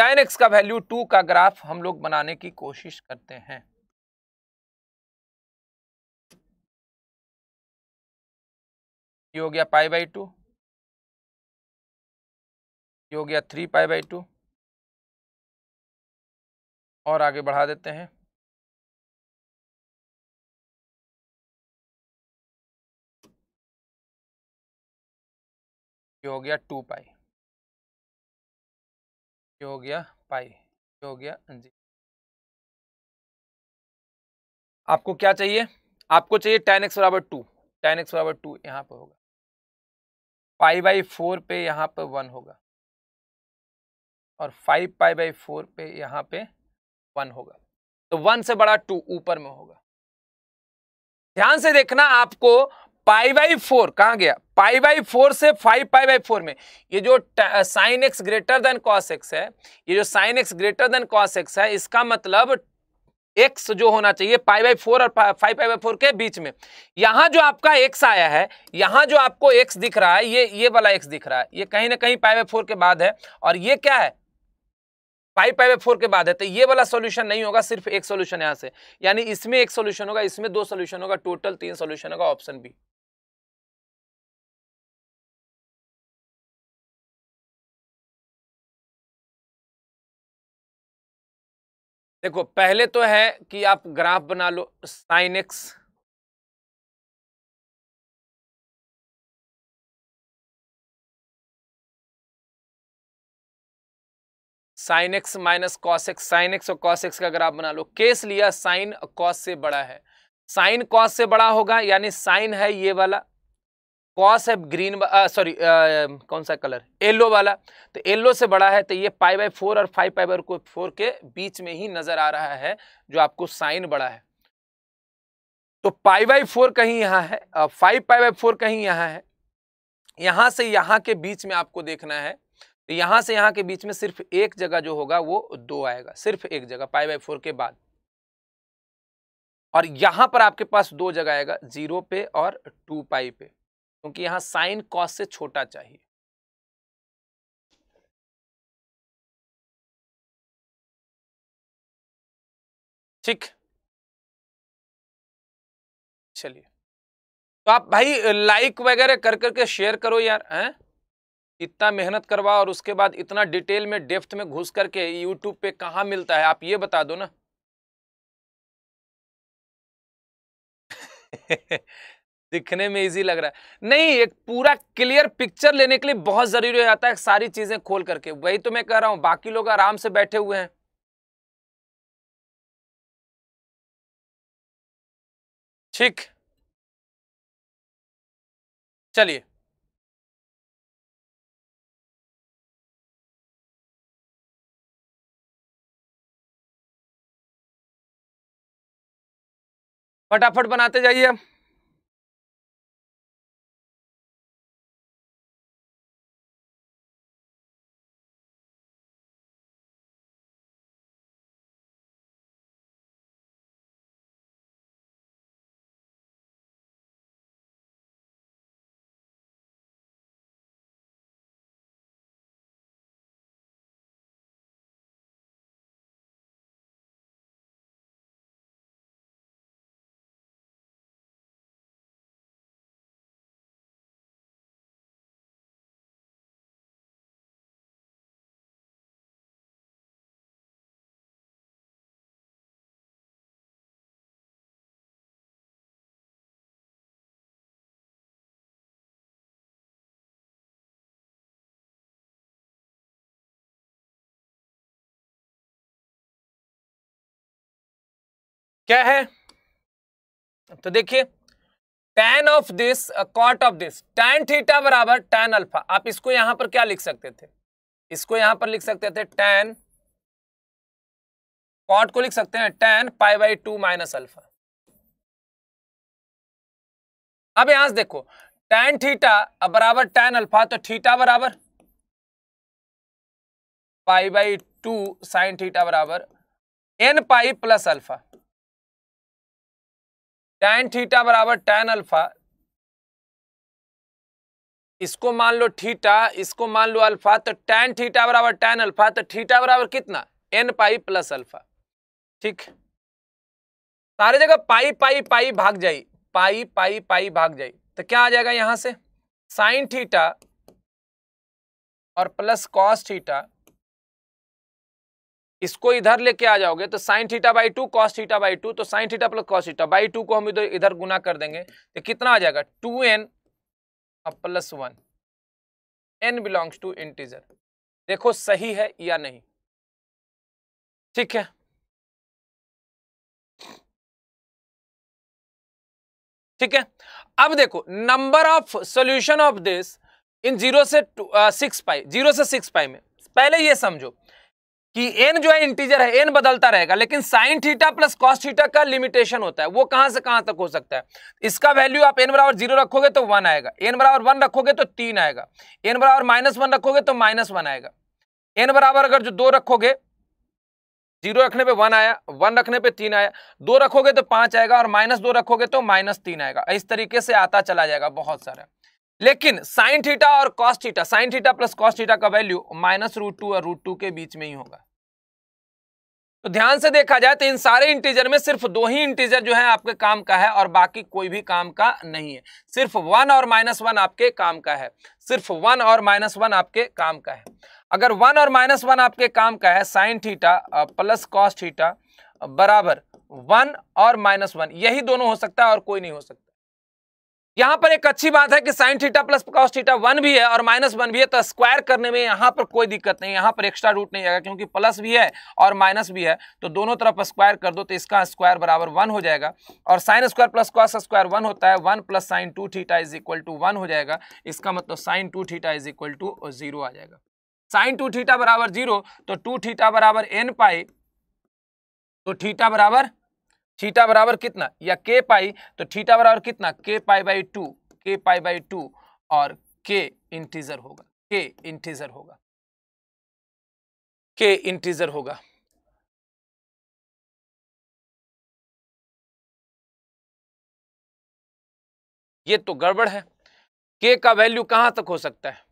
टेन एक्स का वैल्यू टू का ग्राफ हम लोग बनाने की कोशिश करते हैं हो गया पाई बाई टू हो गया थ्री पाई बाई टू और आगे बढ़ा देते हैं हो गया टू पाई हो गया पाई हो गया जी आपको क्या चाहिए आपको चाहिए टेन एक्स बराबर टू टेन एक्स बराबर टू यहाँ पर होगा पाई बाई फोर पे यहाँ पर वन होगा और फाइव पाई बाई फोर पे यहाँ पे वन होगा तो वन से बड़ा टू ऊपर में होगा ध्यान से देखना आपको पाई बाई फोर कहा गया पाई बाई फोर से फाइव पाई बाई फोर में ये जो sine x greater than cos x है ये जो sine x greater than cos x है इसका मतलब एक्स जो होना चाहिए पाई बाई फोर और फाइव पाई बाई फोर के बीच में यहां जो आपका एक्स आया है यहां जो आपको एक्स दिख रहा है ये ये वाला एक्स दिख रहा है ये कहीं ना कहीं पाई बाई फोर के बाद है और ये क्या है पाई पाई बाई फोर के बाद है तो ये वाला सोल्यूशन नहीं होगा सिर्फ एक सोल्यूशन यहाँ से यानी इसमें एक सोल्यूशन होगा इसमें दो सोल्यूशन होगा टोटल तीन सोल्यूशन होगा ऑप्शन बी देखो पहले तो है कि आप ग्राफ बना लो sine x sine x minus cos x sine x और कॉस एक्स का आप बना लो केस लिया साइन कॉस से बड़ा है साइन कॉस से बड़ा होगा यानी साइन है ये वाला कॉस है ग्रीन सॉरी कौन सा कलर येलो वाला तो येलो से बड़ा है तो ये पाई बाई फोर और फाइव पाई बाई फोर के बीच में ही नजर आ रहा है जो आपको साइन बड़ा है तो पाई बाई फोर कहीं यहाँ है फाइव पाई बाई फोर कहीं यहाँ है यहां से यहाँ के बीच में आपको देखना है तो यहाँ से यहाँ के बीच में सिर्फ एक जगह जो होगा वो दो आएगा सिर्फ एक जगह पाई बाई फोर के बाद और यहाँ पर आपके पास दो जगह आएगा जीरो पे और टू पाई पे क्योंकि यहाँ साइन कॉस से छोटा चाहिए ठीक चलिए तो आप भाई लाइक वगैरह कर करके शेयर करो यार हैं इतना मेहनत करवाओ और उसके बाद इतना डिटेल में डेफ्थ में घुस करके यूट्यूब पे कहाँ मिलता है आप ये बता दो ना दिखने में इजी लग रहा है नहीं एक पूरा क्लियर पिक्चर लेने के लिए बहुत ज़रूरी हो जाता है सारी चीज़ें खोल करके वही तो मैं कह रहा हूं बाकी लोग आराम से बैठे हुए हैं ठीक चलिए फटाफट बनाते जाइए क्या है तो देखिए tan of this cot of this tan theta बराबर tan अल्फा आप इसको यहां पर क्या लिख सकते थे इसको यहां पर लिख सकते थे tan कॉट को लिख सकते हैं tan pi by two minus alpha अब यहां से देखो tan थीटा uh, बराबर tan अल्फा तो थीटा बराबर pi by two sine theta बराबर n pi plus alpha tan theta बराबर टैन अल्फा इसको मान लो थीटा इसको मान लो अल्फा तो टैन थीटा बराबर टैन अल्फा तो थीटा बराबर कितना एन पाई प्लस अल्फा ठीक सारे जगह पाई पाई पाई भाग जाए पाई पाई पाई भाग जाए तो क्या आ जाएगा यहां से साइन थीटा और प्लस कॉस थीटा इसको इधर लेके आ जाओगे तो sine theta by two cos theta by two तो sine theta plus cos theta by two को हम इधर इधर गुना कर देंगे तो कितना आ जाएगा two n plus one n belongs to integer देखो सही है या नहीं ठीक है ठीक है अब देखो number of solution of this in zero से सिक्स पाई जीरो से सिक्स पाई में पहले ये समझो कि एन जो है इंटीजर है एन बदलता रहेगा लेकिन sine theta plus cos theta का लिमिटेशन होता है वो कहां से कहां तक हो सकता है इसका वैल्यू आप एन बराबर जीरो रखोगे तो वन आएगा एन बराबर वन रखोगे तो तीन आएगा एन बराबर माइनस वन रखोगे तो माइनस वन आएगा एन बराबर अगर जो दो रखोगे जीरो रखने पे वन आया वन रखने पे तीन आया दो रखोगे तो पांच आएगा और माइनस दो रखोगे तो माइनस तीन आएगा इस तरीके से आता चला जाएगा बहुत सारा लेकिन साइन थीटा और cos theta sine theta plus cos theta का वैल्यू माइनस रूट टू और रूट टू के बीच में ही होगा तो ध्यान से देखा जाए तो इन सारे इंटीजर में सिर्फ दो ही इंटीजर जो है आपके काम का है और बाकी कोई भी काम का नहीं है सिर्फ वन और माइनस वन आपके काम का है सिर्फ वन और माइनस वन आपके काम का है अगर वन और माइनस वन आपके काम का है sine theta plus cos theta बराबर वन और माइनस वन यही दोनों हो सकता है और कोई नहीं हो सकता यहां पर एक अच्छी बात है कि sine theta plus cos theta one भी है और माइनस वन भी है तो स्क्वायर करने में यहां पर कोई दिक्कत नहीं यहां पर एक्स्ट्रा रूट नहीं आएगा क्योंकि प्लस भी है और माइनस भी है तो दोनों तरफ स्क्वायर कर दो तो इसका स्क्वायर बराबर वन हो जाएगा और sine square plus cos square one होता है one plus sine two theta is equal to one हो जाएगा इसका मतलब sine two theta is equal to zero आ जाएगा साइन टू थीटा बराबर जीरो तो टू थीटा बराबर एन पाई तो थीटा बराबर थीटा बराबर कितना या के पाई तो थीटा बराबर कितना के पाई बाई टू के पाई बाई टू और के इंटीजर होगा के इंटीजर होगा के इंटीजर होगा ये तो गड़बड़ है के का वैल्यू कहां तक हो सकता है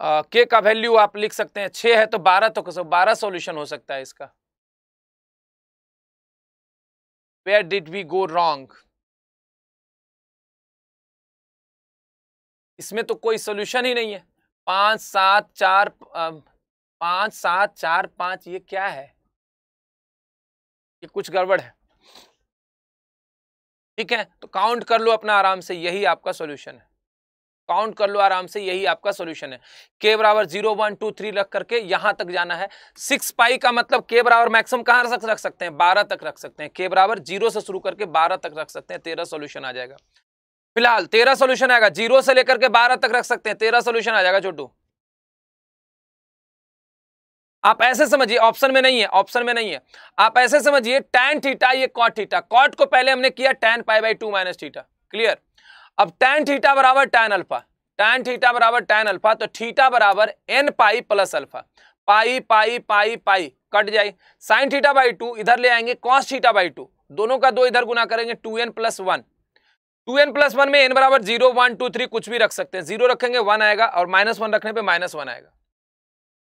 आ, के का वैल्यू आप लिख सकते हैं छह है तो बारह तक तो बारह सोल्यूशन हो सकता है इसका where did we go wrong? इसमें तो कोई सोल्यूशन ही नहीं है पांच सात चार पांच सात चार पांच ये क्या है ये कुछ गड़बड़ है ठीक है तो काउंट कर लो अपना आराम से यही आपका सोल्यूशन है काउंट कर लो आराम से यही आपका सोल्यूशन है के बराबर जीरो वन टू थ्री रख करके यहां तक जाना है सिक्स पाई का मतलब के बराबर मैक्सिमम कहां रख, रख सकते हैं बारह तक रख सकते हैं के बराबर जीरो से शुरू करके बारह तक रख सकते हैं तेरह सोल्यूशन आ जाएगा फिलहाल तेरह सोल्यूशन आएगा जीरो से लेकर के बारह तक रख सकते हैं तेरह सोल्यूशन आ जाएगा छोटू आप ऐसे समझिए ऑप्शन में नहीं है ऑप्शन में नहीं है आप ऐसे समझिए टेन थीटा ये कॉट थीटा कॉट को पहले हमने किया tan pi by two minus theta clear अब tan थीटा बराबर tan अल्फा tan थीटा बराबर tan अल्फा तो थीटा बराबर n pi plus alpha pi pi pi pi cut जाए साइन थीटा बाई टू इधर ले आएंगे कॉस थीटा बाई टू दोनों का दो इधर गुना करेंगे two n plus one two n plus one में एन बराबर जीरो वन टू थ्री कुछ भी रख सकते हैं जीरो रखेंगे वन आएगा और माइनस वन रखने पे माइनस वन आएगा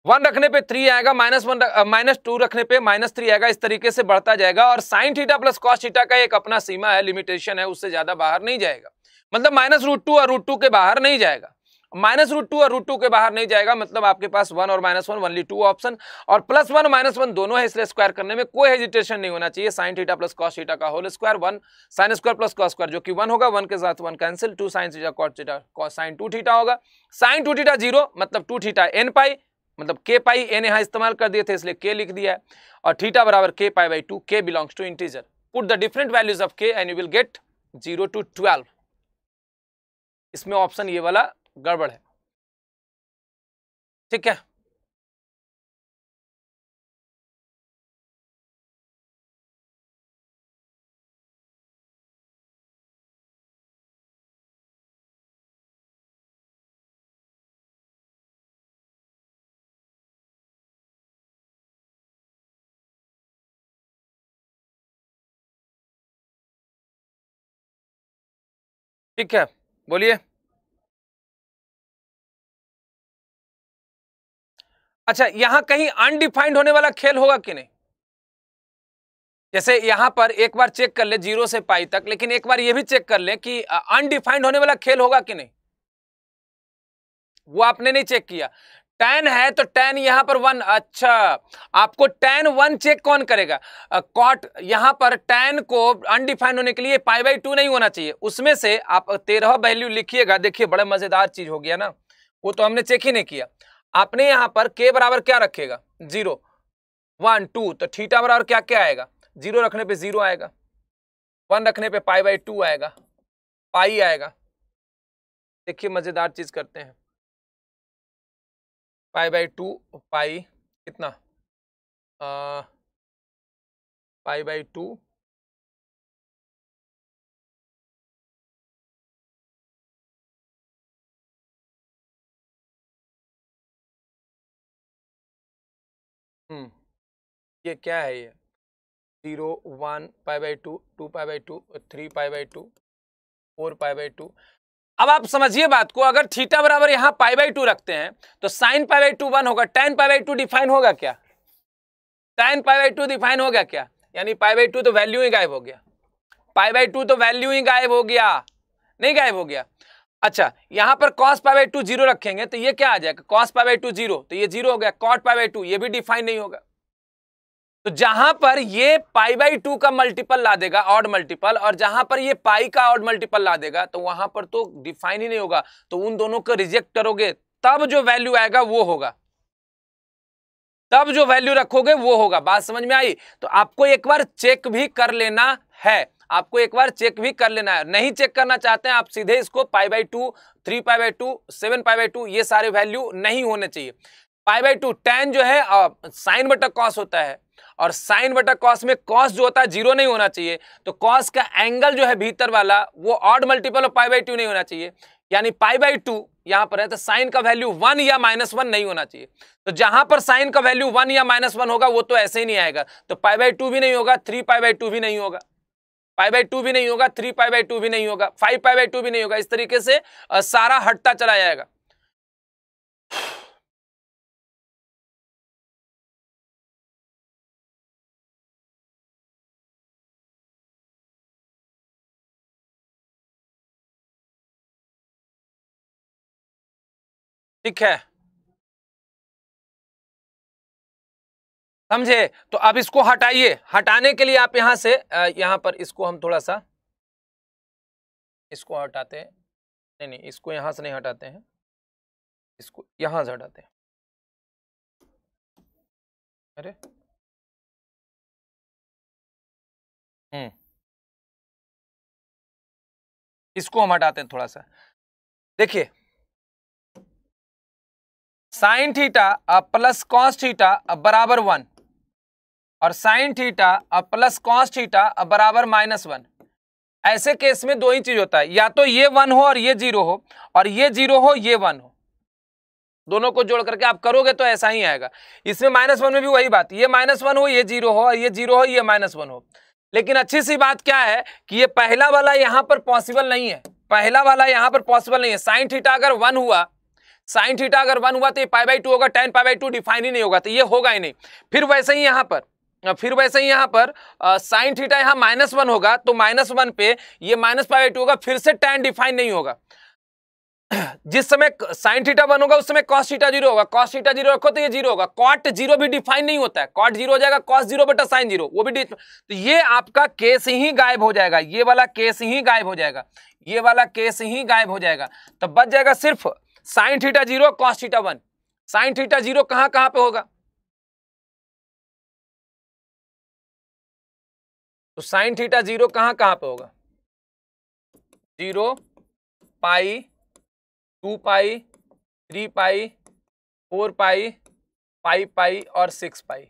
वन रखने पे थ्री आएगा माइनस वन माइनस टू रखने पे माइनस थ्री आएगा इस तरीके से बढ़ता जाएगा और sine theta plus cos theta का एक अपना सीमा है लिमिटेशन है उससे ज्यादा बाहर नहीं जाएगा मतलब माइनस रूट टू और रूट टू के बाहर नहीं जाएगा माइनस रूट टू और रूट टू के बाहर नहीं जाएगा मतलब आपके पास वन और minus one only two option और प्लस वन माइनस वन दोनों है इसलिए स्क्वायर करने में कोई हेजिटेशन नहीं होना चाहिए sine theta plus cos theta का whole square one sine square plus cos square जो कि वन होगा वन के साथ one cancel two sine theta cos theta cos sine two theta होगा साइन टू थीटा जीरो मतलब टू थीटा एन पाई मतलब k पाई N यहाँ इस्तेमाल कर दिए थे इसलिए के लिख दिया है और थीटा बराबर k pi by two k belongs to integer put the different values of k and you will get zero to twelve इसमें ऑप्शन ये वाला गड़बड़ है ठीक है ठीक है बोलिए अच्छा यहां कहीं अनडिफाइंड होने वाला खेल होगा कि नहीं जैसे यहां पर एक बार चेक कर ले जीरो से पाई तक लेकिन एक बार यह भी चेक कर ले कि अनडिफाइंड होने वाला खेल होगा कि नहीं वो आपने नहीं चेक किया टेन है तो टेन यहाँ पर वन अच्छा आपको टेन वन चेक कौन करेगा कॉट यहां पर टेन को अनडिफाइंड होने के लिए पाई बाई टू नहीं होना चाहिए उसमें से आप तेरह वैल्यू लिखिएगा देखिए बड़ा मजेदार चीज हो गया ना वो तो हमने चेक ही नहीं किया आपने यहाँ पर के बराबर क्या रखेगा जीरो वन टू तो थीटा बराबर क्या क्या आएगा जीरो रखने पर जीरो आएगा वन रखने पर पाई बाई टू आएगा पाई आएगा देखिए मजेदार चीज करते हैं पाई बाई टू पाई कितना पाई बाई टू हम्म ये क्या है ये zero one pi by two two pi by two three pi by two four pi by two अब आप समझिए बात को अगर थीटा बराबर यहां पाई बाई टू रखते हैं तो sine pi by two one होगा tan pi by two define होगा क्या tan pi by two define होगा क्या यानी पाई बाई टू तो वैल्यू ही गायब हो गया पाई बाई टू तो वैल्यू ही गायब हो गया नहीं गायब हो गया अच्छा यहां पर cos pi by two zero रखेंगे तो ये क्या आ जाएगा cos pi by two zero तो ये जीरो हो गया कॉट पाई बाई टू ये भी डिफाइन नहीं होगा तो जहां पर ये पाई बाई टू का मल्टीपल ला देगा ऑड मल्टीपल और जहां पर ये पाई का ऑड मल्टीपल ला देगा तो वहां पर तो डिफाइन ही नहीं होगा तो उन दोनों को रिजेक्ट करोगे तब जो वैल्यू आएगा वो होगा तब जो वैल्यू रखोगे वो होगा बात समझ में आई तो आपको एक बार चेक भी कर लेना है आपको एक बार चेक भी कर लेना है नहीं चेक करना चाहते हैं आप सीधे इसको pi by two three pi by two seven pi by two ये सारे वैल्यू नहीं होने चाहिए पाई बाई टू टेन जो है साइन बटर कॉस होता है और साइन बटा कॉस में कॉस जो होता है जीरो नहीं होना चाहिए तो कॉस का एंगल जो है भीतर वाला वो odd multiple of pi by two नहीं होना चाहिए यानी पाई बाई टू यहां पर है तो साइन का वैल्यू वन या माइनस वन नहीं होना चाहिए तो जहां पर साइन का वैल्यू वन या माइनस वन होगा वो तो ऐसे ही नहीं आएगा तो पाई बाई टू भी नहीं होगा थ्री पाई बाई टू भी नहीं होगा पाई बाई टू भी नहीं होगा थ्री पाई बाई टू भी नहीं होगा फाइव पाई बाई टू भी नहीं होगा इस तरीके से सारा हटता चला जाएगा ठीक है समझे तो अब इसको हटाइए हटाने के लिए आप यहां से यहां पर इसको हम थोड़ा सा इसको हटाते हैं नहीं नहीं इसको यहां से नहीं हटाते हैं इसको यहां से हटाते हैं अरे हम्म इसको हम हटाते हैं थोड़ा सा देखिए साइन थीटा अब प्लस कॉस थीटा अब बराबर वन और साइन थीटा अब प्लस कॉस थीटा अब बराबर माइनस वन ऐसे केस में दो ही चीज होता है या तो ये वन हो और ये जीरो हो और ये जीरो हो ये वन हो दोनों को जोड़ करके आप करोगे तो ऐसा ही आएगा इसमें माइनस वन में भी वही बात ये माइनस वन हो ये जीरो हो और ये जीरो हो ये माइनस वन हो लेकिन अच्छी सी बात क्या है कि ये पहला वाला यहां पर पॉसिबल नहीं है पहला वाला यहां पर पॉसिबल नहीं है साइन थीटा अगर वन हुआ साइन थीटा अगर वन हुआ तो ये पाई बाई टू होगा tan pi by two define ही नहीं होगा तो ये होगा ही नहीं फिर वैसे ही यहाँ पर फिर वैसे ही यहाँ पर साइन थीटा यहाँ माइनस वन होगा तो माइनस वन पे ये माइनस पाई बाई टू होगा फिर से टेन डिफाइन नहीं होगा जिस समय साइन थीटा वन होगा उस समय कॉस थीटा जीरो होगा कॉस थीटा जीरो रखो तो ये जीरो होगा कॉट जीरो भी डिफाइन नहीं होता है कॉट जीरो हो जाएगा कॉस जीरो बटा साइन जीरो वो भी तो ये आपका केस ही गायब हो जाएगा ये वाला केस ही गायब हो जाएगा ये वाला केस ही गायब हो जाएगा तो बच जाएगा सिर्फ sine theta zero cos theta one sine theta zero कहां कहां पे होगा तो साइन थीटा जीरो कहां कहां पे होगा zero pi two pi three pi four pi five pi और सिक्स पाई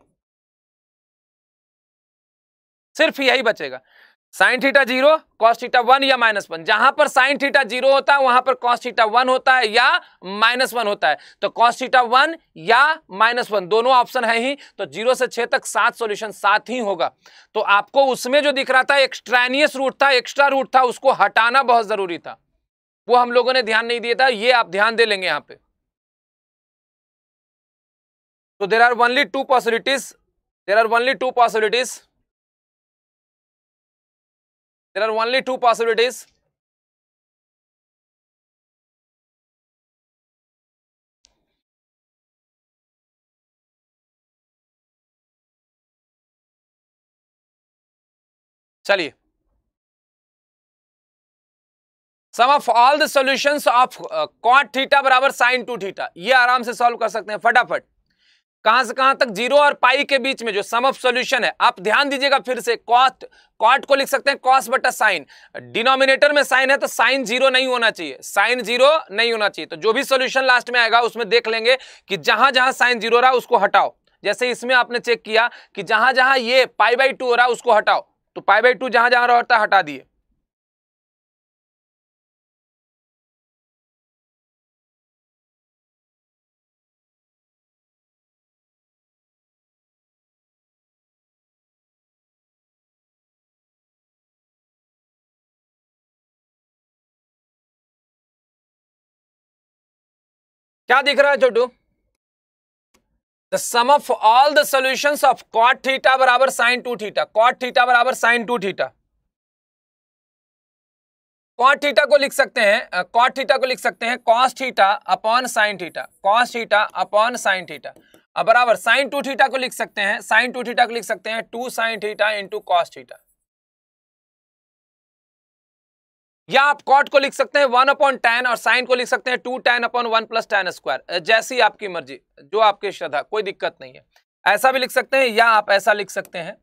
सिर्फ यही बचेगा sine theta zero cos theta one या माइनस वन जहां पर साइन थीटा जीरो होता है वहां पर कॉस थीटा वन होता है या माइनस वन होता है तो कॉस थीटा वन या माइनस वन दोनों ऑप्शन है ही तो जीरो से छह तक सात सॉल्यूशन सात ही होगा तो आपको उसमें जो दिख रहा था एक्सट्रैनियस रूट था एक्स्ट्रा रूट था उसको हटाना बहुत जरूरी था वो हम लोगों ने ध्यान नहीं दिया था ये आप ध्यान दे लेंगे यहां पर तो there are only two possibilities there are only two possibilities there are only two possibilities चलिए sum of all the solutions of cot theta बराबर साइन टू थीटा ये आराम से सॉल्व कर सकते हैं फटाफट कहां से कहां तक जीरो और पाई के बीच में जो सम ऑफ सॉल्यूशन है आप ध्यान दीजिएगा फिर से कॉट कॉट को लिख सकते हैं कॉस बटा साइन डिनोमिनेटर में साइन है तो साइन जीरो नहीं होना चाहिए साइन जीरो नहीं होना चाहिए तो जो भी सॉल्यूशन लास्ट में आएगा उसमें देख लेंगे कि जहां जहां साइन जीरो रहा उसको हटाओ जैसे इसमें आपने चेक किया कि जहां जहां ये पाई बाई टू हो रहा उसको हटाओ तो पाई बाई टू जहां जहां रहा होता हटा दिए क्या दिख रहा है छोटू the sum of all the solution of cot theta बराबर sine two theta cot theta बराबर sine two theta cot theta को लिख सकते हैं कॉट थीटा को लिख सकते हैं cos theta upon sine theta cos theta upon sine theta बराबर साइन टू थीटा को लिख सकते हैं साइन टू थीटा को लिख सकते हैं two sine theta into cos theta या आप कॉट को लिख सकते हैं वन अपॉन टेन और साइन को लिख सकते हैं two tan upon one plus tan square जैसी आपकी मर्जी जो आपकी श्रद्धा कोई दिक्कत नहीं है ऐसा भी लिख सकते हैं या आप ऐसा लिख सकते हैं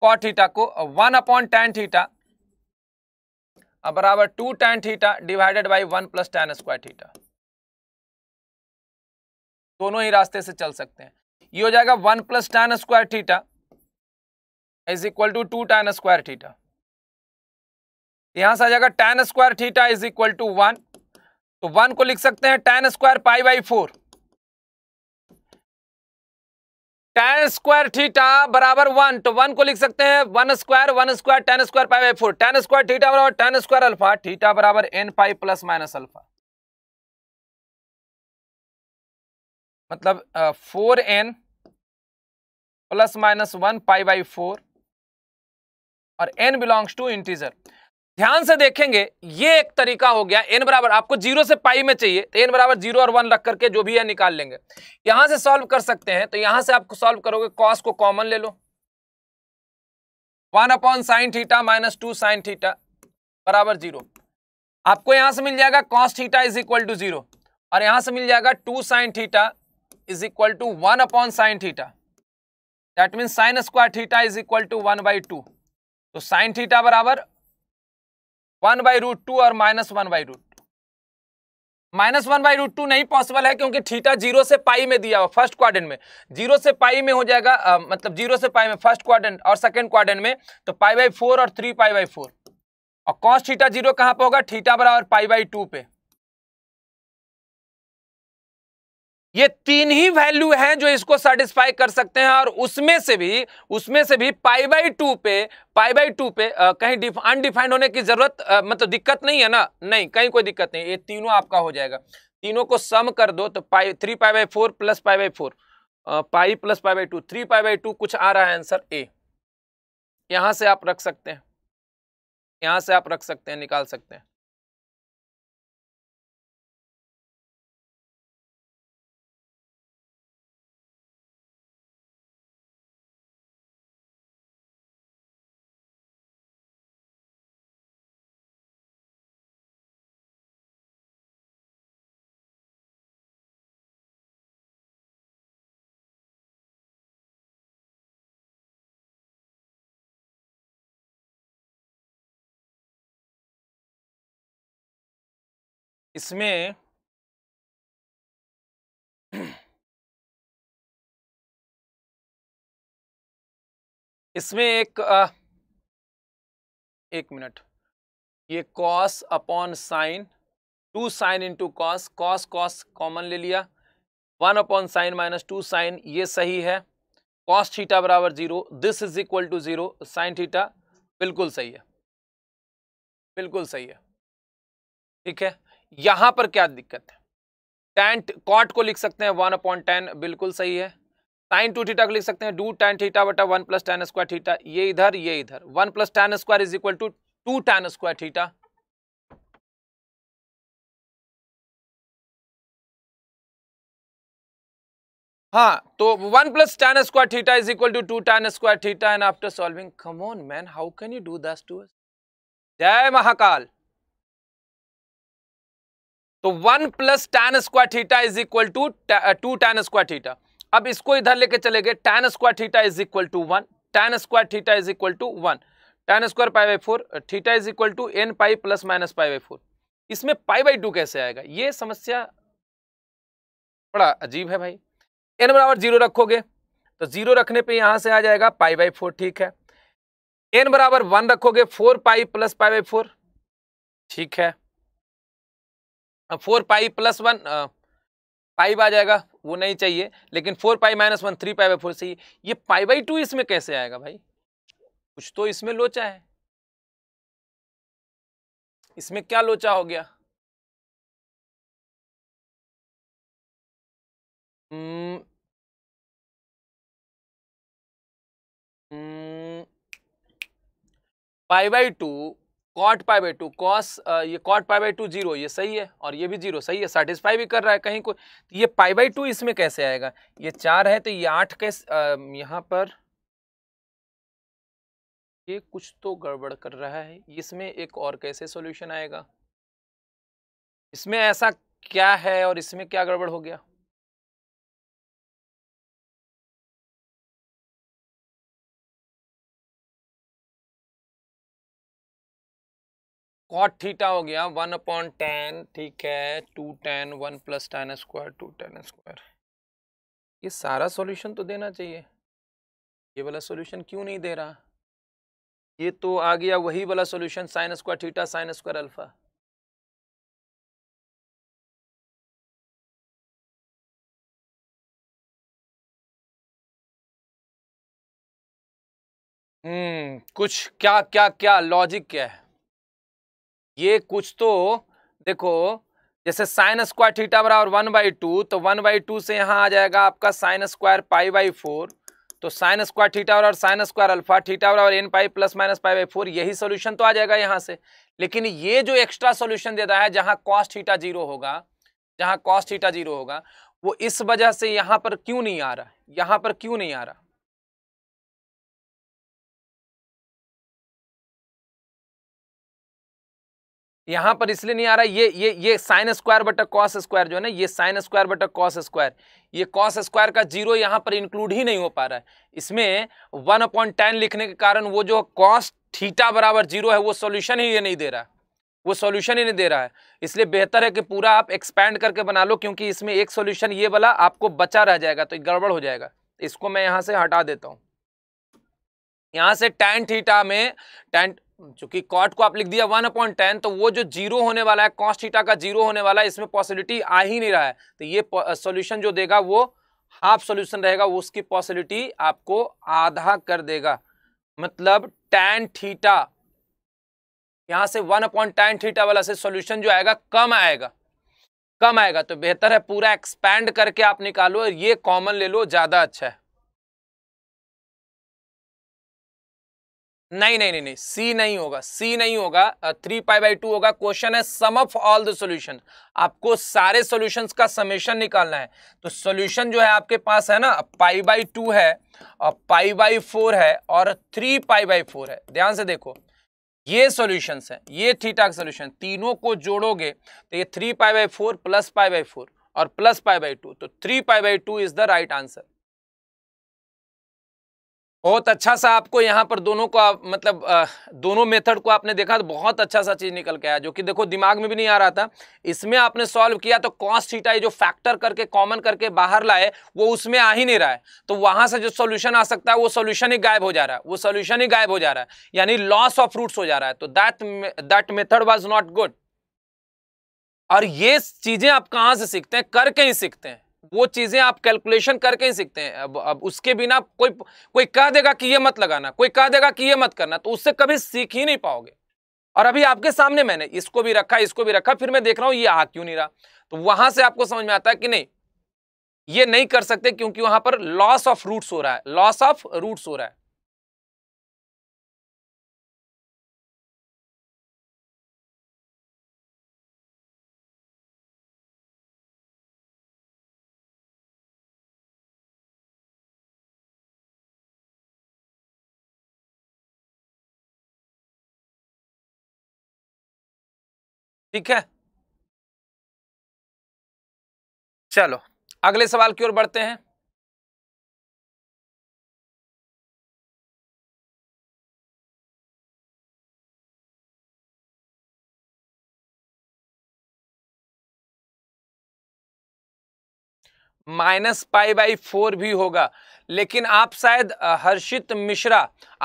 कॉट थीटा को वन अपॉन टेन थीटा बराबर two tan theta divided by one plus tan square theta दोनों ही रास्ते से चल सकते हैं ये हो जाएगा one plus tan square theta is equal to two tan square theta यहां से आ जाएगा tan square theta is equal to one तो वन को लिख सकते हैं tan square pi by four tan square theta बराबर वन तो वन को लिख सकते हैं one square one square tan square pi by four tan square theta बराबर टेन स्क्वायर अल्फा थीटा बराबर n pi plus minus alpha मतलब four n plus minus one pi by four और n belongs to integer ध्यान से देखेंगे ये एक तरीका हो गया एन बराबर आपको जीरो से पाई में चाहिए तो एन बराबर जीरो और वन रख करके जो भी है निकाल लेंगे यहां से सॉल्व कर सकते हैं तो यहां से आपको सॉल्व करोगे कॉस को कॉमन ले लो one upon sine theta minus two sine theta बराबर जीरो आपको यहां से मिल जाएगा cos theta is equal to zero और यहां से मिल जाएगा two sine theta is equal to one upon sine theta that mean sine square theta is equal to one by two तो साइन थीटा बराबर वन बाई रूट टू और minus one by root two minus one by root to नहीं possible है क्योंकि theta zero से pi में दिया हुआ फर्स्ट क्वाड्रेंट में जीरो से पाई में हो जाएगा आ, मतलब जीरो से पाई में फर्स्ट क्वाड्रेंट और सेकंड क्वाड्रेंट में तो पाई बाई फोर और थ्री पाई बाई फोर और कॉस थीटा जीरो कहां पर होगा थीटा बराबर पाई बाई टू पे ये तीन ही वैल्यू हैं जो इसको सेटिस्फाई कर सकते हैं और उसमें से भी उसमें से भी पाई बाई टू पे पाई बाई टू पे आ, कहीं अनडिफाइंड होने की जरूरत मतलब दिक्कत नहीं है ना नहीं कहीं कोई दिक्कत नहीं ये तीनों आपका हो जाएगा तीनों को सम कर दो तो pi three pi by four plus pi by four pi plus pi by two three pi by two कुछ आ रहा है आंसर ए यहां से आप रख सकते हैं यहां से आप रख सकते हैं निकाल सकते हैं इसमें इसमें एक आ, एक मिनट ये cos upon sine two sine into cos cos cos common ले लिया one upon sine minus two sine ये सही है कॉस थीटा बराबर zero this is equal to zero sine theta बिल्कुल सही है बिल्कुल सही है ठीक है यहां पर क्या दिक्कत है टेंट कॉट को लिख सकते हैं वन अपॉइंट टेन बिल्कुल सही है साइन टू थीटा को लिख सकते हैं डू टेन थीटा बटा one plus tan square theta ये इधर ये इधर one plus tan square is equal to two tan square theta हाँ तो one plus tan square theta is equal to two tan square theta and after solving come on man how can you do दस टू जय महाकाल तो one plus tan square theta is equal to two tan square theta अब इसको इधर लेके चले गए tan square theta is equal to one tan square theta is equal to one tan square pi by four theta is equal to N pi plus minus pi by four इसमें pi by to कैसे आएगा ये समस्या बड़ा अजीब है भाई N बराबर जीरो रखोगे तो जीरो रखने पे यहां से आ जाएगा पाई बाई फोर ठीक है एन बराबर वन रखोगे four pi plus pi by four ठीक है अब four pi plus one five आ जाएगा वो नहीं चाहिए लेकिन four pi minus one three pi by four चाहिए ये पाई बाई टू इसमें कैसे आएगा भाई कुछ तो इसमें लोचा है इसमें क्या लोचा हो गया हम्म। हम्म। Pi by two cot pi by two cos ये cot pi by two zero ये सही है और ये भी जीरो सही है सेटिस्फाई भी कर रहा है कहीं कोई तो ये पाई बाई टू इसमें कैसे आएगा ये चार है तो ये आठ कैसे यहाँ पर ये कुछ तो गड़बड़ कर रहा है इसमें एक और कैसे सॉल्यूशन आएगा इसमें ऐसा क्या है और इसमें क्या गड़बड़ हो गया कॉट थीटा हो गया वन अपॉन टेन ठीक है two tan one plus tan square two tan square ये सारा सॉल्यूशन तो देना चाहिए ये वाला सॉल्यूशन क्यों नहीं दे रहा ये तो आ गया वही वाला solution sine square theta sine square alpha हम्म कुछ क्या क्या क्या लॉजिक क्या है ये कुछ तो देखो जैसे साइन स्क्वायर थीटा बराबर वन बाई टू तो वन बाई टू से यहाँ आ जाएगा आपका sine square pi by four तो साइन स्क्वायर थीटा बराबर साइन स्क्वायर अल्फा थीटा बराबर n pi plus minus pi by four यही सोल्यूशन तो आ जाएगा यहाँ से लेकिन ये जो एक्स्ट्रा सोल्यूशन दे रहा है जहाँ कॉस्ट थीटा जीरो होगा जहाँ कॉस्ट थीटा जीरो होगा वो इस वजह से यहाँ पर क्यों नहीं आ रहा यहाँ पर क्यों नहीं आ रहा यहां पर इसलिए नहीं आ रहा ये ये ये साइन स्क्वायर बटा कॉस स्क्वायर जो है ना ये साइन स्क्वायर बटा कॉस स्क्वायर ये कॉस स्क्वायर का जीरो यहां पर इंक्लूड ही नहीं हो पा रहा है इसमें वन अपॉन टेन लिखने के कारण वो जो कॉस थीटा बराबर जीरो है वो सॉल्यूशन ही ये नहीं दे रहा वो सॉल्यूशन ही नहीं दे रहा है इसलिए बेहतर है कि पूरा आप एक्सपैंड करके बना लो क्योंकि इसमें एक सोल्यूशन ये वाला आपको बचा रह जाएगा तो गड़बड़ हो जाएगा इसको मैं यहाँ से हटा देता हूँ यहाँ से टेन थीटा में टेन हम्म, चूंकि कॉट को आप लिख दिया वन अपॉइंट टेन तो वो जो जीरो होने वाला है कॉस्ट थीटा का जीरो होने वाला है इसमें पॉसिबिलिटी आ ही नहीं रहा है तो ये सॉल्यूशन जो देगा वो हाफ सॉल्यूशन रहेगा उसकी पॉसिबिलिटी आपको आधा कर देगा मतलब टेन थीटा यहां से वन अपॉइंट टेन थीटा वाला से सॉल्यूशन जो आएगा कम आएगा कम आएगा तो बेहतर है पूरा एक्सपैंड करके आप निकालो ये कॉमन ले लो ज़्यादा अच्छा है नहीं नहीं नहीं नहीं सी नहीं होगा सी नहीं होगा थ्री पाई बाई टू होगा क्वेश्चन है sum of all the solution आपको सारे सॉल्यूशंस का समेशन निकालना है तो सॉल्यूशन जो है आपके पास है ना पाई बाई टू है और पाई बाई फोर है और थ्री पाई बाई फोर है ध्यान से देखो ये सॉल्यूशंस है ये ठीक ठाक सोल्यूशन तीनों को जोड़ोगे तो ये three pi by four plus pi by four और प्लस पाई बाई टू तो three pi by two is the right answer बहुत अच्छा सा आपको यहाँ पर दोनों को आप मतलब आ, दोनों मेथड को आपने देखा तो बहुत अच्छा सा चीज़ निकल के आया जो कि देखो दिमाग में भी नहीं आ रहा था इसमें आपने सॉल्व किया तो कॉस्ट थीटा ये जो फैक्टर करके कॉमन करके बाहर लाए वो उसमें आ ही नहीं रहा है तो वहाँ से जो सोल्यूशन आ सकता है वो सोल्यूशन ही गायब हो जा रहा है वो सोल्यूशन ही गायब हो जा रहा है यानी लॉस ऑफ रूट्स हो जा रहा है तो that that method was not good और ये चीज़ें आप कहाँ से सीखते हैं करके ही सीखते हैं वो चीज़ें आप कैलकुलेशन करके ही सीखते हैं अब अब उसके बिना कोई कोई कह देगा कि ये मत लगाना कोई कह देगा कि ये मत करना तो उससे कभी सीख ही नहीं पाओगे और अभी आपके सामने मैंने इसको भी रखा इसको भी रखा फिर मैं देख रहा हूं ये आ क्यों नहीं रहा तो वहां से आपको समझ में आता है कि नहीं ये नहीं कर सकते क्योंकि वहां पर लॉस ऑफ रूट्स हो रहा है लॉस ऑफ रूट्स हो रहा है ठीक है चलो अगले सवाल की ओर बढ़ते हैं माइनस पाई बाई फोर भी होगा लेकिन आप शायद हर्षित मिश्रा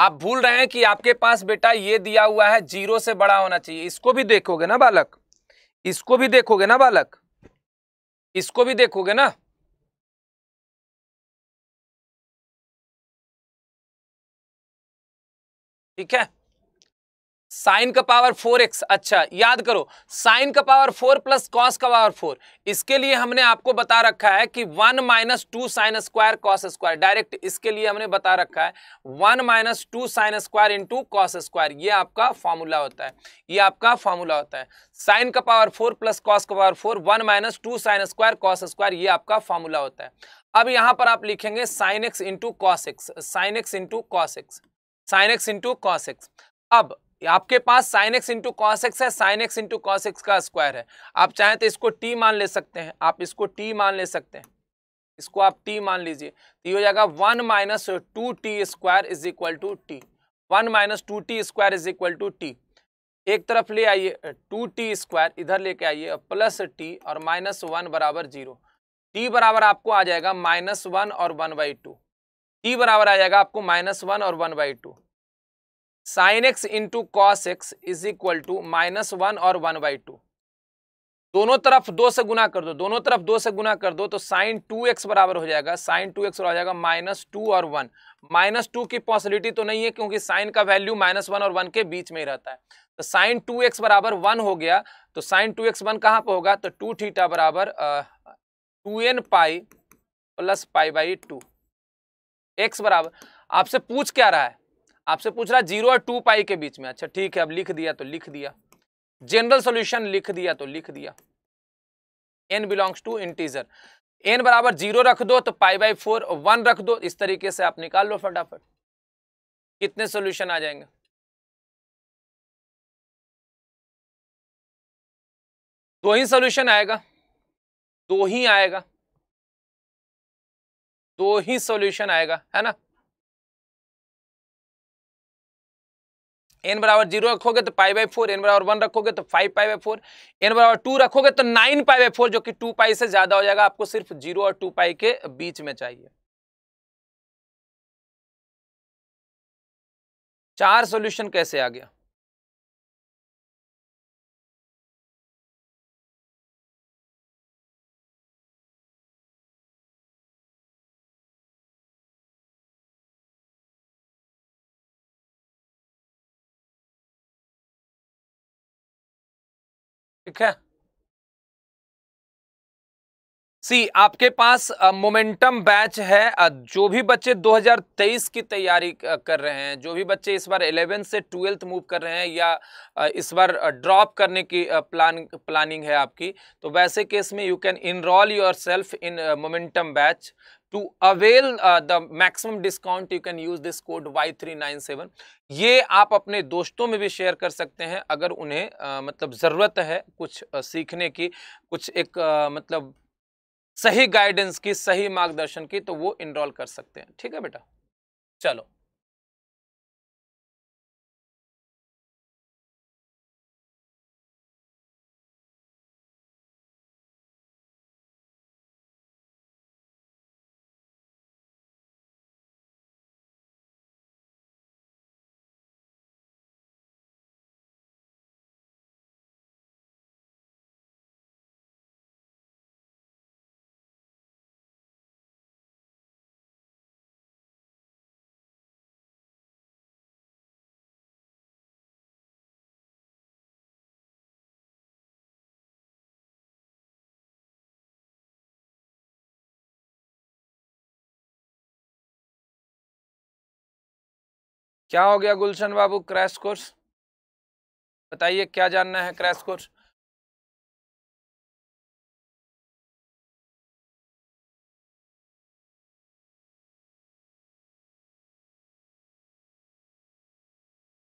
आप भूल रहे हैं कि आपके पास बेटा ये दिया हुआ है जीरो से बड़ा होना चाहिए इसको भी देखोगे ना बालक इसको भी देखोगे ना बालक इसको भी देखोगे ना ठीक है साइन का पावर फोर एक्स अच्छा याद करो साइन का पावर फोर प्लस कॉस का पावर फोर इसके लिए हमने आपको बता रखा है कि one minus two sine square cos square direct इसके लिए हमने बता रखा है one minus two sine square into cos square ये आपका फॉर्मूला होता है ये आपका फॉर्मूला होता है साइन का पावर फोर प्लस कॉस का power four one minus two sine square cos square ये आपका फॉर्मूला होता है अब यहां पर आप लिखेंगे sine x into cos x sine x into cos x sine x into cos x अब आपके पास sine x into cos x है sine x into cos x का स्क्वायर है आप चाहें तो इसको टी मान ले सकते हैं आप इसको टी मान ले सकते हैं इसको आप टी मान लीजिए तो ये हो जाएगा one minus two t square is equal to t one minus two t square is equal to t एक तरफ ले आइए टू टी स्क्वायर इधर लेके आइए प्लस टी और माइनस वन बराबर जीरो टी बराबर आपको आ जाएगा माइनस वन और वन बाई टू टी बराबर आ जाएगा आपको माइनस वन और one by two sine x into cos x is equal to minus one और वन बाई टू दोनों तरफ दो से गुना कर दो दोनों तरफ दो से गुना कर दो तो साइन टू एक्स बराबर हो जाएगा साइन टू एक्स हो जाएगा माइनस टू और वन माइनस टू की पॉसिबिलिटी तो नहीं है क्योंकि साइन का वैल्यू माइनस वन और वन के बीच में ही रहता है तो साइन टू एक्स बराबर वन हो गया तो साइन टू एक्स वन कहाँ पर होगा तो टू थीटा बराबर two N pi plus pi by two x बराबर आपसे पूछ क्या रहा है आपसे पूछ रहा जीरो और टू पाई के बीच में अच्छा ठीक है अब लिख दिया तो लिख दिया जनरल सोल्यूशन लिख दिया तो लिख दिया n belongs to integer n बराबर जीरो रख दो तो पाई बाई फोर वन रख दो इस तरीके से आप निकाल लो फटाफट कितने सोल्यूशन आ जाएंगे दो ही सोल्यूशन आएगा दो ही आएगा दो ही सोल्यूशन आएगा है ना एन बराबर जीरो रखोगे तो पाई बाई फोर एन बराबर वन रखोगे तो five pi by four n बराबर टू रखोगे तो नाइन पाई बाई फोर जो कि टू पाई से ज्यादा हो जाएगा आपको सिर्फ जीरो और टू पाई के बीच में चाहिए चार सॉल्यूशन कैसे आ गया ठीक है सी आपके पास मोमेंटम बैच है जो भी बच्चे 2023 की तैयारी कर रहे हैं जो भी बच्चे इस बार 11 से 12th मूव कर रहे हैं या इस बार ड्रॉप करने की प्लान प्लानिंग है आपकी तो वैसे केस में you can enrol yourself in momentum batch to avail the maximum discount you can use this code Y three nine seven ये आप अपने दोस्तों में भी शेयर कर सकते हैं अगर उन्हें uh, मतलब ज़रूरत है कुछ uh, सीखने की कुछ एक uh, मतलब सही गाइडेंस की सही मार्गदर्शन की तो वो इनरोल कर सकते हैं ठीक है बेटा चलो क्या हो गया गुलशन बाबू क्रैश कोर्स बताइए क्या जानना है क्रैश कोर्स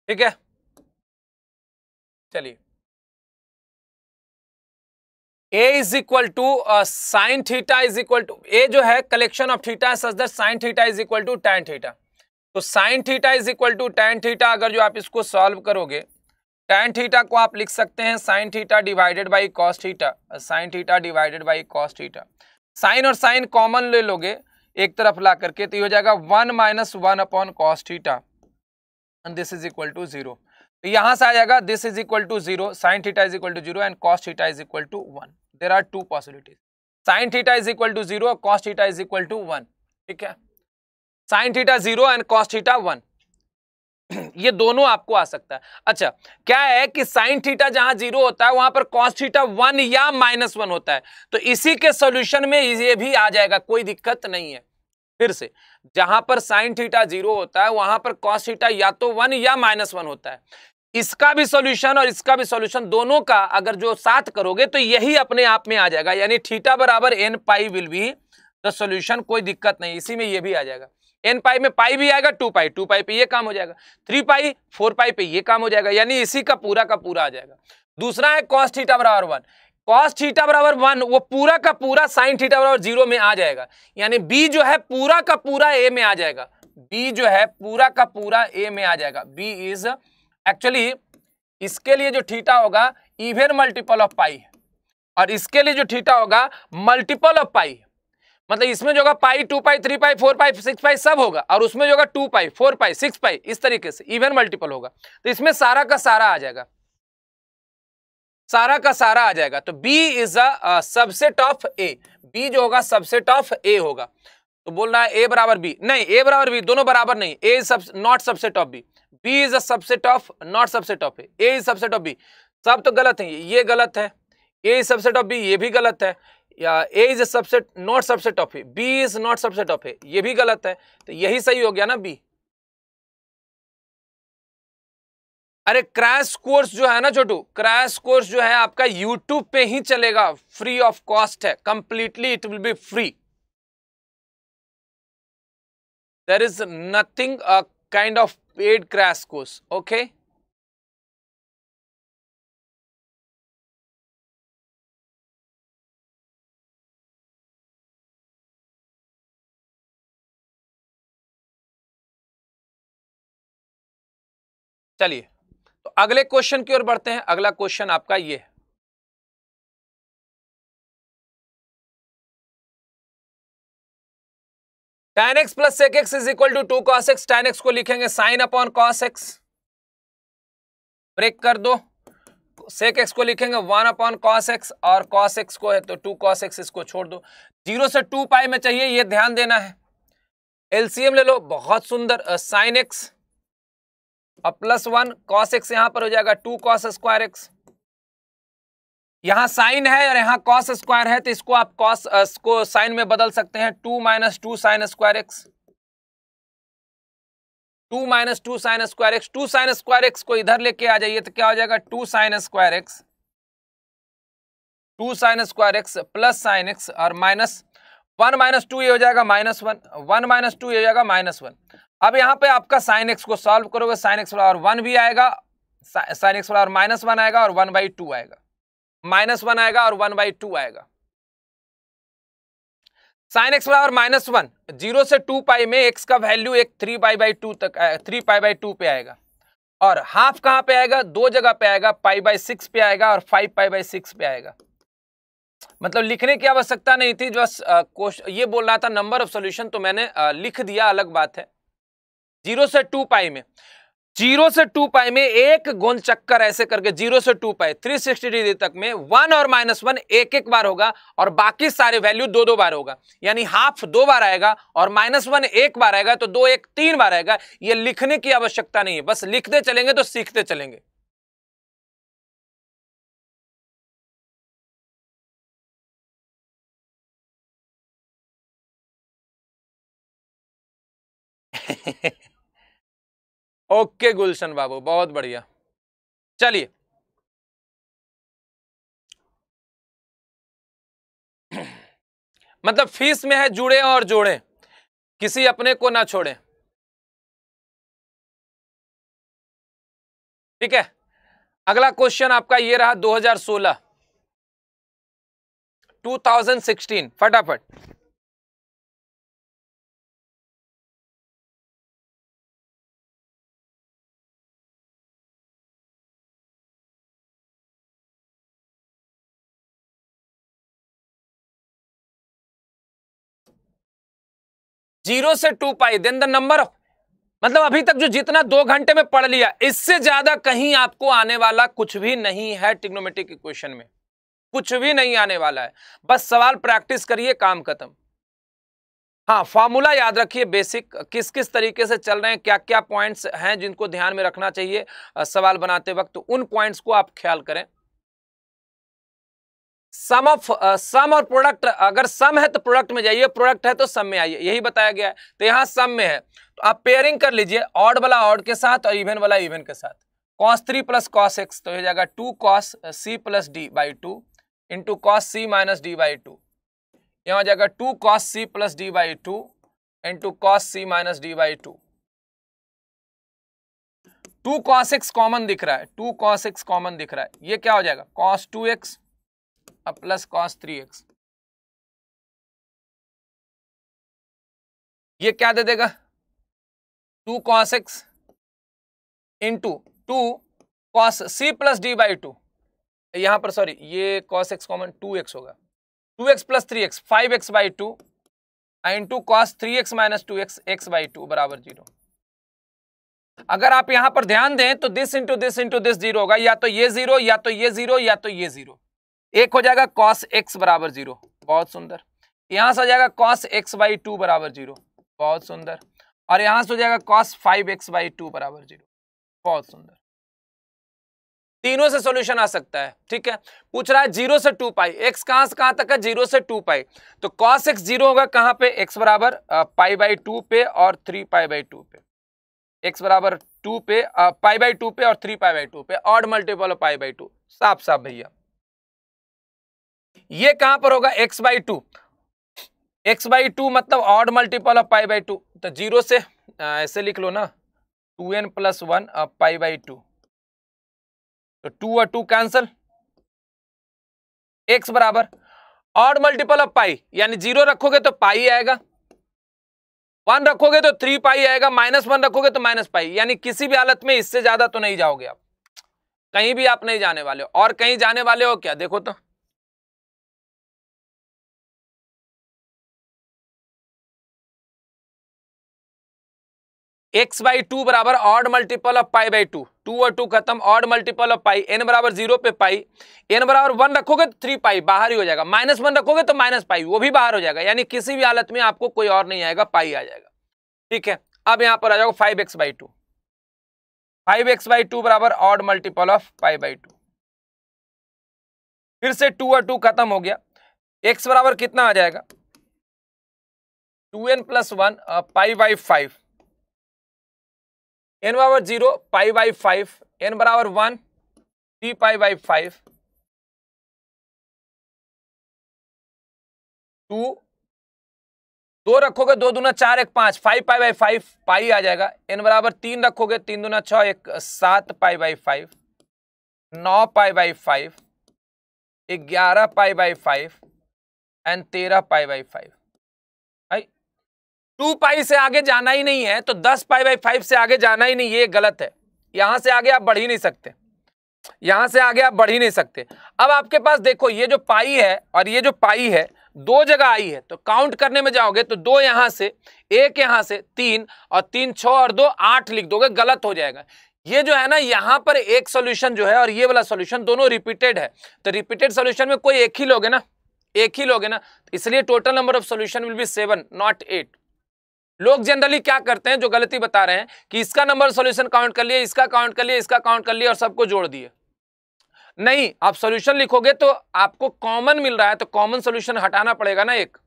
ठीक है चलिए A is equal to sine theta is equal to A जो है collection of theta sine theta is equal to tan theta तो sine theta is equal to tan theta अगर जो आप इसको सॉल्व करोगे टेन थीटा को आप लिख सकते हैं sine theta divided by cos theta sine theta divided by cos theta sine और साइन कॉमन ले लोगे एक तरफ ला करके तो ये हो जाएगा one minus one upon cos theta this is equal to zero तो यहाँ से आ जाएगा this is equal to zero sine theta is equal to zero and cos theta is equal to one there are two possibilities sine theta is equal to zero cos theta is equal to one ठीक है sine theta zero and cos theta one ये दोनों आपको आ सकता है अच्छा क्या है कि साइन थीटा जहां जीरो होता है वहां पर कॉस थीटा वन या माइनस वन होता है तो इसी के सॉल्यूशन में ये भी आ जाएगा कोई दिक्कत नहीं है फिर से जहां पर साइन थीटा जीरो होता है वहां पर कॉस थीटा या तो वन या माइनस वन होता है इसका भी सॉल्यूशन और इसका भी सॉल्यूशन दोनों का अगर जो साथ करोगे तो यही अपने आप में आ जाएगा यानी थीटा बराबर n pi will be the solution कोई दिक्कत नहीं इसी में यह भी आ जाएगा एन पाई में पाई भी आएगा टू पाई टू पाई पे ये काम हो जाएगा थ्री पाई फोर पाई पे ये काम हो जाएगा यानी इसी का पूरा का पूरा आ जाएगा दूसरा है कॉस थीटा बराबर वन कॉस थीटा बराबर वन वो पूरा का पूरा साइन थीटा बराबर जीरो में आ जाएगा यानी बी जो है पूरा का पूरा ए में आ जाएगा बी जो है पूरा का पूरा ए में आ जाएगा बी इज एक्चुअली इसके लिए जो थीटा होगा इवेन मल्टीपल ऑफ पाई और इसके लिए जो थीटा होगा मल्टीपल ऑफ पाई मतलब इसमें जो होगा pi two pi three pi four pi six pi सब होगा और उसमें जो होगा two pi four pi six pi इस तरीके से इवन मल्टीपल होगा तो इसमें सारा का सारा आ जाएगा सारा का सारा आ जाएगा तो B is subset of A B जो होगा सबसेट ऑफ ए होगा तो बोलना है ए बराबर बी नहीं ए बराबर बी दोनों बराबर नहीं A is not subset of B B is a subset of not subset of A is subset of B सब तो गलत है ये गलत है A is subset of B ये भी गलत है या A is A subset not subset of A B is not subset of A ये भी गलत है तो यही सही हो गया ना बी अरे क्रैश कोर्स जो है ना छोटू क्रैश कोर्स जो है आपका यूट्यूब पे ही चलेगा फ्री ऑफ कॉस्ट है completely it will be free there is nothing a kind of paid crash course okay चलिए तो अगले क्वेश्चन की ओर बढ़ते हैं अगला क्वेश्चन आपका ये है tan x plus sec x is equal to two cos x tan x को लिखेंगे sine upon cos x break कर दो सेक एक्स को लिखेंगे वन अपॉन कॉस एक्स और कॉस एक्स को है तो टू कॉस एक्स इसको छोड़ दो जीरो से टू पाई में चाहिए ये ध्यान देना है एलसीएम ले लो बहुत सुंदर साइन एक्स और प्लस वन कॉस एक्स यहां पर हो जाएगा टू कॉस स्क्वायर एक्स यहां साइन है और यहां कॉस स्क्वायर है तो इसको आप कॉस को साइन में बदल सकते हैं two minus two sine square x two minus two sine square x two sine square x को इधर लेके आ जाइए तो क्या हो जाएगा two sine square x two sine square x plus sine x और माइनस वन माइनस टू ये हो जाएगा minus one one minus two ये हो जाएगा माइनस वन अब यहां पे आपका साइन एक्स को सॉल्व करोगे साइन एक्स बराबर वन भी आएगा साइन एक्स बराबर माइनस वन आएगा और वन बाई टू आएगा माइनस वन आएगा और वन बाई टू आएगा साइन एक्स बराबर माइनस वन जीरो से टू पाई में एक्स का वैल्यू एक थ्री पाई बाई टू तक थ्री पाई बाई टू पे आएगा और हाफ कहां पे आएगा दो जगह पे आएगा पाई बाई सिक्स पे आएगा और फाइव पाई बाई सिक्स पे आएगा मतलब लिखने की आवश्यकता नहीं थी जो क्वेश्चन ये बोल रहा था नंबर ऑफ सोल्यूशन तो मैंने आ, लिख दिया अलग बात है जीरो से टू पाई में जीरो से टू पाई में एक गोंद चक्कर ऐसे करके जीरो से two pi three sixty degree तक में वन और माइनस वन एक एक बार होगा और बाकी सारे वैल्यू दो दो बार होगा यानी हाफ दो बार आएगा और माइनस वन एक बार आएगा तो दो एक तीन बार आएगा ये लिखने की आवश्यकता नहीं है बस लिखते चलेंगे तो सीखते चलेंगे ओके गुलशन बाबू बहुत बढ़िया चलिए मतलब फीस में है जुड़े और जोड़े किसी अपने को ना छोड़े ठीक है अगला क्वेश्चन आपका ये रहा 2016 2016 फटाफट जीरो से two pi then the number मतलब अभी तक जो जितना दो घंटे में पढ़ लिया इससे ज्यादा कहीं आपको आने वाला कुछ भी नहीं है टिग्नोमेटिक इक्वेशन में कुछ भी नहीं आने वाला है बस सवाल प्रैक्टिस करिए काम खत्म हाँ फॉर्मूला याद रखिए बेसिक किस किस तरीके से चल रहे हैं क्या क्या पॉइंट्स हैं जिनको ध्यान में रखना चाहिए सवाल बनाते वक्त उन पॉइंट्स को आप ख्याल करें सम ऑफ सम और प्रोडक्ट अगर सम है तो प्रोडक्ट में जाइए प्रोडक्ट है तो सम में आइए यही बताया गया है तो यहाँ सम में है तो आप पेयरिंग कर लीजिए ऑड वाला ऑड के साथ और इवन वाला इवन के साथ cos three plus cos x तो हो जाएगा two cos c plus D by two into cos C minus D by two यहाँ हो जाएगा two cos c plus D by two into cos C minus D by two two cos x common दिख रहा है to cos x common दिख रहा है ये क्या हो जाएगा कॉस टू एक्स और प्लस कॉस थ्री एक्स ये क्या दे देगा two cos x into two cos c plus D by two यहां पर सॉरी ये cos x common two x होगा two x plus three x five x by two into cos three x minus two x x by two बराबर zero अगर आप यहां पर ध्यान दें तो this into this into this zero होगा या तो ये जीरो या तो ये जीरो या तो ये जीरो एक हो जाएगा कॉस एक्स बराबर जीरो बहुत सुंदर यहां से हो जाएगा कॉस एक्स बाई टू बराबर जीरो बहुत सुंदर और यहां से हो जाएगा cos five x by two बराबर जीरो बहुत सुंदर तीनों से सॉल्यूशन आ सकता है ठीक है पूछ रहा है जीरो से टू पाई एक्स कहां से कहां तक है जीरो से टू पाई तो कॉस एक्स जीरो होगा कहां पे एक्स बराबर पाई बाई टू पे और थ्री पाई बाई टू पे एक्स बराबर टू पे पाई बाई टू पे और थ्री पाई बाई टू पे और मल्टीपल पाई बाई टू साफ साफ भैया ये कहां पर होगा x by two x by two मतलब odd multiple of pi by two तो जीरो से आ, ऐसे लिख लो ना two n plus one pi by two तो टू और टू कैंसल एक्स बराबर ऑड मल्टीपल ऑफ पाई यानी जीरो रखोगे तो पाई आएगा वन रखोगे तो थ्री पाई आएगा माइनस वन रखोगे तो माइनस पाई यानी किसी भी हालत में इससे ज्यादा तो नहीं जाओगे आप कहीं भी आप नहीं जाने वाले हो और कहीं जाने वाले हो क्या देखो तो एक्स बाई टू बराबर odd multiple of pi by two two और टू खत्म odd multiple of pi n बराबर जीरो पे पाई एन बराबर वन रखोगे तो थ्री पाई बाहर ही हो जाएगा माइनस वन रखोगे तो माइनस पाई वो भी बाहर हो जाएगा यानी किसी भी हालत में आपको कोई और नहीं आएगा पाई आ जाएगा ठीक है अब यहां पर आ जाओ five x by two five x by two बराबर odd multiple of pi by two फिर से टू और टू खत्म हो गया एक्स बराबर कितना आ जाएगा two n plus one pi by five n बराबर zero pi by five n बराबर one three pi by five two दो रखोगे दो दूना चार एक पांच five pi by five pi आ जाएगा एन बराबर तीन रखोगे तीन दूना छः एक सात पाई बाई फाइव नौ पाई बाई फाइव ग्यारह पाई बाई फाइव एंड तेरह pi by five two pi से आगे जाना ही नहीं है तो दस पाई बाई फाइव से आगे जाना ही नहीं ये गलत है यहाँ से आगे आप बढ़ ही नहीं सकते यहाँ से आगे आप बढ़ ही नहीं सकते अब आपके पास देखो ये जो पाई है और ये जो पाई है दो जगह आई है तो काउंट करने में जाओगे तो दो यहां से एक यहां से तीन और तीन छ और दो आठ लिख दोगे गलत हो जाएगा ये जो है ना यहाँ पर एक सॉल्यूशन जो है और ये वाला सॉल्यूशन दोनों रिपीटेड है तो रिपीटेड सॉल्यूशन में कोई एक ही लोगे ना एक ही लोगे ना इसलिए total number of solution will be seven not eight लोग जनरली क्या करते हैं जो गलती बता रहे हैं कि इसका नंबर सॉल्यूशन काउंट कर लिए इसका काउंट कर लिए इसका काउंट कर लिए और सबको जोड़ दिए नहीं आप सॉल्यूशन लिखोगे तो आपको कॉमन मिल रहा है तो कॉमन सॉल्यूशन हटाना पड़ेगा ना एक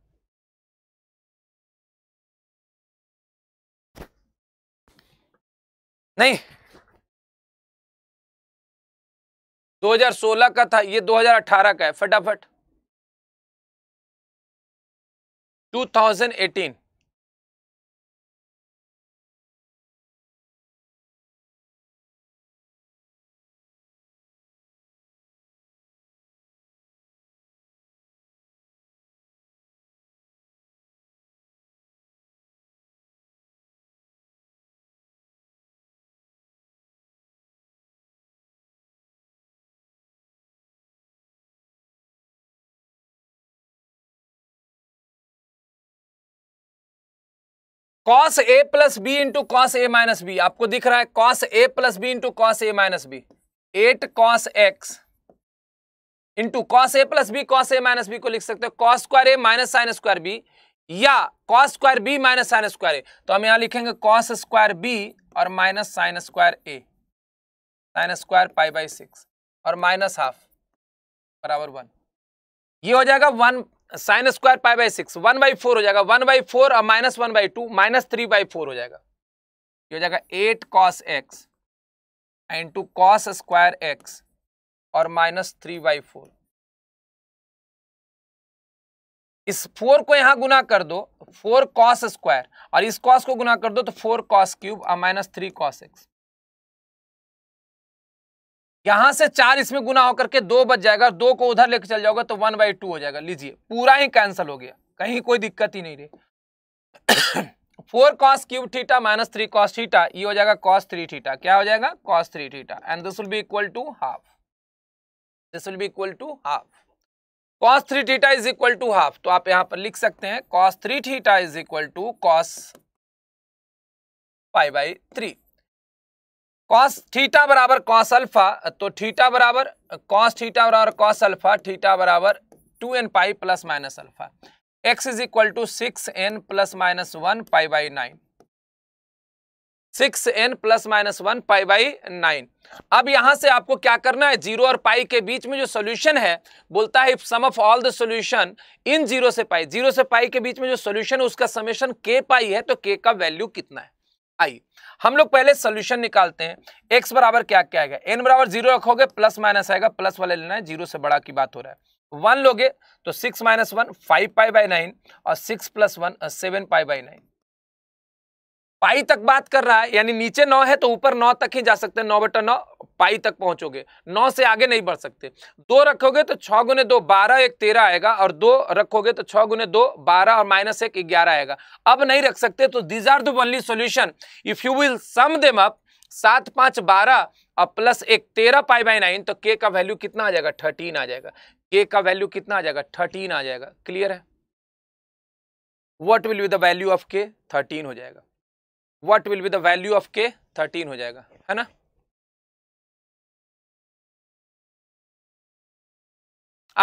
नहीं 2016 का था ये 2018 का है फटाफट 2018 cos A plus b into cos a minus b आपको दिख रहा है cos A plus b into cos a minus b eight cos x into cos A plus B cos a minus b को लिख सकते हो cos square a minus sine square b या cos square b minus sine square a तो हम यहां लिखेंगे cos square b और minus sine square a sine square pi by six और माइनस हाफ बराबर वन ये हो जाएगा one sine square pi by six one by four हो जाएगा वन बाई फोर और minus one by two minus three by four हो जाएगा ये हो जाएगा eight cos x in two cos square x और माइनस थ्री बाई फोर इस फोर को यहां गुना कर दो फोर कॉस स्क्वायर और इस कॉस को गुना कर दो तो फोर कॉस क्यूब और माइनस थ्री कॉस एक्स यहां से चार इसमें गुना होकर के दो बच जाएगा दो को उधर लेकर चल जाओगे तो वन बाई टू हो जाएगा लीजिए पूरा ही कैंसिल हो गया कहीं कोई दिक्कत ही नहीं रही four cos cube theta minus three cos theta ये हो जाएगा कॉस थ्री थीटा क्या हो जाएगा cos three theta and this will be equal to half this will be equal to half cos three theta is equal to half तो आप यहां पर लिख सकते हैं cos three theta is equal to cos five by three cos theta बराबर cos alpha तो theta बराबर कॉस थीटा बराबर कॉस अल्फा थीटा बराबर two N pi plus minus alpha x is equal to six n plus minus one pi by nine six n plus minus one pi by nine अब यहां से आपको क्या करना है zero और पाई के बीच में जो सोल्यूशन है बोलता है if sum of all the solution in zero से पाई जीरो से पाई के बीच में जो सोल्यूशन है उसका समेशन के पाई है तो के का वैल्यू कितना है आइए हम लोग पहले सोल्यूशन निकालते हैं एक्स बराबर क्या क्या आएगा एन बराबर जीरो रखोगे प्लस माइनस आएगा प्लस वाले लेना है जीरो से बड़ा की बात हो रहा है वन लोगे तो six minus one five pi by nine और six plus one seven pi by nine pi तक बात कर रहा है यानी नीचे नौ है तो ऊपर नौ तक ही जा सकते हैं नौ बटा नौ पाई तक पहुंचोगे नौ से आगे नहीं बढ़ सकते दो रखोगे तो छह गुने दो बारह एक तेरह आएगा और दो रखोगे तो छह गुने दो बारह और माइनस एक ग्यारह आएगा अब नहीं रख सकते तो these are the solution if you will sum them up सात पांच बारह और प्लस एक तेरह पाई बाई नाइन तो के का वैल्यू कितना आ जाएगा थर्टीन आ जाएगा के का वैल्यू कितना आ जाएगा थर्टीन आ जाएगा क्लियर है what will be the value of k thirteen हो जाएगा what will be the value of k thirteen हो जाएगा है ना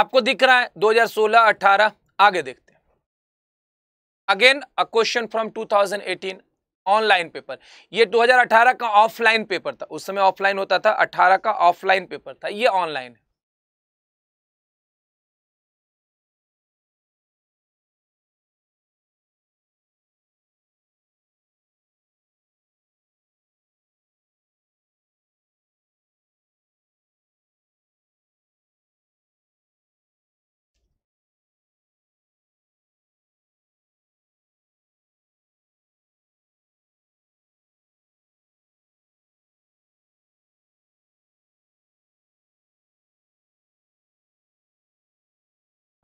आपको दिख रहा है 2016 18 आगे देखते हैं again a question from 2018 online paper ये 2018 का ऑफलाइन पेपर था उस समय ऑफलाइन होता था 18 का ऑफलाइन पेपर था ये ऑनलाइन है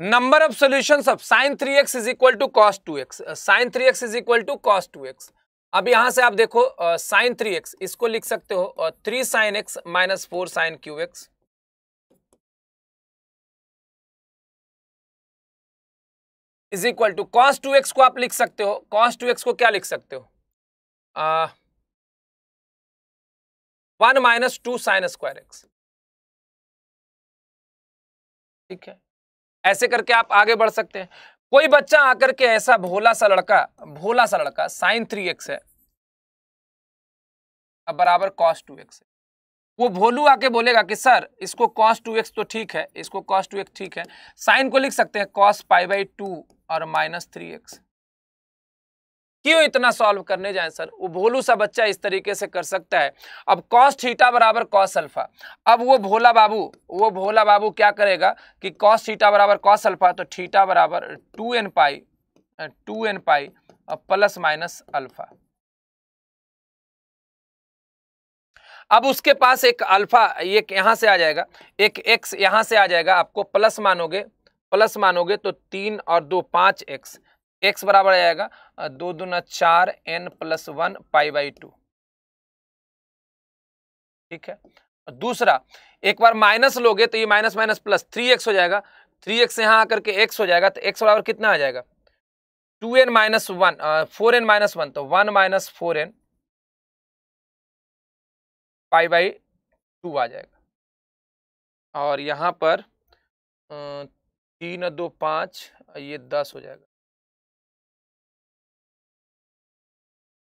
number of solution of sine three x is equal to cos two x sine three x is equal to cos two x अब यहां से आप देखो साइन थ्री एक्स इसको लिख सकते हो three sine x minus four sine cube x is equal to cos two x को आप लिख सकते हो कॉस टू एक्स को क्या लिख सकते हो one minus two sine square x ठीक है ऐसे करके आप आगे बढ़ सकते हैं कोई बच्चा आकर के ऐसा भोला सा लड़का भोला सा लड़का साइन थ्री एक्स है अब बराबर कॉस टू एक्स है वो भोलू आके बोलेगा कि सर इसको कॉस टू एक्स तो ठीक है इसको कॉस टू एक्स ठीक है साइन को लिख सकते हैं कॉस पाई बाई टू और माइनस थ्री एक्स क्यों इतना सॉल्व करने जाए सर वो भोलू सा बच्चा इस तरीके से कर सकता है अब कॉस थीटा बराबर कॉस अल्फा अब वो भोला बाबू वो भोला बाबू क्या करेगा कि कॉस थीटा बराबर कॉस अल्फा तो थीटा बराबर two N pi two N pi plus minus alpha अब उसके पास एक अल्फा ये यहां से आ जाएगा एक एक्स यहां से आ जाएगा आपको प्लस मानोगे प्लस मानोगे तो तीन और दो पांच एक्स एक्स बराबर आ जाएगा दो दूना चार n plus one pi by two ठीक है दूसरा एक बार माइनस लोगे तो ये minus minus plus three x हो जाएगा थ्री एक्स यहाँ आकर के एक्स हो जाएगा तो एक्स बराबर कितना आ जाएगा two n minus one four n minus one तो one minus four n pi by two आ जाएगा और यहाँ पर तीन दो पाँच ये दस हो जाएगा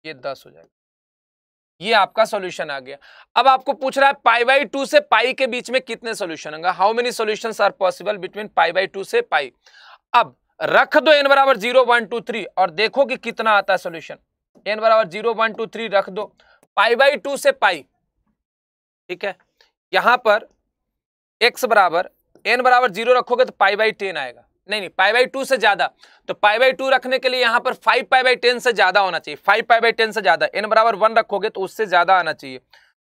ये दस हो जाएगा ये आपका सॉल्यूशन आ गया अब आपको पूछ रहा है पाई बाई टू से पाई के बीच में कितने सॉल्यूशन होंगे how many solutions are possible between pi by two से पाई अब रख दो एन बराबर जीरो वन टू थ्री और देखो कि कितना आता है सॉल्यूशन एन बराबर जीरो वन टू थ्री रख दो पाई बाई टू से पाई ठीक है यहां पर एक्स बराबर एन बराबर जीरो रखोगे तो पाई बाई टेन आएगा नहीं नहीं पाई बाई टू से ज्यादा तो पाई बाई टू रखने के लिए यहाँ पर फाइव पाई बाई टेन से ज्यादा होना चाहिए फाइव पाई बाई टेन से ज्यादा एन बराबर वन रखोगे तो उससे ज्यादा आना चाहिए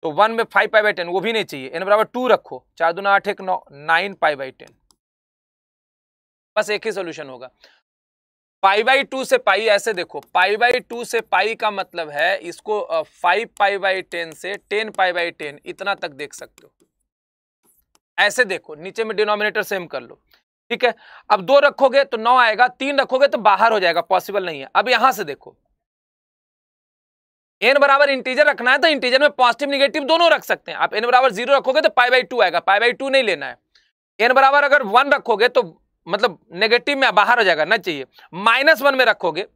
तो वन में फाइव पाई बाई टेन वो भी नहीं चाहिए एन बराबर टू रखो चार दो आठ एक नौ नाइन पाई बाई टेन बस एक ही सोल्यूशन होगा पाई बाई टू से पाई ऐसे देखो पाई बाई टू से पाई का मतलब है इसको फाइव पाई बाई टेन से टेन पाई बाई टेन इतना तक देख सकते हो ऐसे देखो नीचे में डिनोमिनेटर सेम कर लो ठीक है अब दो रखोगे तो नौ आएगा तीन रखोगे तो बाहर हो जाएगा पॉसिबल नहीं है अब यहां से देखो एन बराबर इंटीजर रखना है तो इंटीजर में पॉजिटिव निगेटिव दोनों रख सकते हैं आप एन बराबर जीरो रखोगे तो पाई बाई टू आएगा पाई बाई टू नहीं लेना है एन बराबर अगर वन रखोगे तो मतलब नेगेटिव में बाहर हो जाएगा ना चाहिए माइनस वन में रखोगे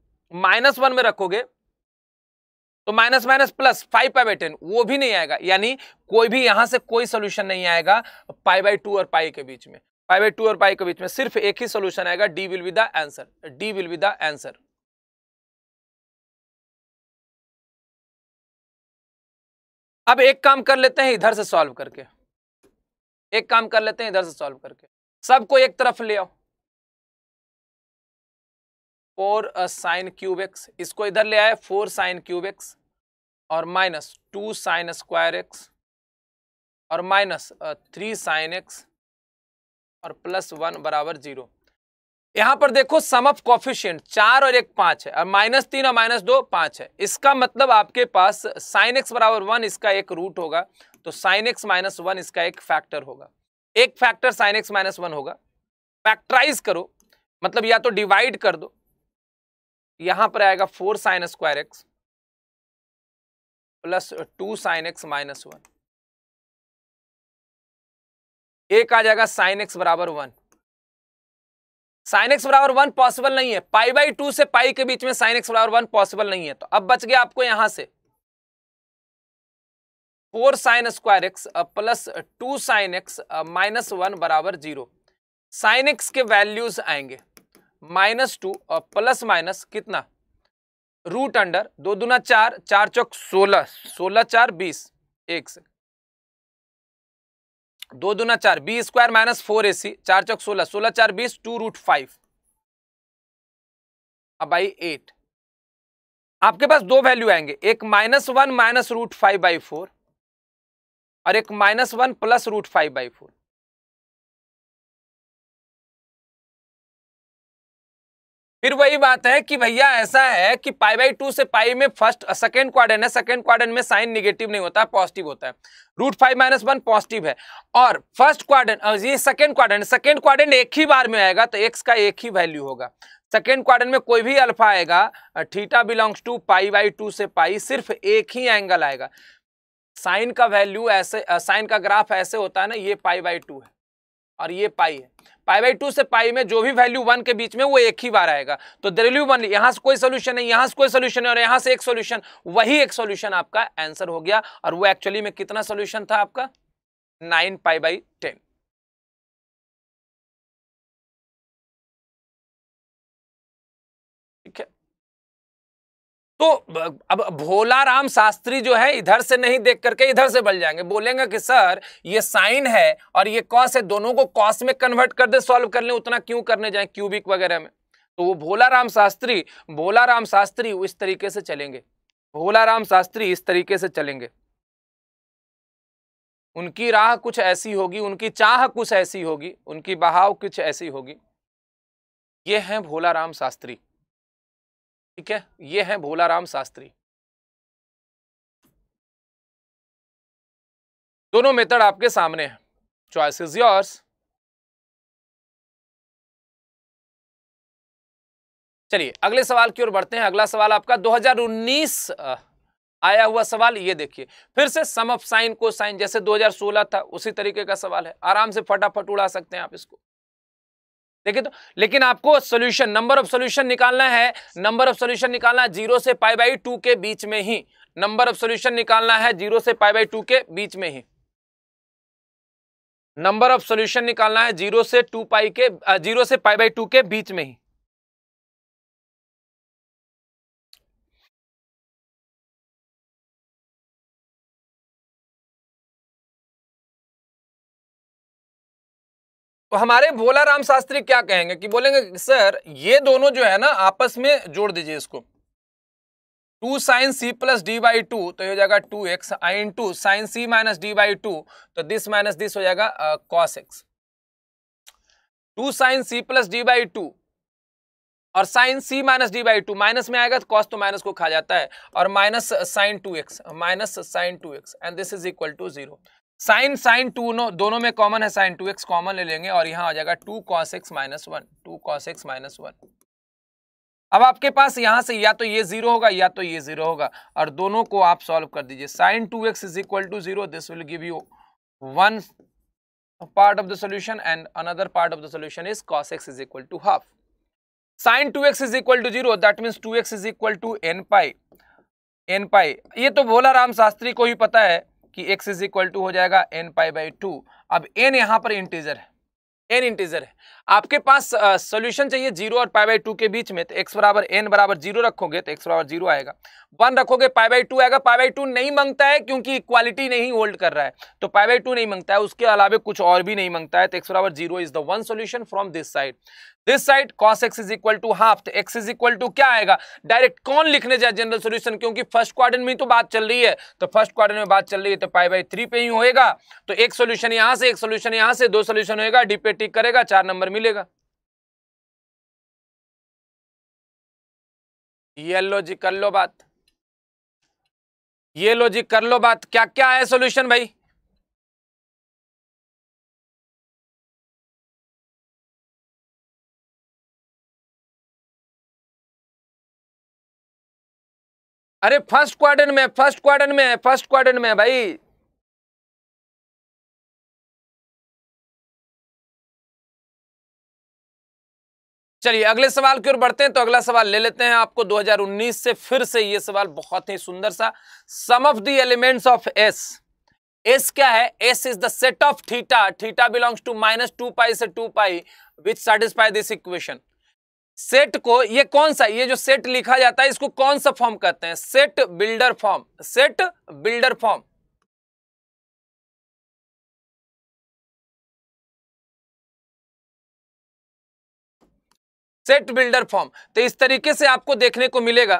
माइनस वन में रखोगे तो minus minus plus five pi by ten वो भी नहीं आएगा यानी कोई भी यहां से कोई सोल्यूशन नहीं आएगा पाई बाई टू और पाई के बीच में पाई बाई टू और पाई के बीच में सिर्फ एक ही सोल्यूशन आएगा d will be the answer d will be the answer अब एक काम कर लेते हैं इधर से सॉल्व करके एक काम कर लेते हैं इधर से सॉल्व करके सबको एक तरफ ले आओ फोर साइन क्यूब एक्स इसको इधर ले आए फोर साइन क्यूब एक्स और minus two sine square x और माइनस थ्री साइन एक्स और प्लस वन बराबर जीरो यहां पर देखो सम ऑफ कॉफिशियंट चार और एक पांच है और माइनस तीन और माइनस दो पांच है इसका मतलब आपके पास साइन एक्स बराबर वन इसका एक रूट होगा तो साइन एक्स माइनस वन इसका एक फैक्टर होगा एक factor sine x minus one होगा फैक्टराइज करो मतलब या तो डिवाइड कर दो यहां पर आएगा four sine square x plus two sine x minus one एक आ जाएगा साइन एक्स बराबर वन साइन एक्स बराबर वन पॉसिबल नहीं है पाई बाई टू से पाई के बीच में साइन एक्स बराबर वन पॉसिबल नहीं है तो अब बच गया आपको यहां से four sine square x plus two sine x minus one बराबर जीरो साइन एक्स के वैल्यूज आएंगे माइनस टू और प्लस माइनस कितना रूट अंडर दो दूना चार चार चौक सोलह सोलह चार बीस एक से दो दूना चार b square minus four a c चार चौक सोलह सोलह चार बीस टू रूट फाइव अब बाई एट आपके पास दो वैल्यू आएंगे एक minus one minus root five by four और एक minus one plus root five by four फिर वही बात है कि भैया ऐसा है कि पाई बाई टू से पाई में फर्स्ट सेकेंड क्वाड्रेंट है सेकेंड क्वाड्रेंट में साइन निगेटिव नहीं होता है पॉजिटिव होता है root five minus one positive है और फर्स्ट क्वाड्रेंट ये सेकेंड क्वाड्रेंट सेकेंड क्वाड्रेंट एक ही बार में आएगा तो एक्स का एक ही वैल्यू होगा सेकेंड क्वाड्रेंट में कोई भी अल्फा आएगा theta belongs to pi by two से पाई सिर्फ एक ही एंगल आएगा साइन का वैल्यू ऐसे साइन का ग्राफ ऐसे होता है ना ये पाई बाई टू है और ये पाई है पाई बाई टू से पाई में जो भी वैल्यू वन के बीच में वो एक ही बार आएगा तो दिल्यू वन यहाँ से कोई सोल्यूशन नहीं यहाँ से कोई सोल्यूशन है और यहाँ से एक सोल्यूशन वही एक सोल्यूशन आपका आंसर हो गया और वो एक्चुअली में कितना सोल्यूशन था आपका नाइन पाई बाई टेन तो अब भोला राम शास्त्री जो है इधर से नहीं देख करके इधर से बल जाएंगे बोलेंगे कि सर ये साइन है और ये कॉस है दोनों को कॉस में कन्वर्ट कर दे सॉल्व कर ले उतना क्यों करने जाए क्यूबिक वगैरह में तो वो भोला राम शास्त्री भोला राम शास्त्री इस तरीके से चलेंगे भोला राम शास्त्री इस तरीके से चलेंगे उनकी राह कुछ ऐसी होगी उनकी चाह कुछ ऐसी होगी उनकी बहाव कुछ ऐसी होगी ये हैं राम शास्त्री ठीक है ये हैं भोलाराम शास्त्री दोनों मेथड आपके सामने हैं चॉइस इज योर्स चलिए अगले सवाल की ओर बढ़ते हैं अगला सवाल आपका 2019 आया हुआ सवाल ये देखिए फिर से सम ऑफ साइन को साइन जैसे 2016 था उसी तरीके का सवाल है आराम से फटाफट उड़ा सकते हैं आप इसको देखिए तो लेकिन आपको सोल्यूशन नंबर ऑफ सोल्यूशन निकालना है नंबर ऑफ सोल्यूशन निकालना है जीरो से पाई बाई टू के बीच में ही नंबर ऑफ सोल्यूशन निकालना है जीरो से पाई बाई टू के बीच में ही नंबर ऑफ सोल्यूशन निकालना है जीरो से टू पाई के जीरो से पाई बाई टू के बीच में ही तो हमारे भोला राम शास्त्री क्या कहेंगे कि बोलेंगे सर ये दोनों जो है ना आपस में जोड़ दीजिए इसको two sine C plus D by two तो ये हो जाएगा टू एक्स आइन two sine C minus D by two तो दिस माइनस दिस हो जाएगा cos x two sine C plus D by two और sine C minus D by two minus में आएगा तो कॉस तो माइनस को खा जाता है और minus sine two x minus sine two x and this is equal to zero sine sine two no दोनों में कॉमन है साइन टू एक्स कॉमन ले लेंगे और यहाँ आ जाएगा two cos x minus one two cos x minus one अब आपके पास यहां से या तो ये जीरो होगा या तो ये जीरो होगा और दोनों को आप सॉल्व कर दीजिए sine two x is equal to zero this will give you one the solution and another part of the solution is cos x is equal to half sine two x is equal to zero that means two x is equal to N pi n pi ये तो भोला राम शास्त्री को ही पता है कि x is equal to हो जाएगा n pi by two अब n यहाँ पर इंटीजर है एन इंटीजर है आपके पास सॉल्यूशन uh, चाहिए जीरो और पाई बाई टू के बीच में तो एक्स बराबर एन बराबर जीरो रखोगे तो एक्स बराबर जीरो आएगा वन रखोगे पाई बाई टू आएगा पाई बाई टू नहीं मांगता है क्योंकि इक्वालिटी नहीं होल्ड कर रहा है तो पाई बाई टू नहीं मांगता है उसके अलावा कुछ और भी नहीं मांगता है तो एक्स बराबर zero is the one solution from this side this side cos x is equal to half तो एक्स इज इक्वल टू क्या आएगा डायरेक्ट कौन लिखने जाए जनरल सोल्यूशन क्योंकि फर्स्ट क्वार्टर में तो बात चल रही है तो फर्स्ट क्वार्टर में बात चल रही है तो पाई बाई थ्री पे ही होएगा तो एक सोल्यूशन यहां से एक सोल्यूशन यहां से दो सोल्यूशन होगा डी पे टिक करेगा चार नंबर मिलेगा ये लो जी कर लो बात ये लो जी कर लो बात क्या क्या है सोल्यूशन भाई अरे फर्स्ट क्वार्टर में फर्स्ट क्वार्टर में फर्स्ट क्वार्टर में भाई चलिए अगले सवाल की ओर बढ़ते हैं तो अगला सवाल ले लेते हैं आपको 2019 से फिर से ये सवाल बहुत ही सुंदर सा sum of the elements of S S क्या है S is the set of theta theta belongs to minus two pi से two pi which satisfy this equation set को ये कौन सा ये जो सेट लिखा जाता है इसको कौन सा फॉर्म कहते हैं set builder form set builder form set builder form तो इस तरीके से आपको देखने को मिलेगा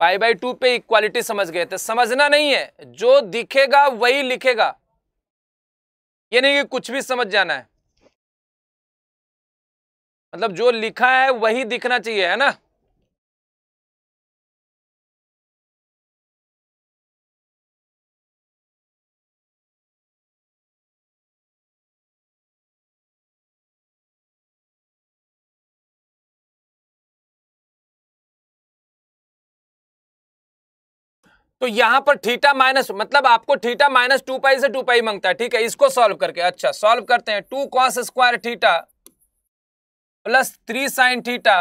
पाई बाई टू पे इक्वालिटी समझ गए थे समझना नहीं है जो दिखेगा वही लिखेगा ये नहीं कि कुछ भी समझ जाना है मतलब जो लिखा है वही दिखना चाहिए है ना तो यहां पर थीटा माइनस मतलब आपको थीटा माइनस टू पाई से टू पाई मांगता है ठीक है इसको सॉल्व करके अच्छा सॉल्व करते हैं two cos square theta plus three sine theta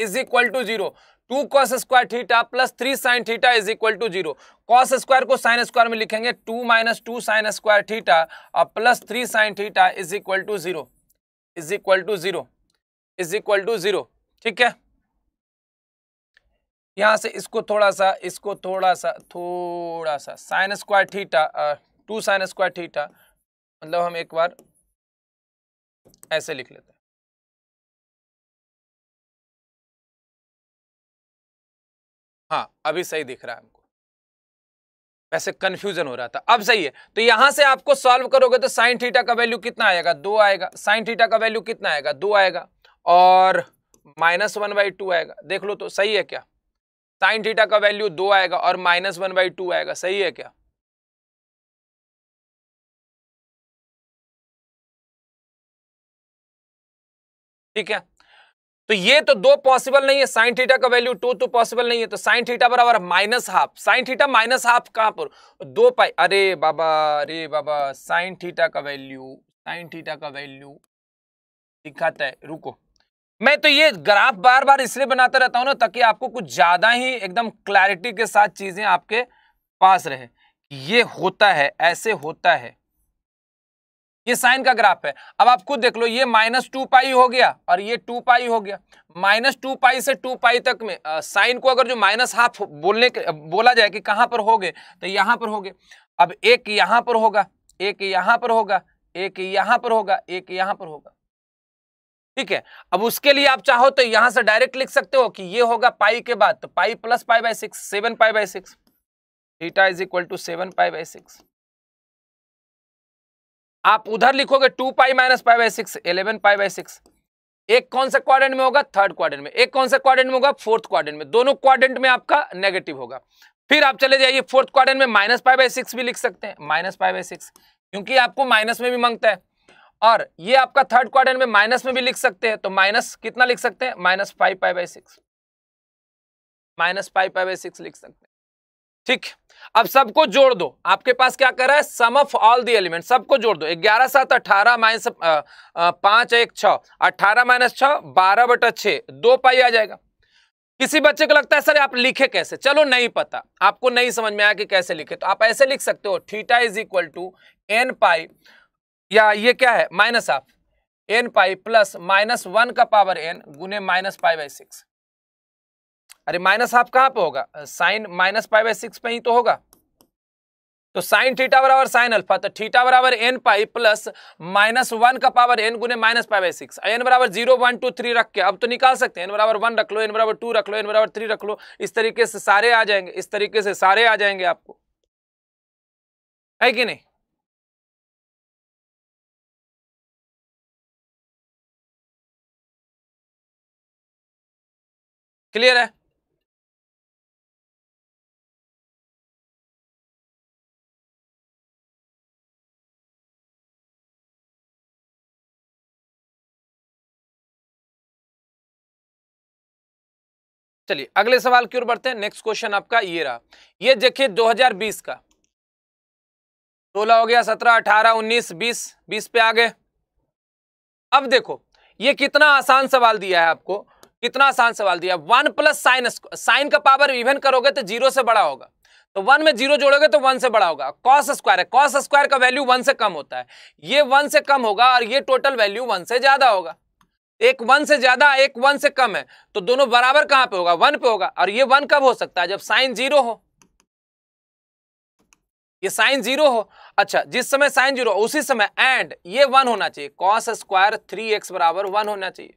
is equal to zero two cos square theta plus three sine theta is equal to zero cos square को साइन स्क्वायर में लिखेंगे two minus two sine square theta और plus three sine theta is equal to zero is equal to zero is equal to zero ठीक है यहां से इसको थोड़ा सा इसको थोड़ा सा थोड़ा सा sine square theta two sine square theta मतलब हम एक बार ऐसे लिख लेते हैं हाँ अभी सही दिख रहा है हमको वैसे कंफ्यूजन हो रहा था अब सही है तो यहां से आपको सॉल्व करोगे तो साइन थीटा का वैल्यू कितना आएगा दो आएगा साइन थीटा का वैल्यू कितना आएगा दो आएगा और माइनस वन बाई टू आएगा देख लो तो सही है क्या साइन थीटा का वैल्यू दो आएगा और माइनस वन बाई टू आएगा सही है क्या ठीक है तो ये तो दो पॉसिबल नहीं है साइन थीटा का वैल्यू टू तो पॉसिबल नहीं है तो साइन थीटा बराबर minus half sine theta minus half कहां पर दो पाई अरे बाबा अरे बाबा साइन थीटा का वैल्यू साइन थीटा का वैल्यू दिखाता है रुको मैं तो ये ग्राफ बार बार इसलिए बनाता रहता हूं ना ताकि आपको कुछ ज्यादा ही एकदम क्लैरिटी के साथ चीजें आपके पास रहे ये होता है ऐसे होता है ये साइन का ग्राफ है अब आप खुद देख लो ये माइनस टू पाई हो गया और ये टू पाई हो गया माइनस टू पाई से टू पाई तक में साइन को अगर जो माइनस हाफ बोलने के बोला जाए कि कहाँ पर हो गए तो यहाँ पर हो गए अब एक यहाँ पर होगा एक यहाँ पर होगा एक यहाँ पर होगा एक यहाँ पर होगा ठीक है अब उसके लिए आप चाहो तो यहां से डायरेक्ट लिख सकते हो कि ये होगा पाई के बाद तो pi plus pi by six seven pi by six theta is equal to seven pi by six आप उधर लिखोगे two pi minus pi by six eleven pi by six एक कौन सा क्वाड्रेंट में होगा थर्ड क्वाड्रेंट में एक कौन सा क्वाड्रेंट में होगा फोर्थ क्वाड्रेंट में दोनों क्वाड्रेंट में आपका नेगेटिव होगा फिर आप चले जाइए फोर्थ क्वाड्रेंट में माइनस पाई बाई सिक्स भी लिख सकते हैं माइनस पाई बाई सिक्स क्योंकि आपको माइनस में भी मांगता है और ये आपका थर्ड क्वाड्रेंट में माइनस में भी लिख सकते हैं तो माइनस कितना लिख सकते हैं minus five pi by six minus five pi by six लिख सकते हैं ठीक अब सबको जोड़ दो आपके पास क्या कर रहा है sum of all the element सबको जोड़ दो ग्यारह सात अठारह माइनस पांच एक छ अठारह माइनस छ बारह बटा छ दो पाई आ जाएगा किसी बच्चे को लगता है सर आप लिखे कैसे चलो नहीं पता आपको नहीं समझ में आया कि कैसे लिखे तो आप ऐसे लिख सकते हो theta is equal to N pi या ये क्या है minus of n pi plus minus one का पावर एन गुने माइनस पाई बाई सिक्स अरे माइनस हाफ कहाँ पे होगा sine minus pi by six पे ही तो होगा तो साइन थीटा बराबर साइन अल्फा तो थीटा बराबर n pi plus minus one का पावर एन गुने minus pi by six n बराबर जीरो वन टू थ्री रख के अब तो निकाल सकते हैं एन बराबर वन रख लो एन बराबर टू रख लो एन बराबर थ्री रख लो इस तरीके से सारे आ जाएंगे इस तरीके से सारे आ जाएंगे आपको है कि नहीं क्लियर है चलिए अगले सवाल की ओर बढ़ते हैं नेक्स्ट क्वेश्चन आपका ये रहा ये देखिए 2020 का 16 हो गया 17 18 19 20 20 पे आ गए अब देखो ये कितना आसान सवाल दिया है आपको कितना आसान सवाल दिया वन प्लस साइन साइन का पावर इवन करोगे तो जीरो से बड़ा होगा तो वन में जीरो जोड़ोगे तो वन से बड़ा होगा कॉस स्क्वायर है कॉस स्क्वायर का वैल्यू वन से कम होता है ये वन से कम होगा और ये टोटल वैल्यू वन से ज्यादा होगा एक वन से ज्यादा एक वन से कम है तो दोनों बराबर कहां पे होगा वन पे होगा और ये वन कब हो सकता है जब साइन जीरो हो ये साइन जीरो हो अच्छा जिस समय साइन जीरो उसी समय एंड ये वन होना चाहिए कॉस स्क्वायर थ्री एक्स बराबर वन होना चाहिए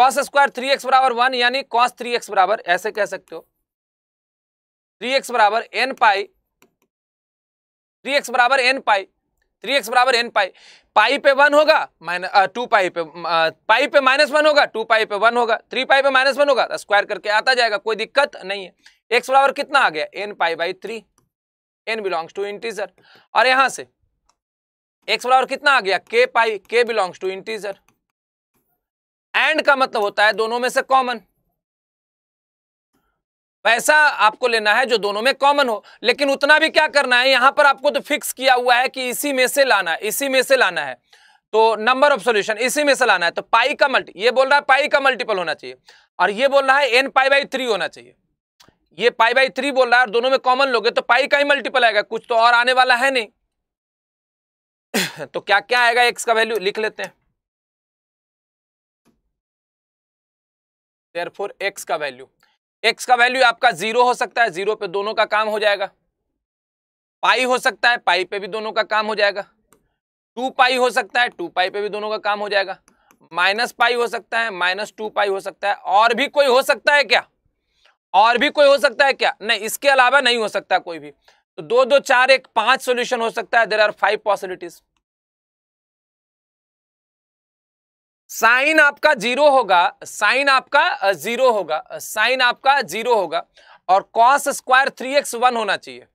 कॉस स्क्वायर थ्री एक्स बराबर वन यानी कॉस थ्री एक्स बराबर ऐसे कह सकते हो थ्री एक्स बराबर एन पाई थ्री एक्स बराबर एन पाई थ्री एक्स बराबर एन पाई पाई पे वन होगा माइनस टू पाई पे पाई uh, पे माइनस वन होगा टू पाई पे वन होगा थ्री पाई पे माइनस वन होगा स्क्वायर तो करके आता जाएगा कोई दिक्कत नहीं है एक्स बराबर कितना आ गया n pi by three N belongs to integer और यहां से एक्स बराबर कितना आ गया के पाई के बिलोंग्स टू इंटीजर एंड का मतलब होता है दोनों में से कॉमन पैसा आपको लेना है जो दोनों में कॉमन हो लेकिन उतना भी क्या करना है यहां पर आपको तो फिक्स किया हुआ है कि इसी में से लाना है इसी में से लाना है तो नंबर ऑफ सॉल्यूशन इसी में से लाना है तो पाई का मल्टी ये बोल रहा है पाई का मल्टीपल होना चाहिए और ये बोल रहा है एन पाई बाई थ्री होना चाहिए ये पाई बाई थ्री बोल रहा है और दोनों में कॉमन लोगे तो पाई का ही मल्टीपल आएगा कुछ तो और आने वाला है नहीं तो क्या क्या आएगा एक्स का वैल्यू लिख लेते हैं देयरफॉर एक्स का वैल्यू एक्स का वैल्यू आपका जीरो हो सकता है जीरो पे दोनों का काम हो जाएगा पाई हो सकता है पाई पे भी दोनों का काम हो जाएगा टू पाई हो सकता है टू पाई पे भी दोनों का काम हो जाएगा माइनस पाई हो सकता है माइनस टू पाई हो सकता है और भी कोई हो सकता है क्या और भी कोई हो सकता है क्या नहीं इसके अलावा नहीं हो सकता कोई भी तो दो दो चार एक पांच सोल्यूशन हो सकता है there are five possibilities sine आपका जीरो होगा साइन आपका जीरो होगा साइन आपका जीरो होगा और cos square three x one होना चाहिए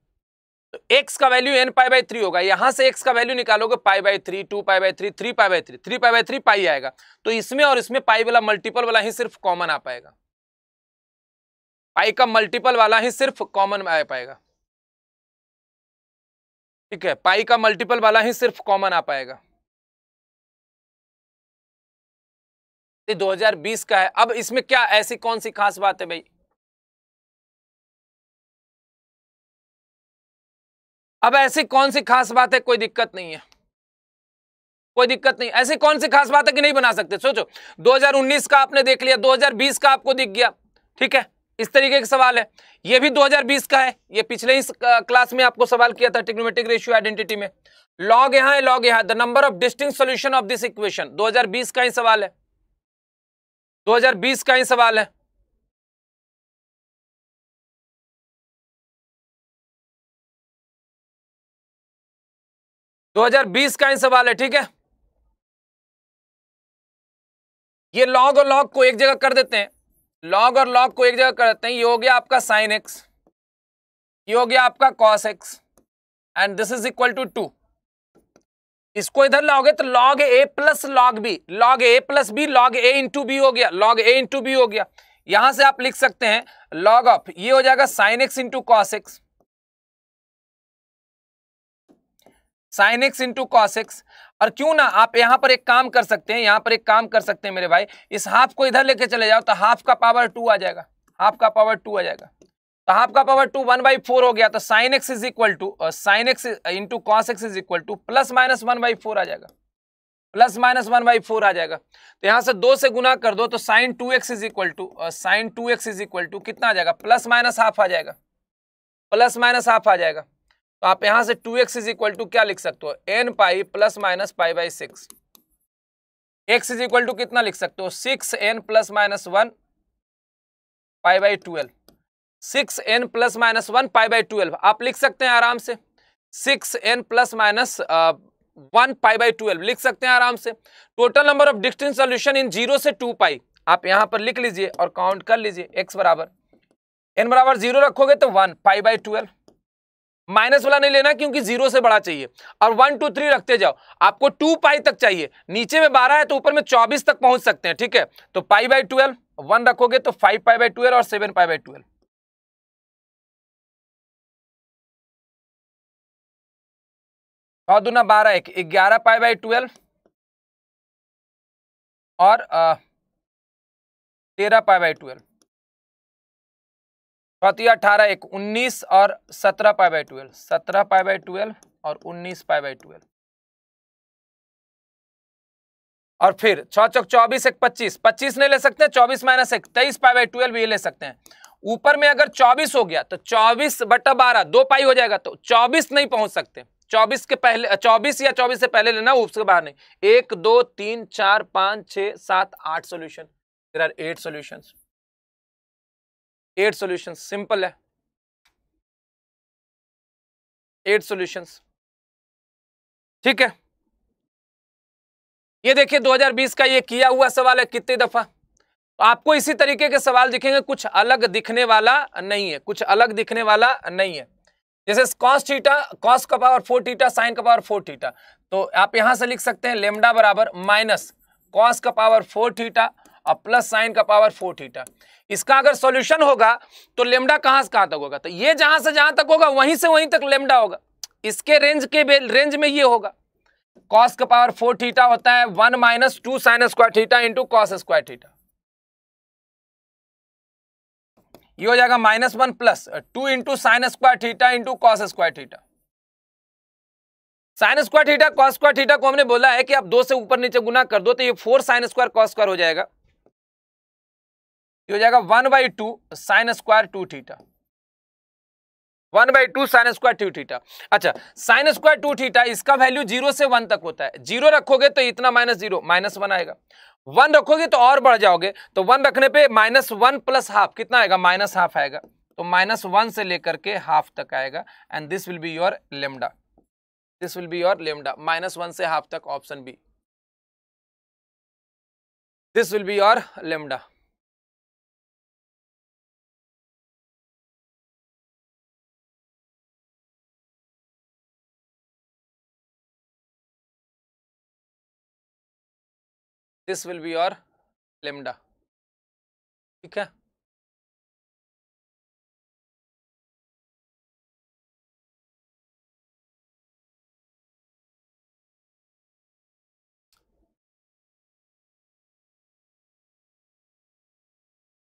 तो एक्स का value n pi by three होगा यहां से एक्स का वैल्यू निकालोगे pi by three two pi by three three pi by three three pi by three pi आएगा तो इसमें और इसमें पाई वाला मल्टीपल वाला ही सिर्फ कॉमन आ पाएगा पाई का मल्टीपल वाला ही सिर्फ कॉमन आ पाएगा ठीक है पाई का मल्टीपल वाला ही सिर्फ कॉमन आ पाएगा ये 2020 का है अब इसमें क्या ऐसी कौन सी खास बात है भाई अब ऐसी कौन सी खास बात है कोई दिक्कत नहीं है कोई दिक्कत नहीं ऐसी कौन सी खास बात है कि नहीं बना सकते सोचो 2019 का आपने देख लिया 2020 का आपको दिख गया ठीक है इस तरीके का सवाल है ये भी 2020 का है ये पिछले ही क्लास में आपको सवाल किया था टिक्नोमेटिक रेशियो आइडेंटिटी में लॉग यहां है लॉग यहां the number of distinct solution of this equation 2020 का ही सवाल है 2020 का ही सवाल है दो हजार बीस का ही सवाल है ठीक है ये लॉग और लॉग को एक जगह कर देते हैं लॉग और लॉग को एक जगह कर देते हैं ये हो गया आपका साइन एक्स ये हो गया आपका cos x and this is equal to two इसको इधर लाओगे तो log A plus log B log A plus B log A into B हो गया लॉग ए इंटू बी हो गया यहां से आप लिख सकते हैं लॉग ऑफ ये हो जाएगा sine x into cos x sine x into cos x और क्यों ना आप यहां पर एक काम कर सकते हैं यहां पर एक काम कर सकते हैं मेरे भाई इस हाफ को इधर लेके चले जाओ तो हाफ का पावर टू आ जाएगा हाफ का पावर टू आ जाएगा तो हाफ का power two one by four हो गया तो sine x is equal to sine x into cos x is equal to plus minus one by four आ जाएगा plus minus one by four आ जाएगा तो यहां से दो से गुना कर दो तो sine two x is equal to sine two x is equal to कितना आ जाएगा प्लस माइनस हाफ आ जाएगा प्लस माइनस हाफ आ जाएगा तो आप यहां से two x is equal to क्या लिख सकते हो n pi plus minus pi by six x is equal to कितना लिख सकते हो six n plus minus one pi by twelve six n plus minus one pi by twelve आप लिख सकते हैं आराम से six n plus minus one pi by twelve लिख सकते हैं आराम से total number of distance solution in zero से टू पाई आप यहां पर लिख लीजिए और काउंट कर लीजिए एक्स बराबर एन बराबर जीरो रखोगे तो one pi by twelve minus वाला नहीं लेना क्योंकि जीरो से बड़ा चाहिए और वन टू थ्री रखते जाओ आपको टू पाई तक चाहिए नीचे में बारह है तो ऊपर में चौबीस तक पहुंच सकते हैं ठीक है तो पाई बाई ट्वेल्व वन रखोगे तो फाइव पाई बाई ट्वेल्व और सेवन पाई बाई ट्वेल्व और दूना बारह एक ग्यारह पाई बाई ट्वेल्व और तेरह पाई बाई ट्वेल्व चौथी अठारह एक उन्नीस और सत्रह पाई बाई ट्वेल्व सत्रह पाई बाई ट्वेल्व और उन्नीस पाई बाई ट्वेल्व और फिर छः चौक चौबीस एक पच्चीस पच्चीस नहीं ले सकते चौबीस माइनस एक तेईस पाई बाई ट्वेल्व ये ले सकते हैं ऊपर में अगर चौबीस हो गया तो चौबीस बटा बारह दो पाई हो जाएगा तो चौबीस नहीं पहुंच सकते चौबीस के पहले चौबीस या चौबीस से पहले लेना उसके बाहर नहीं एक दो तीन चार पांच छ सात आठ solution there are eight solution eight solution simple है एट सोल्यूशन ठीक है ये देखिए 2020 का ये किया हुआ सवाल है कितनी दफा आपको इसी तरीके के सवाल दिखेंगे कुछ अलग दिखने वाला नहीं है कुछ अलग दिखने वाला नहीं है जैसे कॉस थीटा कॉस का पावर फोर थीटा साइन का पावर फोर थीटा तो आप यहां से लिख सकते हैं लेमडा बराबर माइनस कॉस का पावर फोर थीटा और प्लस साइन का पावर फोर थीटा इसका अगर सॉल्यूशन होगा तो लेमडा कहां से कहां तक होगा तो ये जहां से जहां तक होगा वहीं से वहीं तक लेमडा होगा इसके रेंज के रेंज में ये होगा कॉस का पावर फोर थीटा होता है one minus two sine square theta into cos square theta ये हो जाएगा minus one plus two into sine square theta into cos square theta sine square theta cos square theta को हमने बोला है कि आप दो से ऊपर नीचे गुना कर दो तो ये four sine square cos square हो जाएगा ये हो जाएगा one by two sine square two theta one by two sine square two theta अच्छा साइन स्क्वायर टू थीटा इसका वैल्यू जीरो से वन तक होता है जीरो रखोगे तो इतना माइनस जीरो माइनस वन आएगा वन रखोगे तो और बढ़ जाओगे तो वन रखने पे माइनस वन प्लस हाफ कितना आएगा माइनस हाफ आएगा तो माइनस वन से लेकर के हाफ तक आएगा and this will be your lambda this will be your lambda minus one से हाफ तक option B this will be your lambda this will be your lambda ठीक है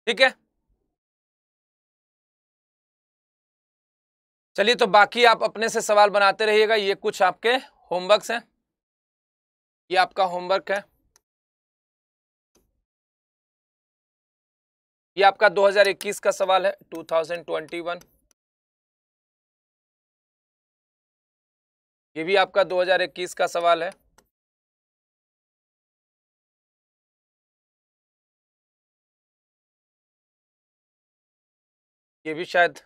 ठीक है चलिए तो बाकी आप अपने से सवाल बनाते रहिएगा ये कुछ आपके होमवर्क हैं ये आपका होमवर्क है ये आपका 2021 का सवाल है 2021 ये भी आपका 2021 का सवाल है ये भी शायद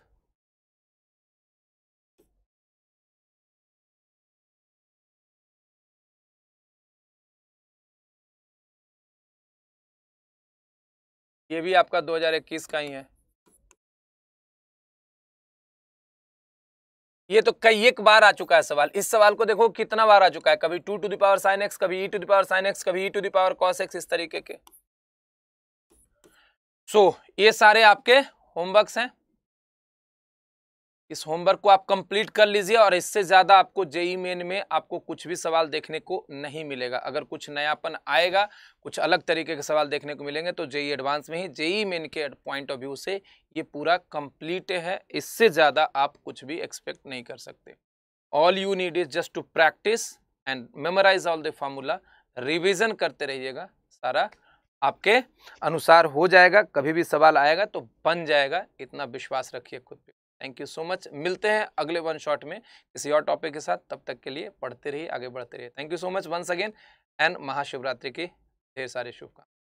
ये भी आपका 2021 का ही है ये तो कई एक बार आ चुका है सवाल इस सवाल को देखो कितना बार आ चुका है कभी two to the power sine x कभी e to the power sine x कभी e to the power cos x इस तरीके के सो so, ये सारे आपके होमवर्क्स हैं इस होमवर्क को आप कंप्लीट कर लीजिए और इससे ज़्यादा आपको जेई मेन में आपको कुछ भी सवाल देखने को नहीं मिलेगा अगर कुछ नयापन आएगा कुछ अलग तरीके के सवाल देखने को मिलेंगे तो जेई एडवांस में ही जेई मेन के पॉइंट ऑफ व्यू से ये पूरा कंप्लीट है इससे ज़्यादा आप कुछ भी एक्सपेक्ट नहीं कर सकते all you need is just to practise and memorise all the formula revision करते रहिएगा सारा आपके अनुसार हो जाएगा कभी भी सवाल आएगा तो बन जाएगा इतना विश्वास रखिए खुद पर थैंक यू सो मच मिलते हैं अगले वन शॉट में किसी और टॉपिक के साथ तब तक के लिए पढ़ते रहिए आगे बढ़ते रहिए thank you so much once again and Mahashivratri की ढेर सारी शुभकामनाएं